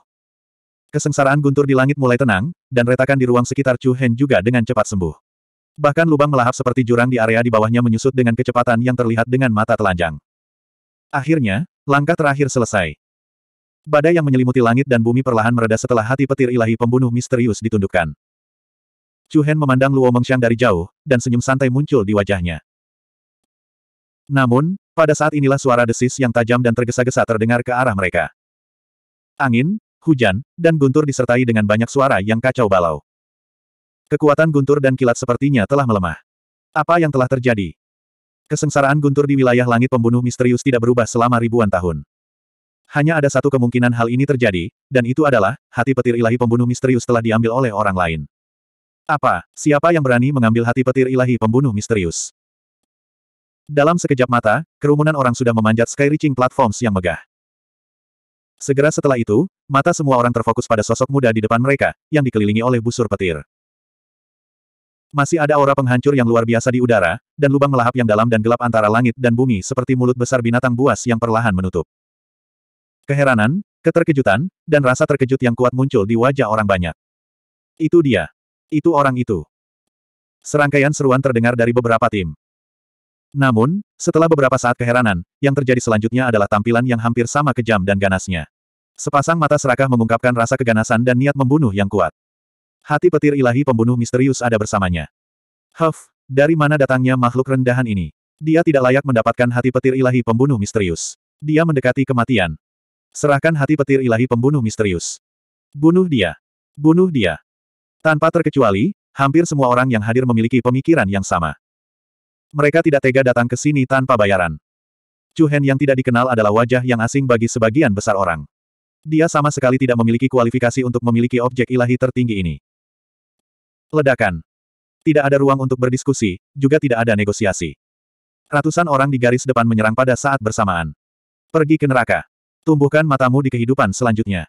Kesengsaraan guntur di langit mulai tenang, dan retakan di ruang sekitar Chu Hen juga dengan cepat sembuh. Bahkan lubang melahap seperti jurang di area di bawahnya menyusut dengan kecepatan yang terlihat dengan mata telanjang. Akhirnya, langkah terakhir selesai. Badai yang menyelimuti langit dan bumi perlahan mereda setelah hati petir ilahi pembunuh misterius ditundukkan. Chu Hen memandang Luo Mengxiang dari jauh, dan senyum santai muncul di wajahnya. Namun, pada saat inilah suara desis yang tajam dan tergesa-gesa terdengar ke arah mereka. Angin, hujan, dan guntur disertai dengan banyak suara yang kacau balau. Kekuatan guntur dan kilat sepertinya telah melemah. Apa yang telah terjadi? Kesengsaraan guntur di wilayah langit pembunuh misterius tidak berubah selama ribuan tahun. Hanya ada satu kemungkinan hal ini terjadi, dan itu adalah, hati petir ilahi pembunuh misterius telah diambil oleh orang lain. Apa, siapa yang berani mengambil hati petir ilahi pembunuh misterius? Dalam sekejap mata, kerumunan orang sudah memanjat sky reaching platforms yang megah. Segera setelah itu, mata semua orang terfokus pada sosok muda di depan mereka, yang dikelilingi oleh busur petir. Masih ada aura penghancur yang luar biasa di udara, dan lubang melahap yang dalam dan gelap antara langit dan bumi seperti mulut besar binatang buas yang perlahan menutup. Keheranan, keterkejutan, dan rasa terkejut yang kuat muncul di wajah orang banyak. Itu dia. Itu orang itu. Serangkaian seruan terdengar dari beberapa tim. Namun, setelah beberapa saat keheranan, yang terjadi selanjutnya adalah tampilan yang hampir sama kejam dan ganasnya. Sepasang mata serakah mengungkapkan rasa keganasan dan niat membunuh yang kuat. Hati petir ilahi pembunuh misterius ada bersamanya. Huff, dari mana datangnya makhluk rendahan ini? Dia tidak layak mendapatkan hati petir ilahi pembunuh misterius. Dia mendekati kematian. Serahkan hati petir ilahi pembunuh misterius. Bunuh dia. Bunuh dia. Tanpa terkecuali, hampir semua orang yang hadir memiliki pemikiran yang sama. Mereka tidak tega datang ke sini tanpa bayaran. Cuhen yang tidak dikenal adalah wajah yang asing bagi sebagian besar orang. Dia sama sekali tidak memiliki kualifikasi untuk memiliki objek ilahi tertinggi ini. Ledakan. Tidak ada ruang untuk berdiskusi, juga tidak ada negosiasi. Ratusan orang di garis depan menyerang pada saat bersamaan. Pergi ke neraka. Tumbuhkan matamu di kehidupan selanjutnya.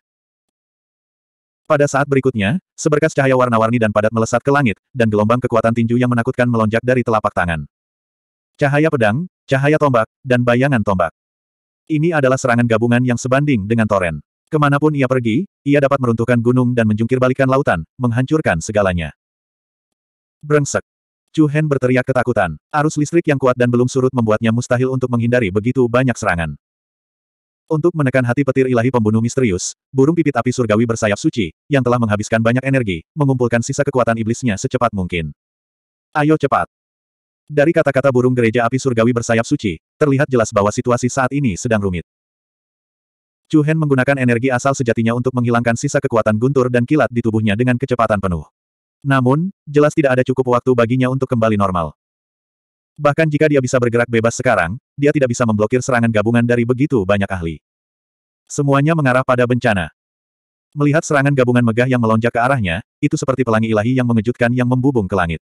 Pada saat berikutnya, seberkas cahaya warna-warni dan padat melesat ke langit, dan gelombang kekuatan tinju yang menakutkan melonjak dari telapak tangan. Cahaya pedang, cahaya tombak, dan bayangan tombak. Ini adalah serangan gabungan yang sebanding dengan toren. Kemanapun ia pergi, ia dapat meruntuhkan gunung dan menjungkirbalikkan lautan, menghancurkan segalanya. Brengsek. Chu Hen berteriak ketakutan. Arus listrik yang kuat dan belum surut membuatnya mustahil untuk menghindari begitu banyak serangan. Untuk menekan hati petir ilahi pembunuh misterius, burung pipit api surgawi bersayap suci, yang telah menghabiskan banyak energi, mengumpulkan sisa kekuatan iblisnya secepat mungkin. Ayo cepat! Dari kata-kata burung gereja api surgawi bersayap suci, terlihat jelas bahwa situasi saat ini sedang rumit. Chu Hen menggunakan energi asal sejatinya untuk menghilangkan sisa kekuatan guntur dan kilat di tubuhnya dengan kecepatan penuh. Namun, jelas tidak ada cukup waktu baginya untuk kembali normal. Bahkan jika dia bisa bergerak bebas sekarang, dia tidak bisa memblokir serangan gabungan dari begitu banyak ahli. Semuanya mengarah pada bencana. Melihat serangan gabungan megah yang melonjak ke arahnya, itu seperti pelangi ilahi yang mengejutkan yang membubung ke langit.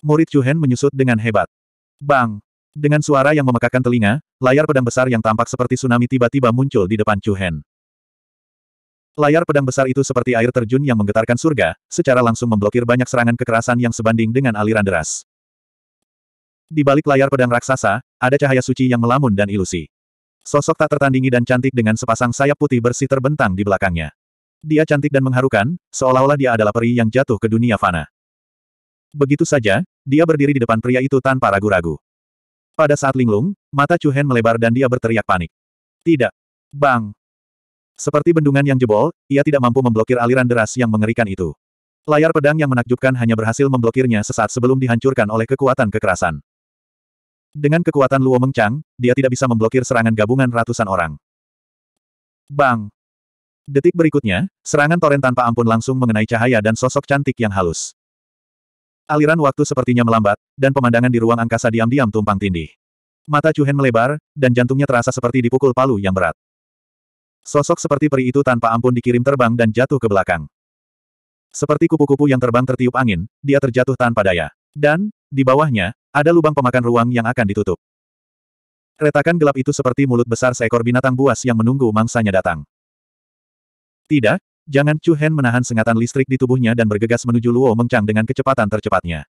Murid Chuhen menyusut dengan hebat. Bang! Dengan suara yang memekakan telinga, layar pedang besar yang tampak seperti tsunami tiba-tiba muncul di depan Chuhen. Layar pedang besar itu seperti air terjun yang menggetarkan surga, secara langsung memblokir banyak serangan kekerasan yang sebanding dengan aliran deras. Di balik layar pedang raksasa, ada cahaya suci yang melamun dan ilusi. Sosok tak tertandingi dan cantik dengan sepasang sayap putih bersih terbentang di belakangnya. Dia cantik dan mengharukan, seolah-olah dia adalah peri yang jatuh ke dunia fana. Begitu saja, dia berdiri di depan pria itu tanpa ragu-ragu. Pada saat linglung, mata Chu Hen melebar dan dia berteriak panik. Tidak. Bang! Seperti bendungan yang jebol, ia tidak mampu memblokir aliran deras yang mengerikan itu. Layar pedang yang menakjubkan hanya berhasil memblokirnya sesaat sebelum dihancurkan oleh kekuatan kekerasan. Dengan kekuatan Luo Mengchang, dia tidak bisa memblokir serangan gabungan ratusan orang. Bang! Detik berikutnya, serangan toren tanpa ampun langsung mengenai cahaya dan sosok cantik yang halus. Aliran waktu sepertinya melambat, dan pemandangan di ruang angkasa diam-diam tumpang tindih. Mata Chuhen melebar, dan jantungnya terasa seperti dipukul palu yang berat. Sosok seperti peri itu tanpa ampun dikirim terbang dan jatuh ke belakang. Seperti kupu-kupu yang terbang tertiup angin, dia terjatuh tanpa daya. Dan, di bawahnya, ada lubang pemakan ruang yang akan ditutup. Retakan gelap itu seperti mulut besar seekor binatang buas yang menunggu mangsanya datang. Tidak, jangan Chu Hen menahan sengatan listrik di tubuhnya dan bergegas menuju Luo Mengchang dengan kecepatan tercepatnya.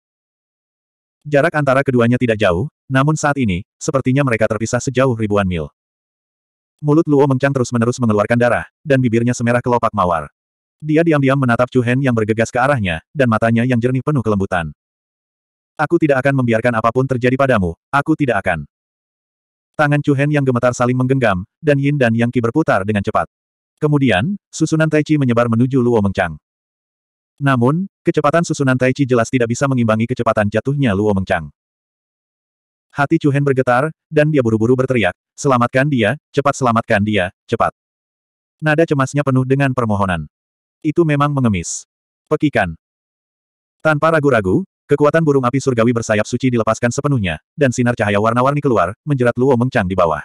Jarak antara keduanya tidak jauh, namun saat ini, sepertinya mereka terpisah sejauh ribuan mil. Mulut Luo Mengchang terus-menerus mengeluarkan darah, dan bibirnya semerah kelopak mawar. Dia diam-diam menatap Chu Hen yang bergegas ke arahnya, dan matanya yang jernih penuh kelembutan. Aku tidak akan membiarkan apapun terjadi padamu, aku tidak akan. Tangan Chu Hen yang gemetar saling menggenggam, dan Yin dan Yang Qi berputar dengan cepat. Kemudian, susunan Tai Chi menyebar menuju Luo Mengchang. Namun, kecepatan susunan Tai Chi jelas tidak bisa mengimbangi kecepatan jatuhnya Luo Mengchang. Hati Hen bergetar, dan dia buru-buru berteriak, selamatkan dia, cepat selamatkan dia, cepat. Nada cemasnya penuh dengan permohonan. Itu memang mengemis. Pekikan. Tanpa ragu-ragu, kekuatan burung api surgawi bersayap suci dilepaskan sepenuhnya, dan sinar cahaya warna-warni keluar, menjerat Luo Mengcang di bawah.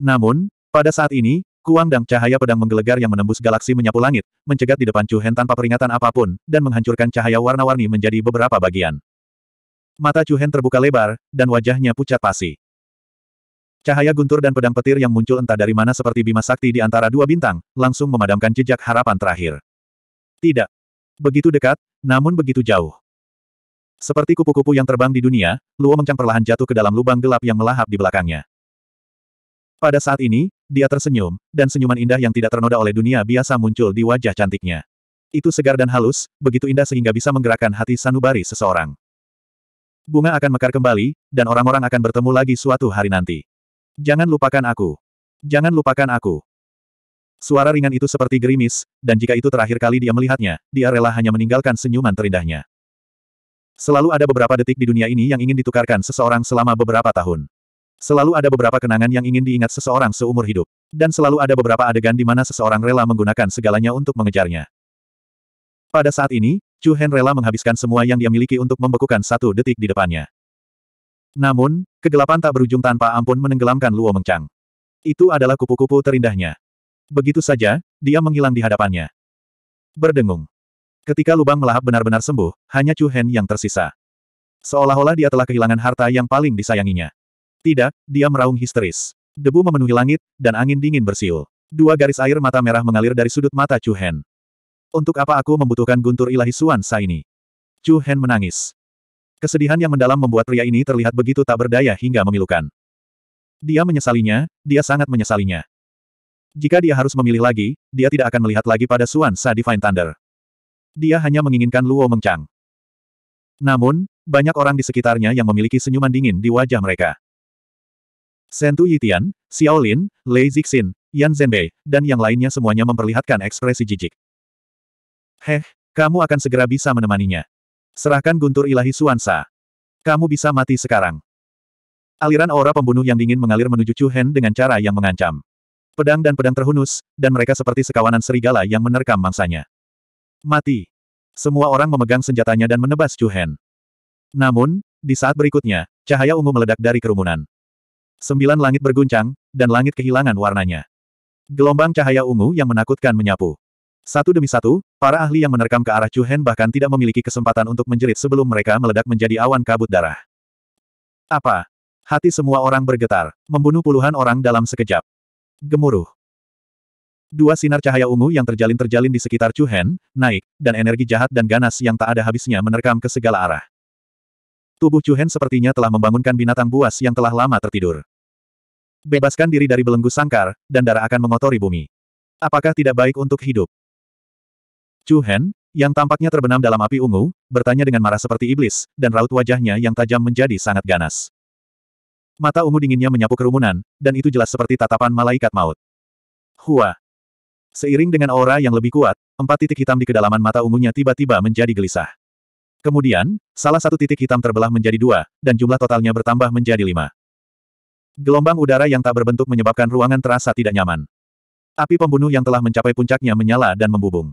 Namun, pada saat ini, Kuang dan cahaya pedang menggelegar yang menembus galaksi menyapu langit, mencegat di depan Chu Hen tanpa peringatan apapun, dan menghancurkan cahaya warna-warni menjadi beberapa bagian. Mata Chuhen terbuka lebar, dan wajahnya pucat pasi. Cahaya guntur dan pedang petir yang muncul entah dari mana seperti bima sakti di antara dua bintang, langsung memadamkan jejak harapan terakhir. Tidak. Begitu dekat, namun begitu jauh. Seperti kupu-kupu yang terbang di dunia, Luo mencang perlahan jatuh ke dalam lubang gelap yang melahap di belakangnya. Pada saat ini, dia tersenyum, dan senyuman indah yang tidak ternoda oleh dunia biasa muncul di wajah cantiknya. Itu segar dan halus, begitu indah sehingga bisa menggerakkan hati sanubari seseorang bunga akan mekar kembali, dan orang-orang akan bertemu lagi suatu hari nanti. Jangan lupakan aku. Jangan lupakan aku. Suara ringan itu seperti gerimis, dan jika itu terakhir kali dia melihatnya, dia rela hanya meninggalkan senyuman terindahnya. Selalu ada beberapa detik di dunia ini yang ingin ditukarkan seseorang selama beberapa tahun. Selalu ada beberapa kenangan yang ingin diingat seseorang seumur hidup. Dan selalu ada beberapa adegan di mana seseorang rela menggunakan segalanya untuk mengejarnya. Pada saat ini, Chu Hen rela menghabiskan semua yang dia miliki untuk membekukan satu detik di depannya. Namun, kegelapan tak berujung tanpa ampun menenggelamkan Luo Mengchang. Itu adalah kupu-kupu terindahnya. Begitu saja, dia menghilang di hadapannya. Berdengung. Ketika lubang melahap benar-benar sembuh, hanya Chu Hen yang tersisa. Seolah-olah dia telah kehilangan harta yang paling disayanginya. Tidak, dia meraung histeris. Debu memenuhi langit, dan angin dingin bersiul. Dua garis air mata merah mengalir dari sudut mata Chu Hen. Untuk apa aku membutuhkan guntur ilahi Suan Sa ini? Chu Hen menangis. Kesedihan yang mendalam membuat pria ini terlihat begitu tak berdaya hingga memilukan. Dia menyesalinya, dia sangat menyesalinya. Jika dia harus memilih lagi, dia tidak akan melihat lagi pada Suan Sa Divine Thunder. Dia hanya menginginkan Luo Mengchang. Namun, banyak orang di sekitarnya yang memiliki senyuman dingin di wajah mereka. Sentu Yitian, Xiaolin, Lei Zixin, Yan Zhenbei, dan yang lainnya semuanya memperlihatkan ekspresi jijik. Heh, kamu akan segera bisa menemaninya. Serahkan guntur ilahi Suansa. Kamu bisa mati sekarang. Aliran aura pembunuh yang dingin mengalir menuju Chu Hen dengan cara yang mengancam. Pedang dan pedang terhunus, dan mereka seperti sekawanan serigala yang menerkam mangsanya. Mati. Semua orang memegang senjatanya dan menebas Chu Hen. Namun, di saat berikutnya, cahaya ungu meledak dari kerumunan. Sembilan langit berguncang, dan langit kehilangan warnanya. Gelombang cahaya ungu yang menakutkan menyapu. Satu demi satu, para ahli yang menerkam ke arah Chu Hen bahkan tidak memiliki kesempatan untuk menjerit sebelum mereka meledak menjadi awan kabut darah. Apa? Hati semua orang bergetar, membunuh puluhan orang dalam sekejap. Gemuruh. Dua sinar cahaya ungu yang terjalin-terjalin di sekitar Chu Hen, naik, dan energi jahat dan ganas yang tak ada habisnya menerkam ke segala arah. Tubuh Chu Hen sepertinya telah membangunkan binatang buas yang telah lama tertidur. Bebaskan diri dari belenggu sangkar, dan darah akan mengotori bumi. Apakah tidak baik untuk hidup? Chu Hen, yang tampaknya terbenam dalam api ungu, bertanya dengan marah seperti iblis, dan raut wajahnya yang tajam menjadi sangat ganas. Mata ungu dinginnya menyapu kerumunan, dan itu jelas seperti tatapan malaikat maut. Hua. Seiring dengan aura yang lebih kuat, empat titik hitam di kedalaman mata ungunya tiba-tiba menjadi gelisah. Kemudian, salah satu titik hitam terbelah menjadi dua, dan jumlah totalnya bertambah menjadi lima. Gelombang udara yang tak berbentuk menyebabkan ruangan terasa tidak nyaman. Api pembunuh yang telah mencapai puncaknya menyala dan membubung.